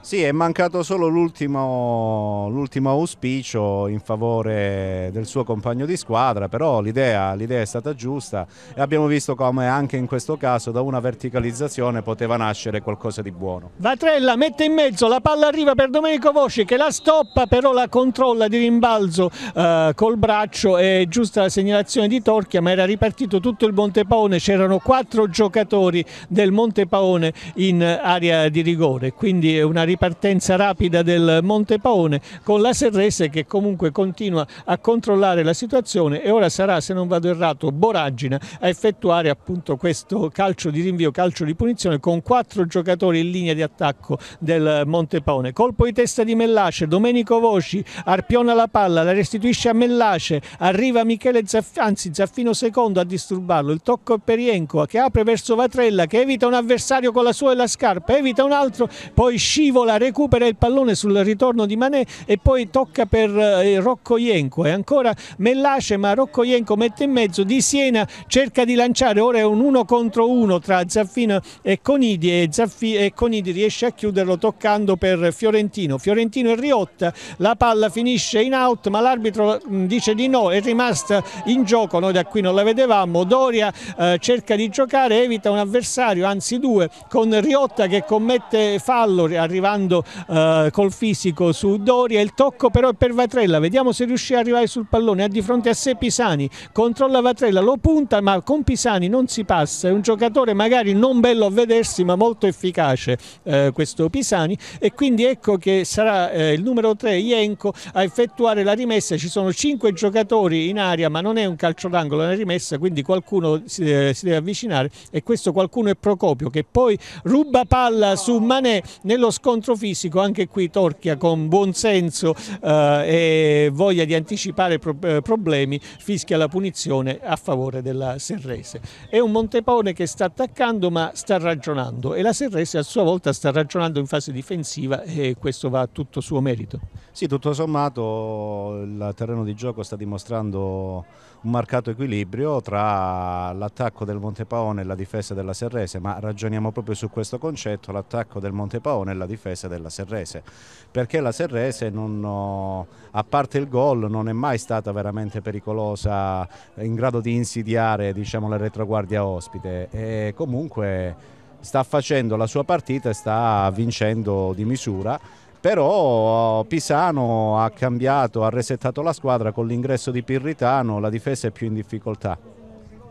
[SPEAKER 3] Sì, è mancato solo l'ultimo, auspicio in favore del suo compagno di squadra, però l'idea, è stata giusta e abbiamo visto come anche in questo caso da una verticalizzazione poteva nascere qualcosa di buono.
[SPEAKER 2] Vatrella mette in mezzo, la palla arriva per Domenico Vosci che la stoppa, però la controlla di rimbalzo eh, col braccio, è giusta la segnalazione di Torchia, ma era ripartito tutto il Montepaone, c'erano quattro giocatori del Montepaone in area di rigore, quindi è una ripartizione ripartenza rapida del Monte Paone con la Serrese che comunque continua a controllare la situazione e ora sarà se non vado errato Boragina a effettuare appunto questo calcio di rinvio, calcio di punizione con quattro giocatori in linea di attacco del Monte Paone. Colpo di testa di Mellace, Domenico Voci arpiona la palla, la restituisce a Mellace, arriva Michele Zaffino, anzi, Zaffino II a disturbarlo, il tocco è per Ienco che apre verso Vatrella che evita un avversario con la sua e la scarpa, evita un altro, poi scivola Nicola recupera il pallone sul ritorno di Manè e poi tocca per eh, Rocco Ienco e ancora Mellace ma Rocco Ienco mette in mezzo di Siena cerca di lanciare ora è un 1 contro 1 tra Zaffino e Conidi e, Zaffi, e Conidi riesce a chiuderlo toccando per Fiorentino Fiorentino e Riotta la palla finisce in out ma l'arbitro mm, dice di no è rimasta in gioco noi da qui non la vedevamo Doria eh, cerca di giocare evita un avversario anzi due con Riotta che commette fallo arrivato arrivando eh, col fisico su Doria, il tocco però è per Vatrella, vediamo se riuscì a arrivare sul pallone, ha di fronte a sé Pisani, controlla Vatrella, lo punta ma con Pisani non si passa, è un giocatore magari non bello a vedersi ma molto efficace eh, questo Pisani e quindi ecco che sarà eh, il numero 3 Ienco a effettuare la rimessa, ci sono 5 giocatori in aria ma non è un calcio d'angolo, è una rimessa quindi qualcuno si deve, eh, si deve avvicinare e questo qualcuno è Procopio che poi ruba palla su Manè nello scontro scontro fisico, anche qui Torchia con buon senso eh, e voglia di anticipare pro eh, problemi fischia la punizione a favore della Serrese. È un Montepone che sta attaccando ma sta ragionando e la Serrese a sua volta sta ragionando in fase difensiva e questo va a tutto suo merito.
[SPEAKER 3] Sì, tutto sommato il terreno di gioco sta dimostrando un marcato equilibrio tra l'attacco del Montepaone e la difesa della Serrese, ma ragioniamo proprio su questo concetto, l'attacco del Montepaone e la difesa della Serrese, perché la Serrese, non, a parte il gol, non è mai stata veramente pericolosa, in grado di insidiare diciamo, la retroguardia ospite e comunque sta facendo la sua partita e sta vincendo di misura però oh, Pisano ha cambiato, ha resettato la squadra con l'ingresso di Pirritano, la difesa è più in difficoltà.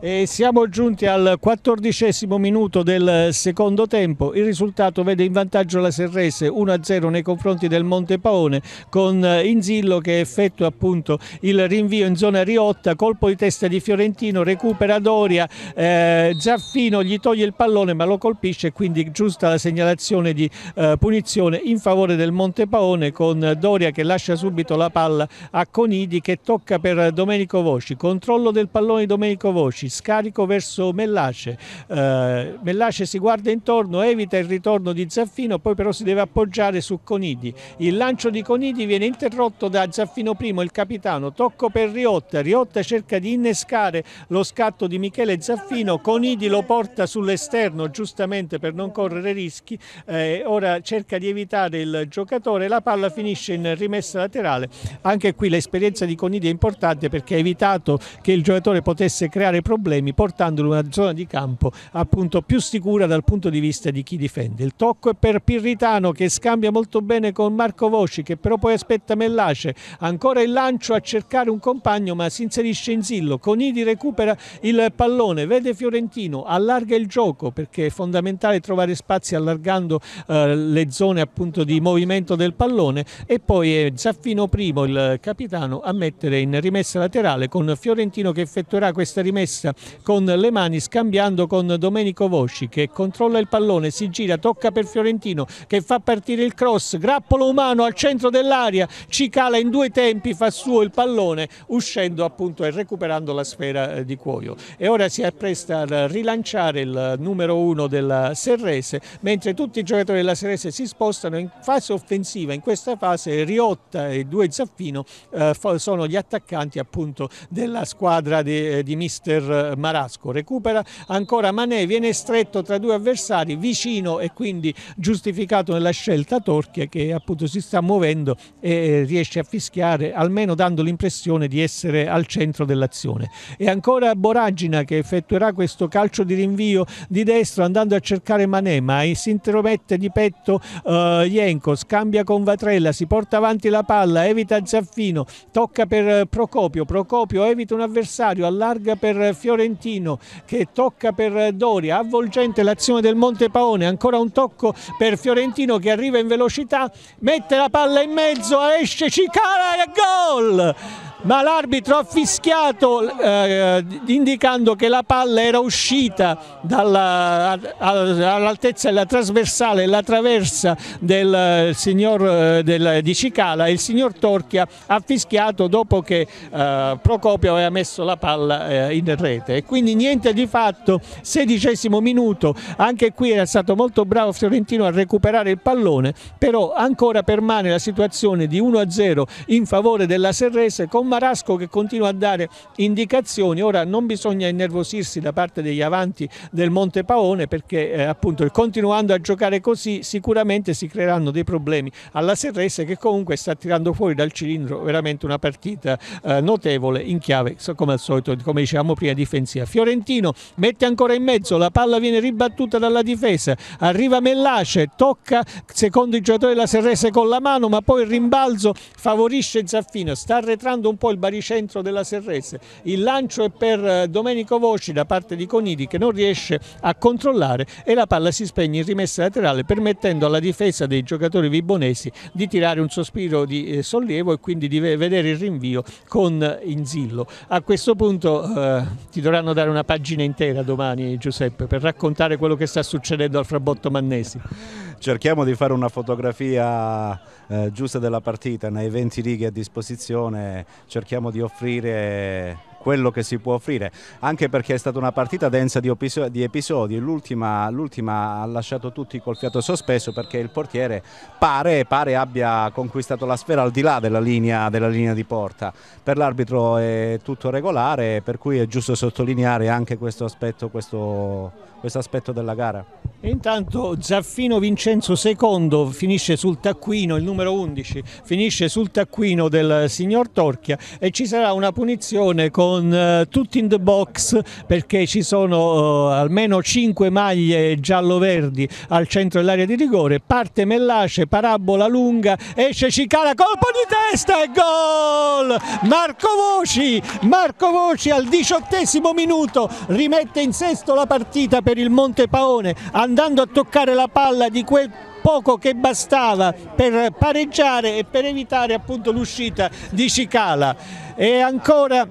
[SPEAKER 2] E siamo giunti al quattordicesimo minuto del secondo tempo, il risultato vede in vantaggio la Serrese 1-0 nei confronti del Monte Paone con eh, Inzillo che effettua appunto il rinvio in zona Riotta, colpo di testa di Fiorentino, recupera Doria, eh, Zaffino gli toglie il pallone ma lo colpisce quindi giusta la segnalazione di eh, punizione in favore del Monte Paone con Doria che lascia subito la palla a Conidi che tocca per Domenico Voci, controllo del pallone di Domenico Voci, scarico verso Mellace. Eh, Mellace si guarda intorno, evita il ritorno di Zaffino, poi però si deve appoggiare su Conidi. Il lancio di Conidi viene interrotto da Zaffino I, il capitano, tocco per Riotta. Riotta cerca di innescare lo scatto di Michele Zaffino, Conidi lo porta sull'esterno giustamente per non correre rischi, eh, ora cerca di evitare il giocatore, la palla finisce in rimessa laterale. Anche qui l'esperienza di Conidi è importante perché ha evitato che il giocatore potesse creare problemi problemi portandolo in una zona di campo appunto più sicura dal punto di vista di chi difende. Il tocco è per Pirritano che scambia molto bene con Marco Voci che però poi aspetta Mellace, ancora il lancio a cercare un compagno ma si inserisce in Zillo, Conidi recupera il pallone, vede Fiorentino, allarga il gioco perché è fondamentale trovare spazi allargando eh, le zone appunto di movimento del pallone e poi è Zaffino primo il capitano a mettere in rimessa laterale con Fiorentino che effettuerà questa rimessa sinistra con le mani scambiando con Domenico Vosci che controlla il pallone, si gira, tocca per Fiorentino che fa partire il cross, grappolo umano al centro dell'aria, ci cala in due tempi, fa suo il pallone uscendo appunto e recuperando la sfera eh, di Cuoio e ora si appresta a rilanciare il numero uno della Serrese mentre tutti i giocatori della Serrese si spostano in fase offensiva, in questa fase Riotta e due Zaffino eh, sono gli attaccanti appunto della squadra di, eh, di mister Marasco, recupera ancora Manè, viene stretto tra due avversari, vicino e quindi giustificato nella scelta Torchia che appunto si sta muovendo e riesce a fischiare, almeno dando l'impressione di essere al centro dell'azione. E ancora Boragina che effettuerà questo calcio di rinvio di destra andando a cercare Manè, ma si intromette di petto eh, Jenko, scambia con Vatrella, si porta avanti la palla, evita Zaffino, tocca per eh, Procopio, Procopio evita un avversario, allarga per Fiorentino Fiorentino che tocca per Doria, avvolgente l'azione del Monte Paone, ancora un tocco per Fiorentino che arriva in velocità, mette la palla in mezzo, esce Cicala e gol! ma l'arbitro ha fischiato eh, indicando che la palla era uscita all'altezza della trasversale la traversa del eh, signor eh, del, di Cicala e il signor Torchia ha fischiato dopo che eh, Procopio aveva messo la palla eh, in rete e quindi niente di fatto sedicesimo minuto anche qui era stato molto bravo Fiorentino a recuperare il pallone però ancora permane la situazione di 1-0 in favore della Serrese con Marasco che continua a dare indicazioni, ora non bisogna innervosirsi da parte degli avanti del Monte Paone perché eh, appunto continuando a giocare così sicuramente si creeranno dei problemi alla Serrese che comunque sta tirando fuori dal cilindro veramente una partita eh, notevole in chiave come al solito come dicevamo prima difensiva. Fiorentino mette ancora in mezzo, la palla viene ribattuta dalla difesa, arriva Mellace, tocca secondo il giocatore della Serrese con la mano ma poi il rimbalzo favorisce Zaffino, sta arretrando un po' po' il baricentro della Serrese. Il lancio è per eh, Domenico Voci da parte di Conidi che non riesce a controllare e la palla si spegne in rimessa laterale permettendo alla difesa dei giocatori vibonesi di tirare un sospiro di eh, sollievo e quindi di vedere il rinvio con eh, Inzillo. A questo punto eh, ti dovranno dare una pagina intera domani Giuseppe per raccontare quello che sta succedendo al frabotto Mannesi cerchiamo di fare una fotografia
[SPEAKER 3] eh, giusta della partita, nei 20 righe a disposizione cerchiamo di offrire quello che si può offrire, anche perché è stata una partita densa di, di episodi, l'ultima, ha lasciato tutti col fiato sospeso perché il portiere pare, pare abbia conquistato la sfera al di là della linea, della linea di porta, per l'arbitro è tutto regolare per cui è giusto sottolineare anche questo aspetto, questo questo aspetto della gara.
[SPEAKER 2] Intanto Zaffino Vincenzo II finisce sul taccuino, il numero 11, finisce sul taccuino del signor Torchia e ci sarà una punizione con uh, tutti in the box perché ci sono uh, almeno 5 maglie giallo-verdi al centro dell'area di rigore, parte Mellace, parabola lunga, esce Cicala, colpo di testa e gol! Marco Voci, Marco Voci al diciottesimo minuto rimette in sesto la partita per per il Monte Paone andando a toccare la palla di quel poco che bastava per pareggiare e per evitare appunto l'uscita di Cicala e ancora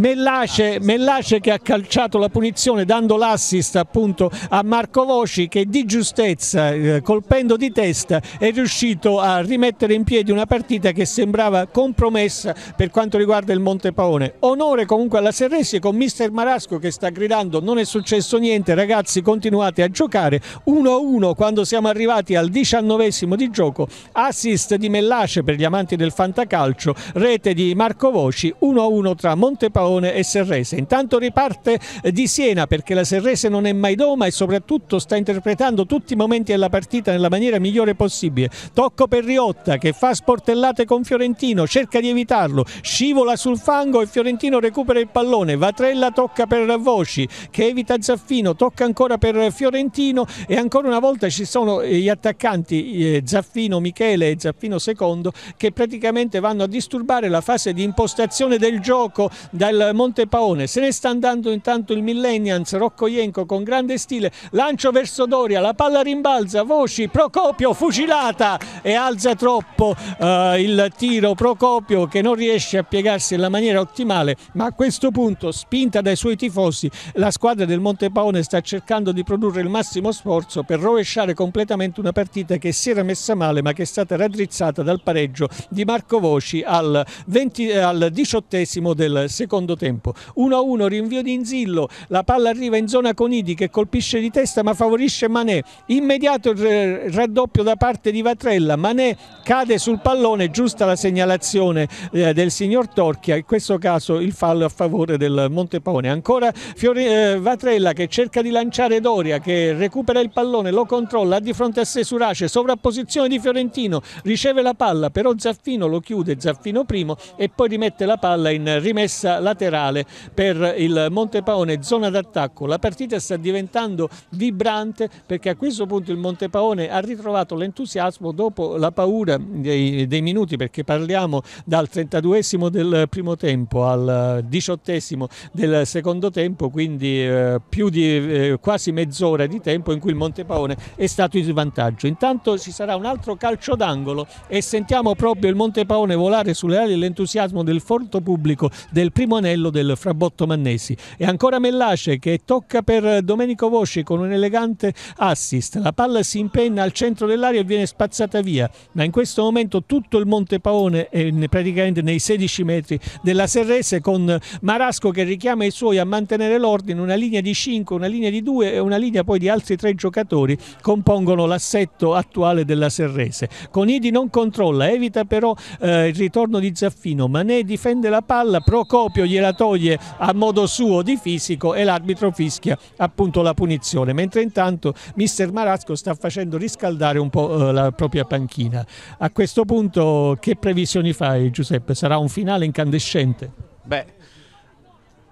[SPEAKER 2] Mellace, Mellace, che ha calciato la punizione dando l'assist appunto a Marco Voci che di giustezza eh, colpendo di testa è riuscito a rimettere in piedi una partita che sembrava compromessa per quanto riguarda il Monte Paone. Onore comunque alla Serresi con mister Marasco che sta gridando non è successo niente ragazzi continuate a giocare 1-1 quando siamo arrivati al diciannovesimo di gioco assist di Mellace per gli amanti del fantacalcio rete di Marco Voci 1-1 tra Monte Paone Lione e Serrese. Intanto riparte eh, di Siena perché la Serrese non è mai doma e soprattutto sta interpretando tutti i momenti della partita nella maniera migliore possibile. Tocco per Riotta che fa sportellate con Fiorentino, cerca di evitarlo, scivola sul fango e Fiorentino recupera il pallone. Vatrella tocca per Voci che evita Zaffino, tocca ancora per Fiorentino e ancora una volta ci sono eh, gli attaccanti eh, Zaffino Michele e Zaffino II che praticamente vanno a disturbare la fase di impostazione del gioco da il Monte Paone. Se ne sta andando intanto il Millennials, Rocco Ienco con grande stile, lancio verso Doria, la palla rimbalza, Voci, Procopio fucilata e alza troppo eh, il tiro Procopio che non riesce a piegarsi nella maniera ottimale, ma a questo punto spinta dai suoi tifosi la squadra del Monte Paone sta cercando di produrre il massimo sforzo per rovesciare completamente una partita che si era messa male ma che è stata raddrizzata dal pareggio di Marco Voci al, 20, eh, al diciottesimo del secondo secondo tempo. 1-1 rinvio di Inzillo, la palla arriva in zona Conidi che colpisce di testa ma favorisce Manè. Immediato il raddoppio da parte di Vatrella, Manè cade sul pallone, giusta la segnalazione eh, del signor Torchia, in questo caso il fallo a favore del Montepone. Ancora Fiori, eh, Vatrella che cerca di lanciare Doria che recupera il pallone, lo controlla, di fronte a sé Surace, sovrapposizione di Fiorentino, riceve la palla però Zaffino lo chiude, Zaffino primo e poi rimette la palla in rimessa la laterale per il Montepaone, zona d'attacco. La partita sta diventando vibrante perché a questo punto il Montepaone ha ritrovato l'entusiasmo dopo la paura dei, dei, minuti perché parliamo dal 32esimo del primo tempo al 18esimo del secondo tempo, quindi eh, più di eh, quasi mezz'ora di tempo in cui il Montepaone è stato in svantaggio. Intanto ci sarà un altro calcio d'angolo e sentiamo proprio il Montepaone volare sulle ali l'entusiasmo del forte pubblico del primo anello del Frabotto Mannesi. E ancora Mellace che tocca per Domenico Voce con un elegante assist. La palla si impenna al centro dell'area e viene spazzata via, ma in questo momento tutto il Monte Paone è eh, praticamente nei 16 metri della Serrese con Marasco che richiama i suoi a mantenere l'ordine, una linea di 5, una linea di 2 e una linea poi di altri tre giocatori compongono l'assetto attuale della Serrese. Conidi non controlla, evita però eh, il ritorno di Zaffino, Mané difende la palla, Procopio gliela toglie a modo suo di fisico e l'arbitro fischia appunto la punizione, mentre intanto mister Marasco sta facendo riscaldare un po' eh, la propria panchina. A questo punto che previsioni fai Giuseppe? Sarà un finale incandescente?
[SPEAKER 3] Beh,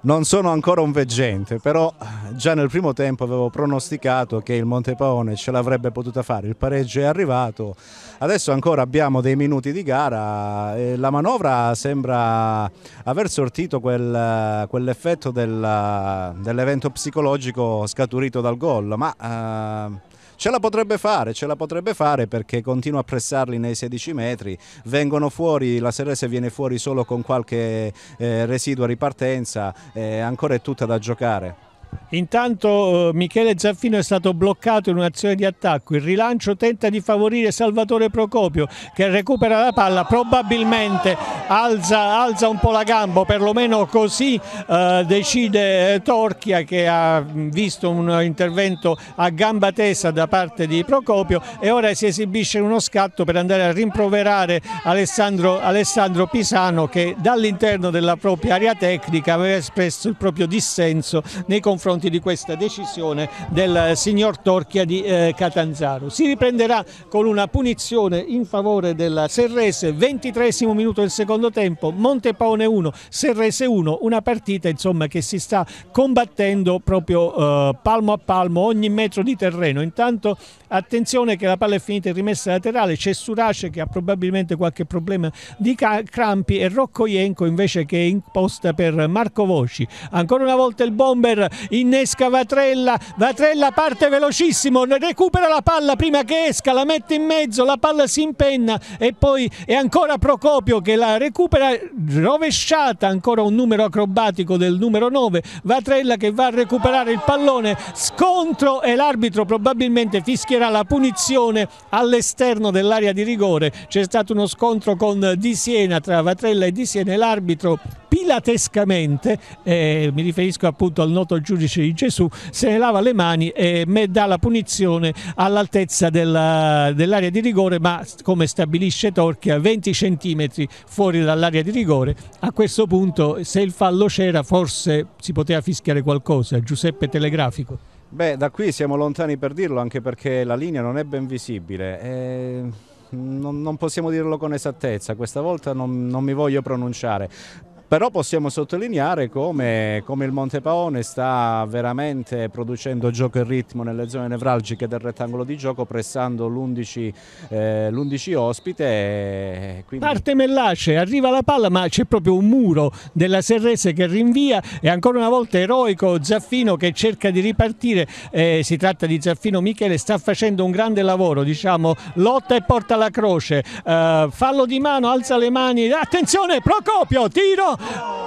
[SPEAKER 3] non sono ancora un veggente, però eh, già nel primo tempo avevo pronosticato che il Montepaone ce l'avrebbe potuta fare. Il pareggio è arrivato, adesso ancora abbiamo dei minuti di gara e la manovra sembra aver sortito quel, eh, quell'effetto eh, dell'evento psicologico scaturito dal gol, ma... Eh, Ce la potrebbe fare, ce la potrebbe fare perché continua a pressarli nei 16 metri, vengono fuori, la Serese viene fuori solo con qualche eh, a
[SPEAKER 2] ripartenza, eh, ancora è tutta da giocare. Intanto eh, Michele Zaffino è stato bloccato in un'azione di attacco, il rilancio tenta di favorire Salvatore Procopio che recupera la palla, probabilmente alza, alza un po' la gamba, perlomeno così eh, decide eh, Torchia che ha visto un intervento a gamba tesa da parte di Procopio e ora si esibisce uno scatto per andare a rimproverare Alessandro, Alessandro Pisano che dall'interno della propria area tecnica aveva espresso il proprio dissenso nei confronti confronti di questa decisione del signor Torchia di eh, Catanzaro. Si riprenderà con una punizione in favore della Serrese, 23 minuto del secondo tempo, Montepaone 1, Serrese 1, una partita insomma, che si sta combattendo proprio eh, palmo a palmo ogni metro di terreno. Intanto attenzione che la palla è finita in rimessa laterale, c'è Surace che ha probabilmente qualche problema di crampi e Rocco Ienco invece che è imposta per Marco Voci. Ancora una volta il bomber innesca Vatrella, Vatrella parte velocissimo, recupera la palla prima che esca, la mette in mezzo, la palla si impenna e poi è ancora Procopio che la recupera rovesciata, ancora un numero acrobatico del numero 9, Vatrella che va a recuperare il pallone, scontro e l'arbitro probabilmente fischierà la punizione all'esterno dell'area di rigore, c'è stato uno scontro con Di Siena tra Vatrella e Di Siena e l'arbitro pilatescamente, eh, mi riferisco appunto al noto giudice di Gesù, se ne lava le mani e dà la punizione all'altezza dell'area di rigore, ma come stabilisce Torchia 20 centimetri fuori dall'area di rigore. A questo punto se il fallo c'era forse si poteva fischiare qualcosa, Giuseppe Telegrafico.
[SPEAKER 3] Beh, da qui siamo lontani per dirlo, anche perché la linea non è ben visibile. Eh... Non, non, possiamo dirlo con esattezza, questa volta non, non mi voglio pronunciare però possiamo sottolineare come, come il Monte Paone sta veramente producendo gioco e ritmo nelle zone nevralgiche del rettangolo di gioco pressando l'11, eh,
[SPEAKER 2] ospite. Quindi... Parte Mellace, arriva la palla ma c'è proprio un muro della Serrese che rinvia e ancora una volta eroico Zaffino che cerca di ripartire, eh, si tratta di Zaffino Michele, sta facendo un grande lavoro, diciamo, lotta e porta la croce, eh, fallo di mano, alza le mani, attenzione Procopio, tiro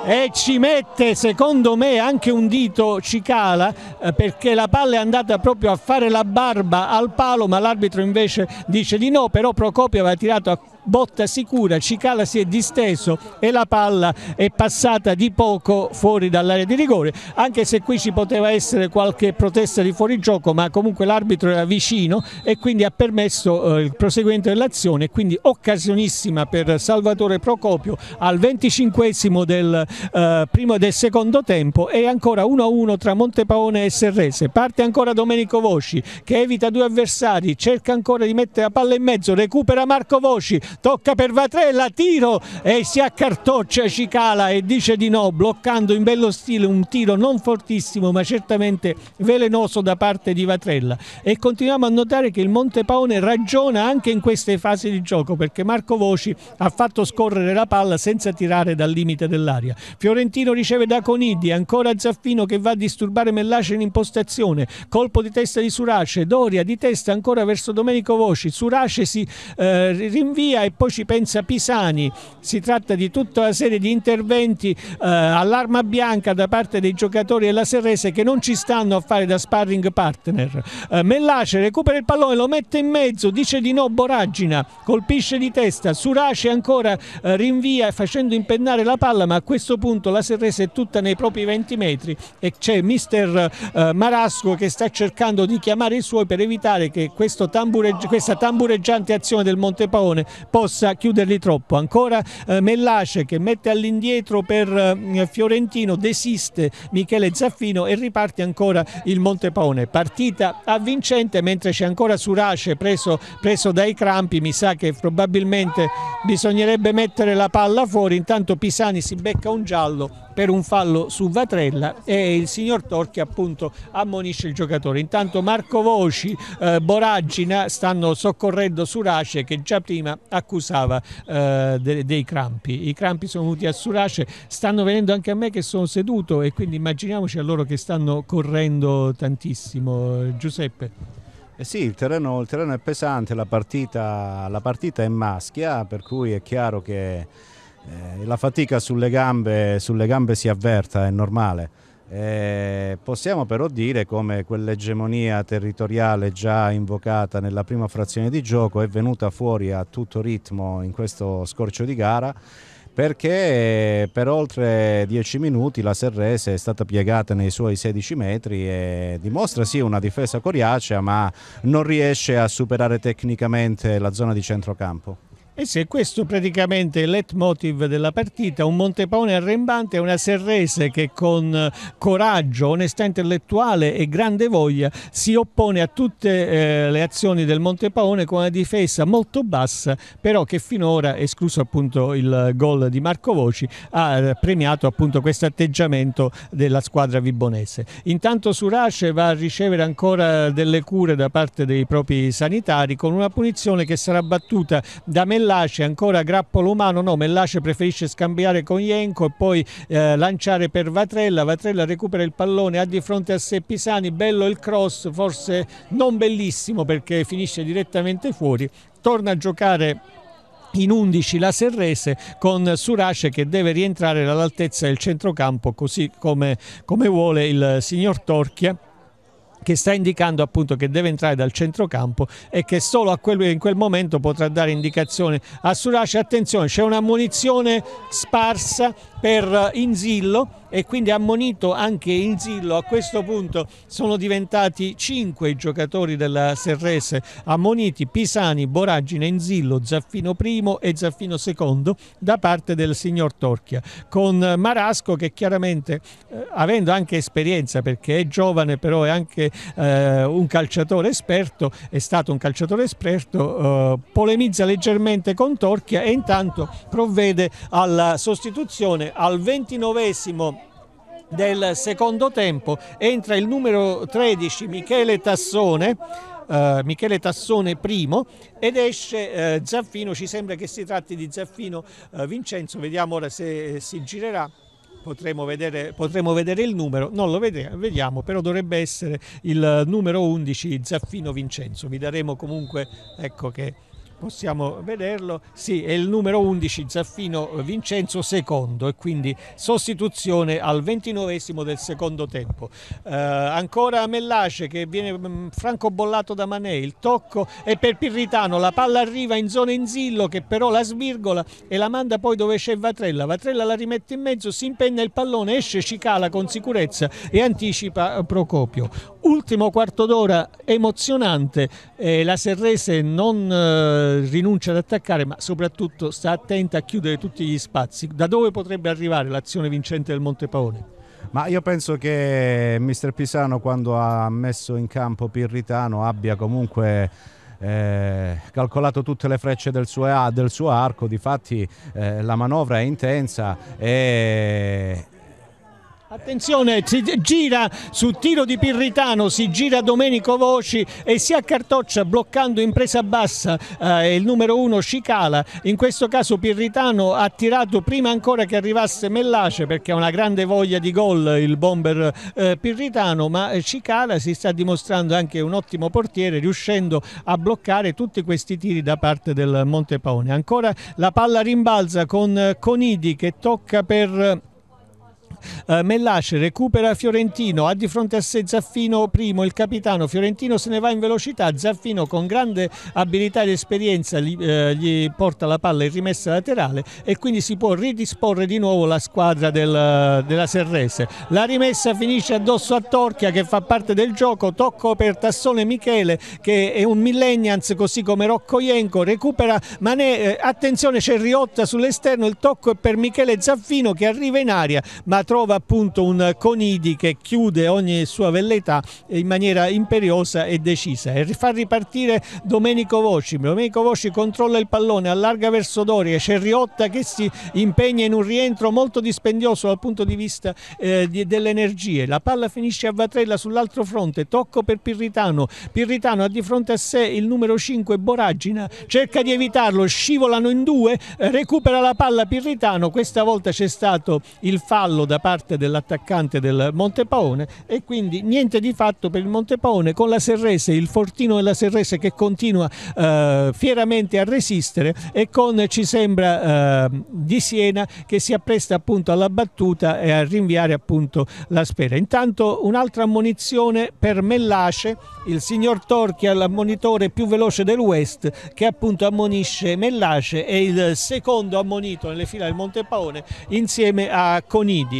[SPEAKER 2] e ci mette secondo me anche un dito cicala eh, perché la palla è andata proprio a fare la barba al palo ma l'arbitro invece dice di no però Procopio aveva tirato a botta sicura, Cicala si è disteso e la palla è passata di poco fuori dall'area di rigore, anche se qui ci poteva essere qualche protesta di fuorigioco, ma comunque l'arbitro era vicino e quindi ha permesso eh, il proseguimento dell'azione, quindi occasionissima per Salvatore Procopio al 25 del eh, primo e del secondo tempo e ancora 1-1 tra Montepaone e Serrese. Parte ancora Domenico Voci che evita due avversari, cerca ancora di mettere la palla in mezzo, recupera Marco Voci, tocca per Vatrella, tiro e si accartoccia Cicala e dice di no, bloccando in bello stile un tiro non fortissimo ma certamente velenoso da parte di Vatrella. E continuiamo a notare che il Montepaone ragiona anche in queste fasi di gioco perché Marco Voci ha fatto scorrere la palla senza tirare dal limite dell'aria. Fiorentino riceve da Conidi, ancora Zaffino che va a disturbare Mellace in impostazione, colpo di testa di Surace, Doria di testa ancora verso Domenico Voci, Surace si eh, rinvia e poi ci pensa Pisani. Si tratta di tutta una serie di interventi eh, all'arma bianca da parte dei giocatori della Serrese che non ci stanno a fare da sparring partner. Eh, Mellace recupera il pallone, lo mette in mezzo, dice di no Boragina, colpisce di testa, Surace ancora eh, rinvia facendo impennare la palla ma a questo punto la Serrese è tutta nei propri 20 metri e c'è mister eh, Marasco che sta cercando di chiamare i suoi per evitare che tambureggi questa tambureggiante azione del Montepaone possa chiuderli troppo. Ancora eh, Mellace che mette all'indietro per eh, Fiorentino, desiste Michele Zaffino e riparte ancora il Montepaone. Partita avvincente mentre c'è ancora Surace preso, preso dai crampi, mi sa che probabilmente bisognerebbe mettere la palla fuori, intanto Pisani si becca un giallo per un fallo su Vatrella e il signor Torchi appunto ammonisce il giocatore. Intanto Marco Voci, eh, Boragina stanno soccorrendo Surace che già prima accusava eh, de dei crampi. I crampi sono venuti a Surace, stanno venendo anche a me che sono seduto e quindi immaginiamoci a loro che stanno correndo tantissimo. Giuseppe.
[SPEAKER 3] Eh sì, il terreno, il terreno, è pesante, la partita, la partita è maschia, per cui è chiaro che eh, la fatica sulle gambe, sulle gambe, si avverta, è normale. Eh, possiamo però dire come quell'egemonia territoriale già invocata nella prima frazione di gioco è venuta fuori a tutto ritmo in questo scorcio di gara perché per oltre 10 minuti la Serrese è stata piegata nei suoi 16 metri e dimostra sì una difesa coriacea ma non riesce a superare tecnicamente la zona di centrocampo.
[SPEAKER 2] E se questo praticamente è il leitmotiv della partita, un Montepone arrembante e una Serrese che con coraggio, onestà intellettuale e grande voglia si oppone a tutte eh, le azioni del Montepaone con una difesa molto bassa, però che finora, escluso appunto il gol di Marco Voci, ha eh, premiato appunto questo atteggiamento della squadra vibonese. Intanto Surace va a ricevere ancora delle cure da parte dei propri sanitari con una punizione che sarà battuta da Melano Mellace ancora grappolo umano no Mellace preferisce scambiare con Jenko e poi eh, lanciare per Vatrella Vatrella recupera il pallone ha di fronte a sé Pisani bello il cross forse non bellissimo perché finisce direttamente fuori torna a giocare in 11 la Serrese con Surace che deve rientrare all'altezza del centrocampo così come, come vuole il signor Torchia che sta indicando appunto che deve entrare dal centrocampo e che solo quel, in quel momento potrà dare indicazione a Surace. Attenzione, c'è una munizione sparsa per eh, Inzillo e quindi ammonito anche Inzillo. A questo punto sono diventati cinque i giocatori della Serrese ammoniti Pisani, Boragine, Inzillo, Zaffino I e Zaffino II da parte del signor Torchia con Marasco che chiaramente eh, avendo anche esperienza perché è giovane però è anche eh, un calciatore esperto è stato un calciatore esperto eh, polemizza leggermente con Torchia e intanto provvede alla sostituzione al ventinovesimo del secondo tempo entra il numero 13 Michele Tassone Uh, Michele Tassone primo ed esce uh, Zaffino, ci sembra che si tratti di Zaffino uh, Vincenzo, vediamo ora se si girerà. Potremo vedere, potremo vedere, il numero, non lo vediamo, vediamo, però dovrebbe essere il numero 11 Zaffino Vincenzo. Vi daremo comunque, ecco che possiamo vederlo, sì, è il numero 11 Zaffino Vincenzo secondo e quindi sostituzione al ventinovesimo del secondo tempo. Eh, ancora Mellace che viene mm, francobollato da Manè, il tocco è per Pirritano, la palla arriva in zona Inzillo che però la svirgola e la manda poi dove c'è Vatrella, Vatrella la rimette in mezzo, si impenna il pallone, esce Cicala con sicurezza e anticipa Procopio. Ultimo quarto d'ora emozionante, eh, la Serrese non eh, rinuncia ad attaccare ma soprattutto sta attenta a chiudere tutti gli spazi. Da dove potrebbe arrivare l'azione vincente del Montepaone?
[SPEAKER 3] Ma io penso che mister Pisano quando ha messo in campo Pirritano abbia comunque... Eh, calcolato tutte le frecce del suo, del suo arco, difatti eh, la manovra è intensa e,
[SPEAKER 2] Attenzione, si gira su tiro di Pirritano, si gira Domenico Voci e si accartoccia bloccando in presa bassa eh, il numero uno Cicala. In questo caso Pirritano ha tirato prima ancora che arrivasse Mellace perché ha una grande voglia di gol il bomber eh, Pirritano, ma eh, Cicala si sta dimostrando anche un ottimo portiere riuscendo a bloccare tutti questi tiri da parte del Montepaone. Ancora la palla rimbalza con eh, Conidi che tocca per... Eh, Mellace recupera Fiorentino, ha di fronte a sé Zaffino primo, il capitano Fiorentino se ne va in velocità, Zaffino con grande abilità ed esperienza gli, eh, gli porta la palla in rimessa laterale e quindi si può ridisporre di nuovo la squadra del, della Serrese. La rimessa finisce addosso a Torchia che fa parte del gioco, tocco per Tassone Michele che è un millennials così come Rocco Ienco, recupera Manè, eh, attenzione c'è Riotta sull'esterno, il tocco è per Michele Zaffino che arriva in aria ma trova appunto un Conidi che chiude ogni sua velleità in maniera imperiosa e decisa e fa ripartire Domenico Voci. Domenico Voci controlla il pallone, allarga verso Doria, c'è Riotta che si impegna in un rientro molto dispendioso dal punto di vista eh, delle energie. La palla finisce a Vatrella sull'altro fronte, tocco per Pirritano. Pirritano ha di fronte a sé il numero 5 Boragina, cerca di evitarlo, scivolano in due, recupera la palla Pirritano, questa volta c'è stato il fallo da parte dell'attaccante del Montepaone e quindi niente di fatto per il Montepaone con la Serrese, il fortino della Serrese che continua eh, fieramente a resistere e con ci sembra eh, di Siena che si appresta appunto alla battuta e a rinviare appunto la spera. Intanto un'altra ammonizione per Mellace, il signor Torchia, l'ammonitore più veloce del West che appunto ammonisce Mellace e il secondo ammonito nelle file del Montepaone insieme a Conidi.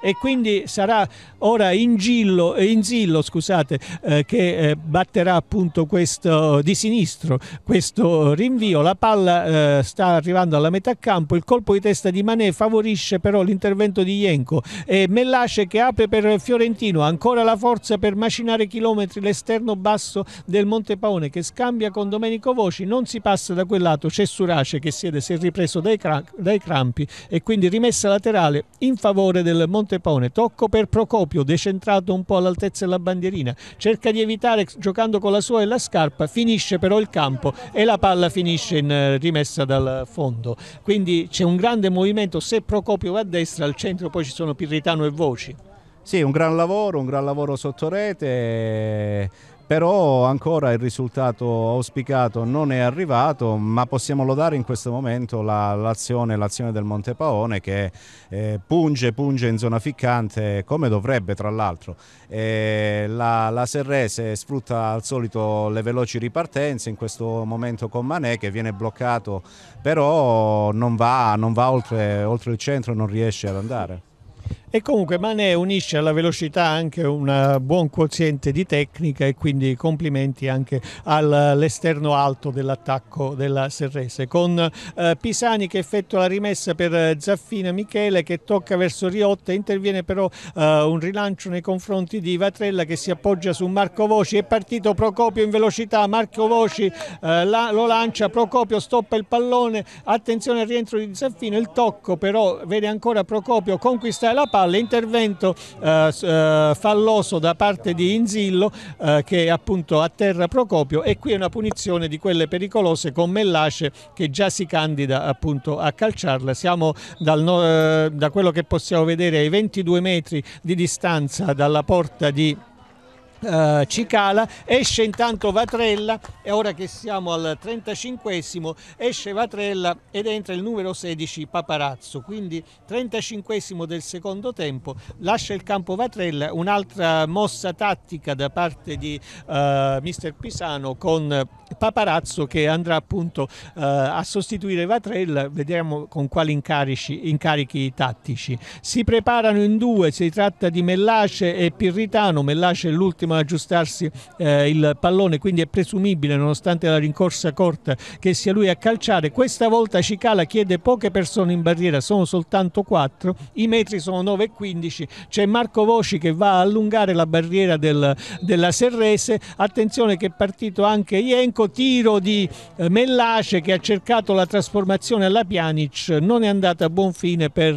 [SPEAKER 2] e quindi sarà ora Ingillo, Inzillo scusate, eh, che eh, batterà appunto questo di sinistro questo rinvio, la palla eh, sta arrivando alla metà campo, il colpo di testa di Manè favorisce però l'intervento di Jenko e Mellace che apre per Fiorentino, ancora la forza per macinare chilometri l'esterno basso del Monte Paone che scambia con Domenico Voci, non si passa da quel lato, c'è Surace che siede, si è ripreso dai, crampi e quindi rimessa laterale in favore del Monte Montepone, tocco per Procopio, decentrato un po' all'altezza della bandierina, cerca di evitare giocando con la sua e la scarpa, finisce però il campo e la palla finisce in eh, rimessa dal fondo. Quindi c'è un grande movimento, se Procopio va a destra, al centro poi ci sono Pirritano e Voci.
[SPEAKER 3] Sì, un gran lavoro, un gran lavoro sotto rete però ancora il risultato auspicato non è arrivato, ma possiamo lodare in questo momento la, l'azione, l'azione, del Montepaone che eh, punge, punge in zona ficcante come dovrebbe tra l'altro. Eh, la, la, Serrese sfrutta al solito le veloci ripartenze, in questo momento con Manè che viene bloccato, però non va, non va oltre, oltre il centro, non riesce ad andare.
[SPEAKER 2] E comunque Mané unisce alla velocità anche un eh, buon quoziente di tecnica e quindi complimenti anche all'esterno eh, alto dell'attacco della Serrese. Con eh, Pisani che effettua la rimessa per Zaffina Michele che tocca verso Riotta, interviene però un rilancio nei confronti di Vatrella che si appoggia su Marco Voci, è partito Procopio in velocità, Marco Voci lo lancia, Procopio stoppa il pallone, attenzione al rientro di Zaffino, il tocco però vede ancora Procopio conquistare la palla palla, intervento eh, eh, falloso da parte di Inzillo eh, che appunto atterra Procopio e qui è una punizione di quelle pericolose con Mellace che già si candida appunto a calciarla. Siamo dal, da quello che possiamo vedere ai 22 metri di distanza dalla porta di eh, Cicala, esce intanto Vatrella e ora che siamo al 35esimo esce Vatrella ed entra il numero 16 Paparazzo, quindi 35esimo del secondo tempo, lascia il campo Vatrella, un'altra mossa tattica da parte di eh, mister Pisano con Paparazzo che andrà appunto eh, a sostituire Vatrella, vediamo con quali incarici, incarichi tattici. Si preparano in due, si tratta di Mellace e Pirritano, Mellace è l'ultimo pochissimo ad aggiustarsi eh, il pallone, quindi è presumibile, nonostante la rincorsa corta, che sia lui a calciare. Questa volta Cicala chiede poche persone in barriera, sono soltanto 4, i metri sono 9,15, c'è Marco Voci che va a allungare la barriera del, della Serrese, attenzione che è partito anche Ienco, tiro di eh, Mellace che ha cercato la trasformazione alla Pjanic, non è andata a buon fine per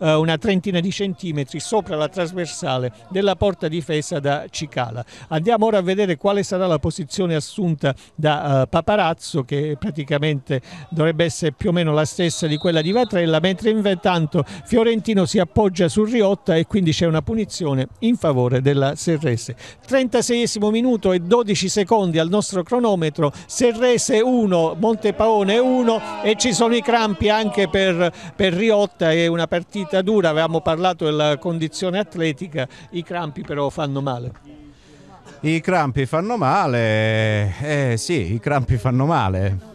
[SPEAKER 2] eh, una trentina di centimetri sopra la trasversale della porta difesa da Cicala. Sala. Andiamo ora a vedere quale sarà la posizione assunta da uh, Paparazzo che praticamente dovrebbe essere più o meno la stessa di quella di Vatrella, mentre intanto Fiorentino si appoggia su Riotta e quindi c'è una punizione in favore della Serrese. 36 minuto e 12 secondi al nostro cronometro, Serrese 1, Montepaone 1 e ci sono i crampi anche per, per Riotta, è una partita dura, avevamo parlato della condizione atletica, i crampi però fanno male
[SPEAKER 3] i crampi fanno male, eh sì, i crampi fanno male.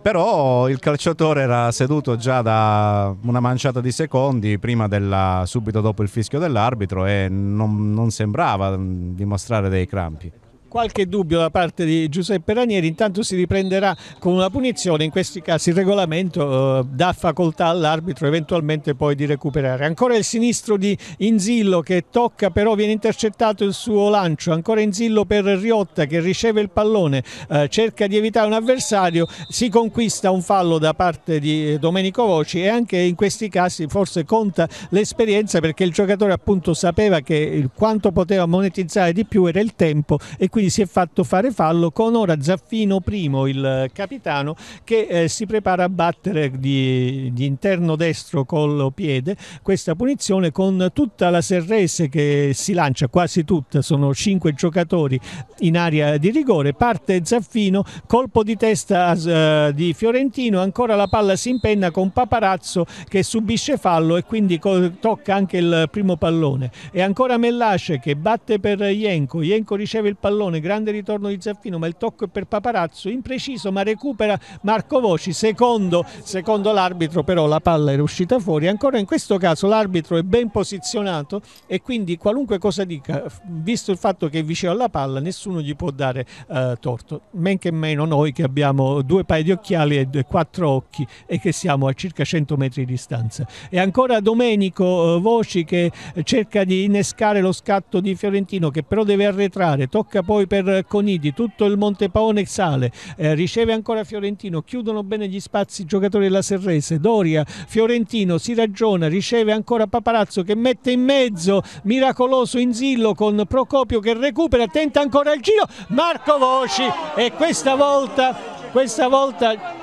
[SPEAKER 3] Però il calciatore era seduto già da una manciata di secondi della, subito dopo il fischio dell'arbitro e non, non sembrava mm, dimostrare dei crampi
[SPEAKER 2] qualche dubbio da parte di Giuseppe Ranieri, intanto si riprenderà con una punizione, in questi casi il regolamento eh, dà facoltà all'arbitro eventualmente poi di recuperare. Ancora il sinistro di Inzillo che tocca però viene intercettato il suo lancio, ancora Inzillo per Riotta che riceve il pallone, eh, cerca di evitare un avversario, si conquista un fallo da parte di Domenico Voci e anche in questi casi forse conta l'esperienza perché il giocatore appunto sapeva che quanto poteva monetizzare di più era il tempo e quindi quindi si è fatto fare fallo con ora Zaffino primo il capitano che eh, si prepara a battere di, di, interno destro col piede questa punizione con tutta la Serrese che si lancia quasi tutta sono cinque giocatori in area di rigore parte Zaffino colpo di testa eh, di Fiorentino ancora la palla si impenna con Paparazzo che subisce fallo e quindi tocca anche il primo pallone e ancora Mellace che batte per Ienco Ienco riceve il pallone Pallone, grande ritorno di Zaffino, ma il tocco è per Paparazzo, impreciso ma recupera Marco Voci, secondo, secondo l'arbitro però la palla era uscita fuori, ancora in questo caso l'arbitro è ben posizionato e quindi qualunque cosa dica, visto il fatto che è vicino alla palla, nessuno gli può dare eh, torto, men che meno noi che abbiamo due paio di occhiali e due, quattro occhi e che siamo a circa 100 metri di distanza. E ancora Domenico eh, Voci che eh, cerca di innescare lo scatto di Fiorentino che però deve arretrare, tocca poi poi per Conidi, tutto il Monte Paone sale, eh, riceve ancora Fiorentino, chiudono bene gli spazi i giocatori della Serrese, Doria, Fiorentino, si ragiona, riceve ancora Paparazzo che mette in mezzo, miracoloso in zillo con Procopio che recupera, tenta ancora il giro, Marco Voci e questa volta, questa volta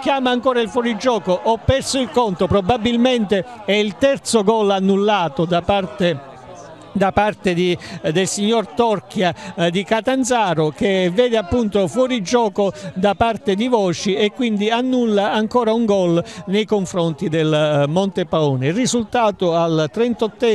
[SPEAKER 2] chiama ancora il fuorigioco, ho perso il conto, probabilmente è il terzo gol annullato da parte di da parte di, eh, del signor Torchia eh, di Catanzaro che vede appunto fuori gioco da parte di Voci e quindi annulla ancora un gol nei confronti del eh, Montepaone. Il risultato al 38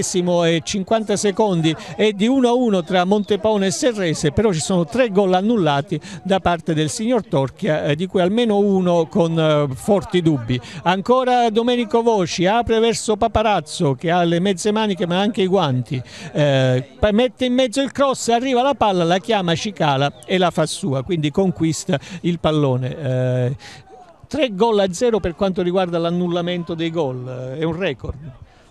[SPEAKER 2] e 50 secondi è di 1-1 tra Montepaone e Serrese, però ci sono tre gol annullati da parte del signor Torchia, di cui almeno uno con forti dubbi. Ancora Domenico Voci apre verso Paparazzo che ha le mezze maniche ma anche i guanti eh, mette in mezzo il cross, arriva la palla, la chiama Cicala e la fa sua, quindi conquista il pallone. Eh, 3 gol a 0 per quanto riguarda l'annullamento dei gol, eh, è un record.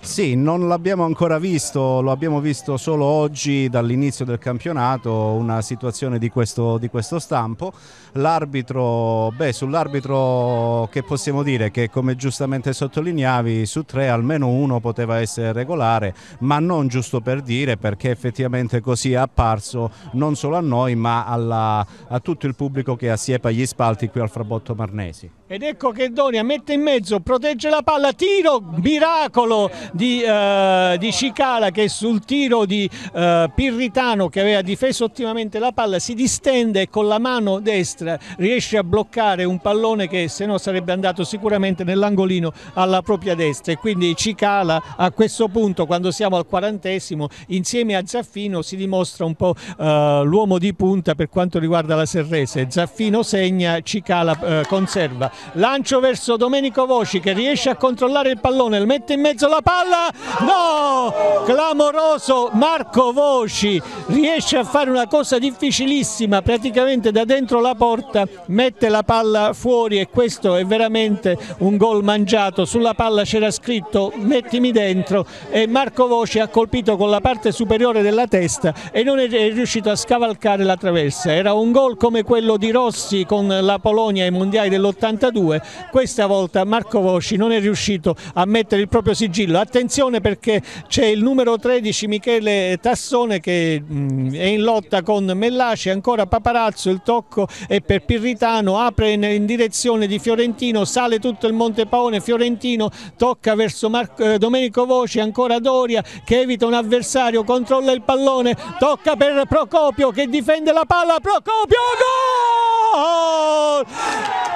[SPEAKER 3] Sì, non l'abbiamo ancora visto, lo abbiamo visto solo oggi dall'inizio del campionato, una situazione di questo, di questo stampo. L'arbitro, beh, sull'arbitro che possiamo dire che come giustamente sottolineavi, su tre almeno uno poteva essere regolare, ma non giusto per dire perché effettivamente così è apparso non solo a noi ma alla, a tutto il pubblico che assiepa gli spalti qui al Frabotto Marnesi.
[SPEAKER 2] Ed ecco che Donia mette in mezzo, protegge la palla, tiro miracolo di, eh, di Cicala che sul tiro di eh, Pirritano che aveva difeso ottimamente la palla si distende e con la mano destra riesce a bloccare un pallone che se no sarebbe andato sicuramente nell'angolino alla propria destra e quindi Cicala a questo punto quando siamo al quarantesimo insieme a Zaffino si dimostra un po' eh, l'uomo di punta per quanto riguarda la Serrese. Zaffino segna, Cicala eh, conserva lancio verso Domenico Voci che riesce a controllare il pallone, mette in mezzo la palla, no! Clamoroso Marco Voci riesce a fare una cosa difficilissima, praticamente da dentro la porta mette la palla fuori e questo è veramente un gol mangiato, sulla palla c'era scritto mettimi dentro e Marco Voci ha colpito con la parte superiore della testa e non è riuscito a scavalcare la traversa, era un gol come quello di Rossi con la Polonia ai mondiali dell'83 72 questa volta Marco Vosci non è riuscito a mettere il proprio sigillo attenzione perché c'è il numero 13 Michele Tassone che mh, mm, è in lotta con Mellaci ancora Paparazzo il tocco è per Pirritano apre in, in direzione di Fiorentino sale tutto il Monte Paone Fiorentino tocca verso Marco, eh, Domenico Voci ancora Doria che evita un avversario controlla il pallone tocca per Procopio che difende la palla Procopio gol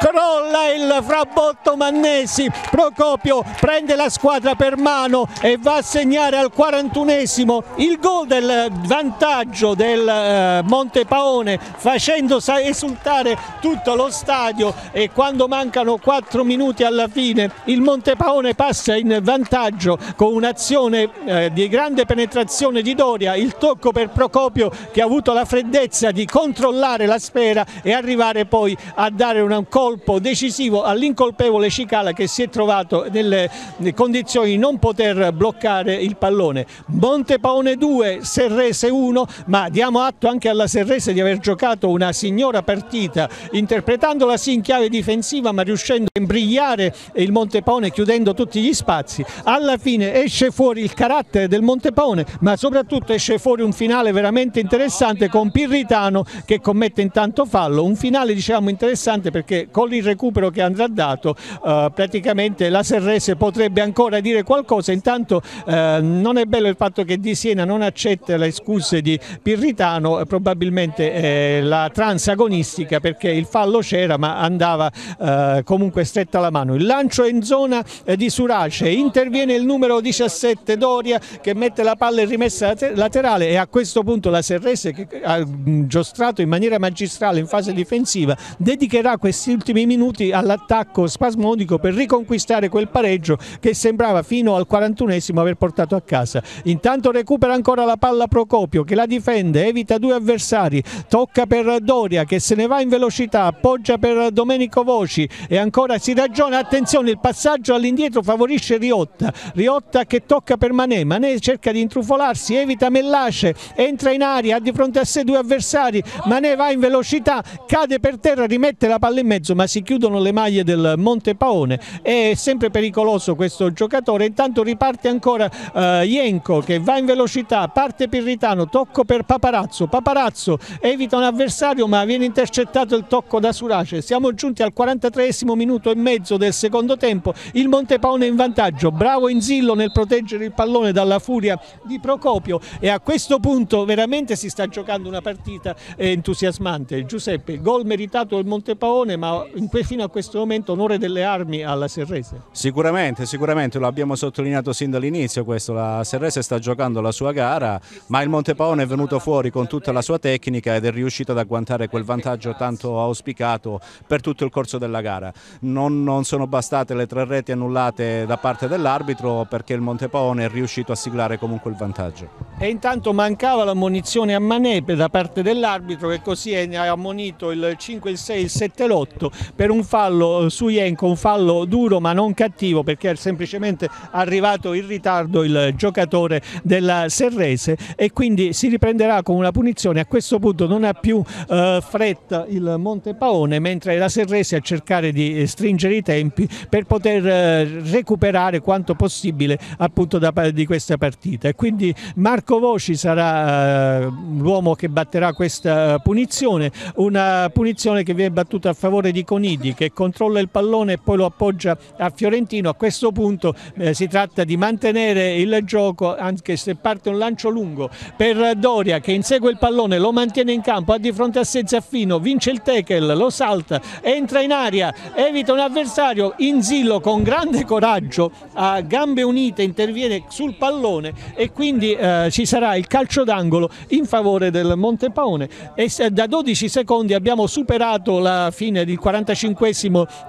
[SPEAKER 2] crolla il frabotto Mannesi, Procopio prende la squadra per mano e va a segnare al 41esimo il gol del vantaggio del eh, Monte Paone facendo esultare tutto lo stadio e quando mancano 4 minuti alla fine il Monte Paone passa in vantaggio con un'azione eh, di grande penetrazione di Doria, il tocco per Procopio che ha avuto la freddezza di controllare la sfera e arrivare poi a dare un colpo decisivo decisivo all'incolpevole Cicala che si è trovato nelle condizioni di non poter bloccare il pallone. Montepaone 2, Serrese 1, ma diamo atto anche alla Serrese di aver giocato una signora partita, interpretandola sì in chiave difensiva ma riuscendo a imbrigliare il Montepaone chiudendo tutti gli spazi. Alla fine esce fuori il carattere del Montepaone, ma soprattutto esce fuori un finale veramente interessante con Pirritano che commette intanto fallo, un finale diciamo interessante perché con il recupero recupero che andrà dato eh, praticamente la Serrese potrebbe ancora dire qualcosa intanto eh, non è bello il fatto che Di Siena non accetta le scuse di Pirritano eh, probabilmente eh, la transagonistica perché il fallo c'era ma andava eh, comunque stretta la mano il lancio in zona eh, di Surace interviene il numero 17 Doria che mette la palla in rimessa laterale e a questo punto la Serrese che ha giostrato in maniera magistrale in fase difensiva dedicherà questi ultimi minuti tutti all'attacco spasmodico per riconquistare quel pareggio che sembrava fino al 41esimo aver portato a casa. Intanto recupera ancora la palla Procopio che la difende, evita due avversari, tocca per Doria che se ne va in velocità, appoggia per Domenico Voci e ancora si ragiona, attenzione il passaggio all'indietro favorisce Riotta, Riotta che tocca per Manè, Manè cerca di intrufolarsi, evita Mellace, entra in aria, ha di fronte a sé due avversari, Manè va in velocità, cade per terra, rimette la palla in mezzo ma si chiudono sono le maglie del Montepaone è sempre pericoloso questo giocatore intanto riparte ancora eh, Ienco che va in velocità parte Pirritano tocco per Paparazzo Paparazzo evita un avversario ma viene intercettato il tocco da Surace siamo giunti al 43 minuto e mezzo del secondo tempo il Montepaone in vantaggio bravo Inzillo nel proteggere il pallone dalla furia di Procopio e a questo punto veramente si sta giocando una partita eh, entusiasmante Giuseppe gol meritato del Montepaone ma in quel finale fino a questo momento onore delle armi alla Serrese.
[SPEAKER 3] Sicuramente, sicuramente lo abbiamo sottolineato sin dall'inizio questo, la Serrese sta giocando la sua gara, ma il Montepaone è venuto fuori con tutta la sua tecnica ed è riuscito ad agguantare quel vantaggio tanto auspicato per tutto il corso della gara. Non, non sono bastate le tre reti annullate da parte dell'arbitro perché il Montepaone è riuscito a siglare comunque il vantaggio.
[SPEAKER 2] E intanto mancava la munizione a Manepe da parte dell'arbitro che così ha ammonito il 5, il 6, il 7, l'8 per un fallo su Jenko, un fallo duro ma non cattivo perché è semplicemente arrivato in ritardo il giocatore della Serrese e quindi si riprenderà con una punizione. A questo punto non ha più eh, fretta il Montepaone mentre la Serrese a cercare di stringere i tempi per poter eh, recuperare quanto possibile appunto da, di questa partita. E quindi Marco Voci sarà eh, l'uomo che batterà questa punizione, una punizione che viene battuta a favore di Conidi che controlla il pallone e poi lo appoggia a Fiorentino. A questo punto eh, si tratta di mantenere il gioco anche se parte un lancio lungo per Doria che insegue il pallone, lo mantiene in campo, ha di fronte a Sezzaffino, vince il tackle, lo salta, entra in aria, evita un avversario, Inzillo con grande coraggio a gambe unite interviene sul pallone e quindi eh, ci sarà il calcio d'angolo in favore del Montepaone e da 12 secondi abbiamo superato la fine del 45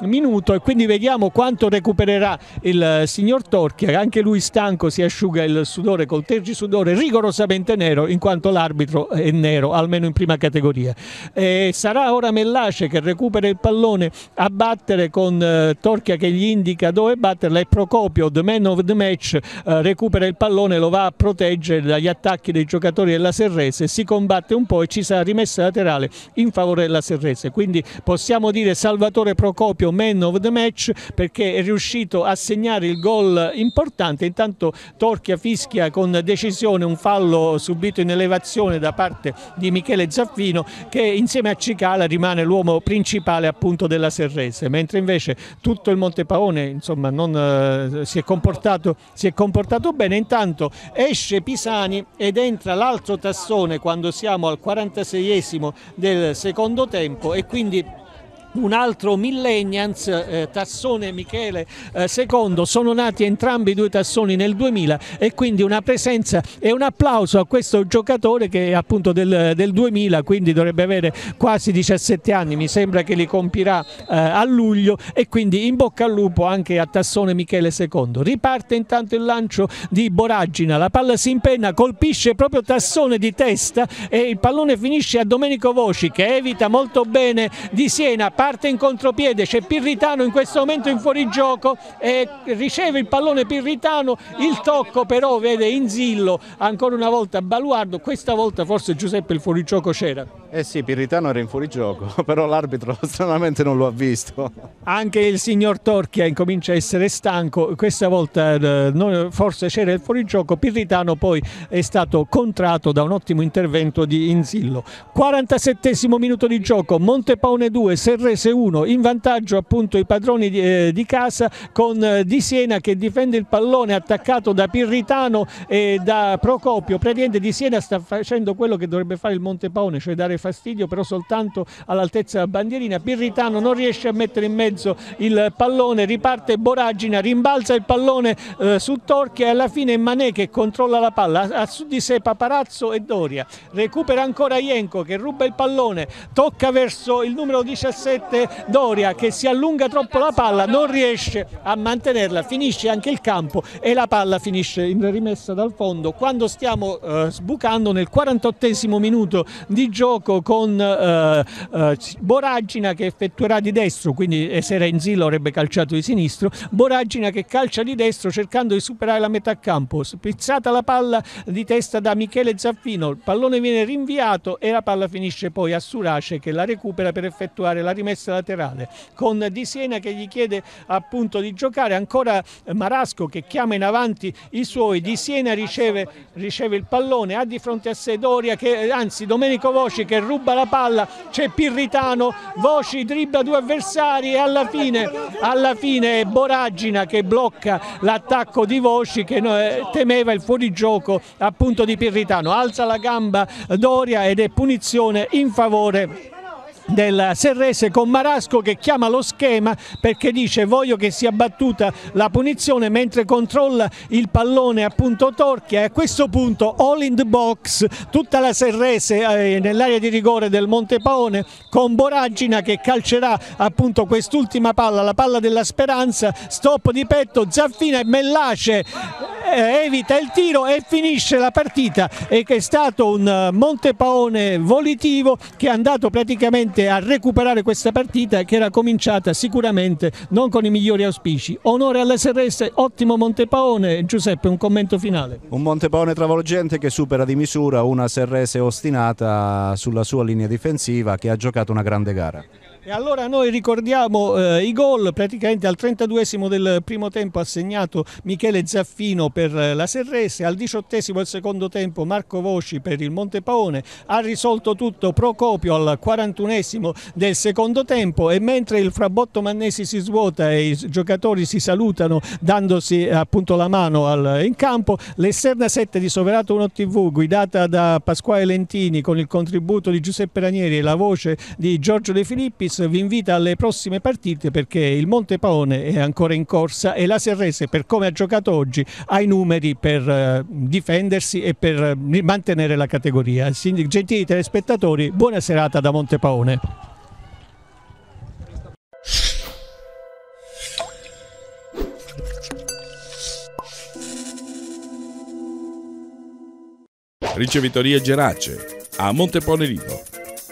[SPEAKER 2] minuto e quindi vediamo quanto recupererà il eh, signor Torchia, anche lui stanco si asciuga il sudore col tergisudore rigorosamente nero in quanto l'arbitro è nero, almeno in prima categoria. E sarà ora Mellace che recupera il pallone a battere con eh, Torchia che gli indica dove batterla e Procopio, the man of the match, eh, recupera il pallone, lo va a proteggere dagli attacchi dei giocatori della Serrese, si combatte un po' e ci sarà rimessa laterale in favore della Serrese. Quindi possiamo dire Salvatore giocatore Procopio man of the match perché è riuscito a segnare il gol importante, intanto Torchia fischia con decisione un fallo subito in elevazione da parte di Michele Zaffino che insieme a Cicala rimane l'uomo principale appunto della Serrese, mentre invece tutto il Montepaone insomma, non, eh, si, è si, è comportato, bene, intanto esce Pisani ed entra l'altro tassone quando siamo al 46esimo del secondo tempo e quindi un altro Millennials, eh, Tassone e Michele eh, II, sono nati entrambi i due Tassoni nel 2000 e quindi una presenza e un applauso a questo giocatore che è appunto del, del 2000, quindi dovrebbe avere quasi 17 anni, mi sembra che li compirà eh, a luglio e quindi in bocca al lupo anche a Tassone Michele II. Riparte intanto il lancio di Boraggina, la palla si impenna, colpisce proprio Tassone di testa e il pallone finisce a Domenico Voci che evita molto bene di Siena, parte in contropiede, c'è Pirritano in questo momento in fuorigioco e riceve il pallone Pirritano, il tocco però vede Inzillo, ancora una volta Baluardo, questa volta forse Giuseppe il fuorigioco c'era.
[SPEAKER 3] Eh sì, Pirritano era in fuorigioco, però l'arbitro stranamente non lo ha visto.
[SPEAKER 2] Anche il signor Torchia incomincia a essere stanco, questa volta eh, forse c'era il fuorigioco, Pirritano poi è stato contratto da un ottimo intervento di Inzillo. 47 minuto di gioco, Montepaone 2, Serre prese uno in vantaggio appunto i padroni di, eh, di casa con eh, Di Siena che difende il pallone attaccato da Pirritano e da Procopio praticamente Di Siena sta facendo quello che dovrebbe fare il Montepaone cioè dare fastidio però soltanto all'altezza della bandierina Pirritano non riesce a mettere in mezzo il pallone riparte Boragina rimbalza il pallone eh, su Torchia e alla fine Manè che controlla la palla a su di sé Paparazzo e Doria recupera ancora Ienco che ruba il pallone tocca verso il numero 17 7 Doria che si allunga troppo la palla non riesce a mantenerla finisce anche il campo e la palla finisce in rimessa dal fondo quando stiamo eh, sbucando nel 48 minuto di gioco con eh, eh, Boragina che effettuerà di destro quindi se era in zillo avrebbe calciato di sinistro Boragina che calcia di destro cercando di superare la metà campo spizzata la palla di testa da Michele Zaffino il pallone viene rinviato e la palla finisce poi a Surace che la recupera per effettuare la rimessa messa laterale con Di Siena che gli chiede appunto di giocare ancora Marasco che chiama in avanti i suoi Di Siena riceve, riceve il pallone ha di fronte a sé Doria che, anzi Domenico Voci che ruba la palla c'è Pirritano Voci dribba due avversari e alla fine, alla fine è Boragina che blocca l'attacco di Voci che eh, temeva il fuorigioco appunto di Pirritano alza la gamba Doria ed è punizione in favore del Serrese con Marasco che chiama lo schema perché dice voglio che sia battuta la punizione mentre controlla il pallone appunto Torchia e a questo punto all in the box tutta la Serrese eh, nell'area di rigore del Monte Paone con Boragina che calcerà appunto quest'ultima palla, la palla della speranza, stop di petto, Zaffina e Mellace eh, evita il tiro e finisce la partita e che è stato un Monte Paone volitivo che è andato praticamente veramente a recuperare questa partita che era cominciata sicuramente non con i migliori auspici. Onore all'SRS, ottimo Montepaone. Giuseppe, un commento finale.
[SPEAKER 3] Un Montepaone travolgente che supera di misura una SRS ostinata sulla sua linea difensiva che ha giocato una grande gara.
[SPEAKER 2] E allora noi ricordiamo eh, i gol praticamente al 32 esimo del primo tempo ha segnato Michele Zaffino per eh, la Serrese, al 18 esimo del secondo tempo Marco Voci per il Monte Paone, ha risolto tutto Procopio al 41 esimo del secondo tempo e mentre il frabotto Mannesi si svuota e i giocatori si salutano dandosi eh, appunto la mano al, eh, in campo, l'esterna 7 di Soverato 1 TV guidata da Pasquale Lentini con il contributo di Giuseppe Ranieri e la voce di Giorgio De Filippi Luis vi invita alle prossime partite perché il Monte Paone è ancora in corsa e la Serrese per come ha giocato oggi ha i numeri per eh, difendersi e per eh, mantenere la categoria. Gentili telespettatori, buona serata da Monte Paone.
[SPEAKER 1] Ricevitoria Gerace a Monte Rivo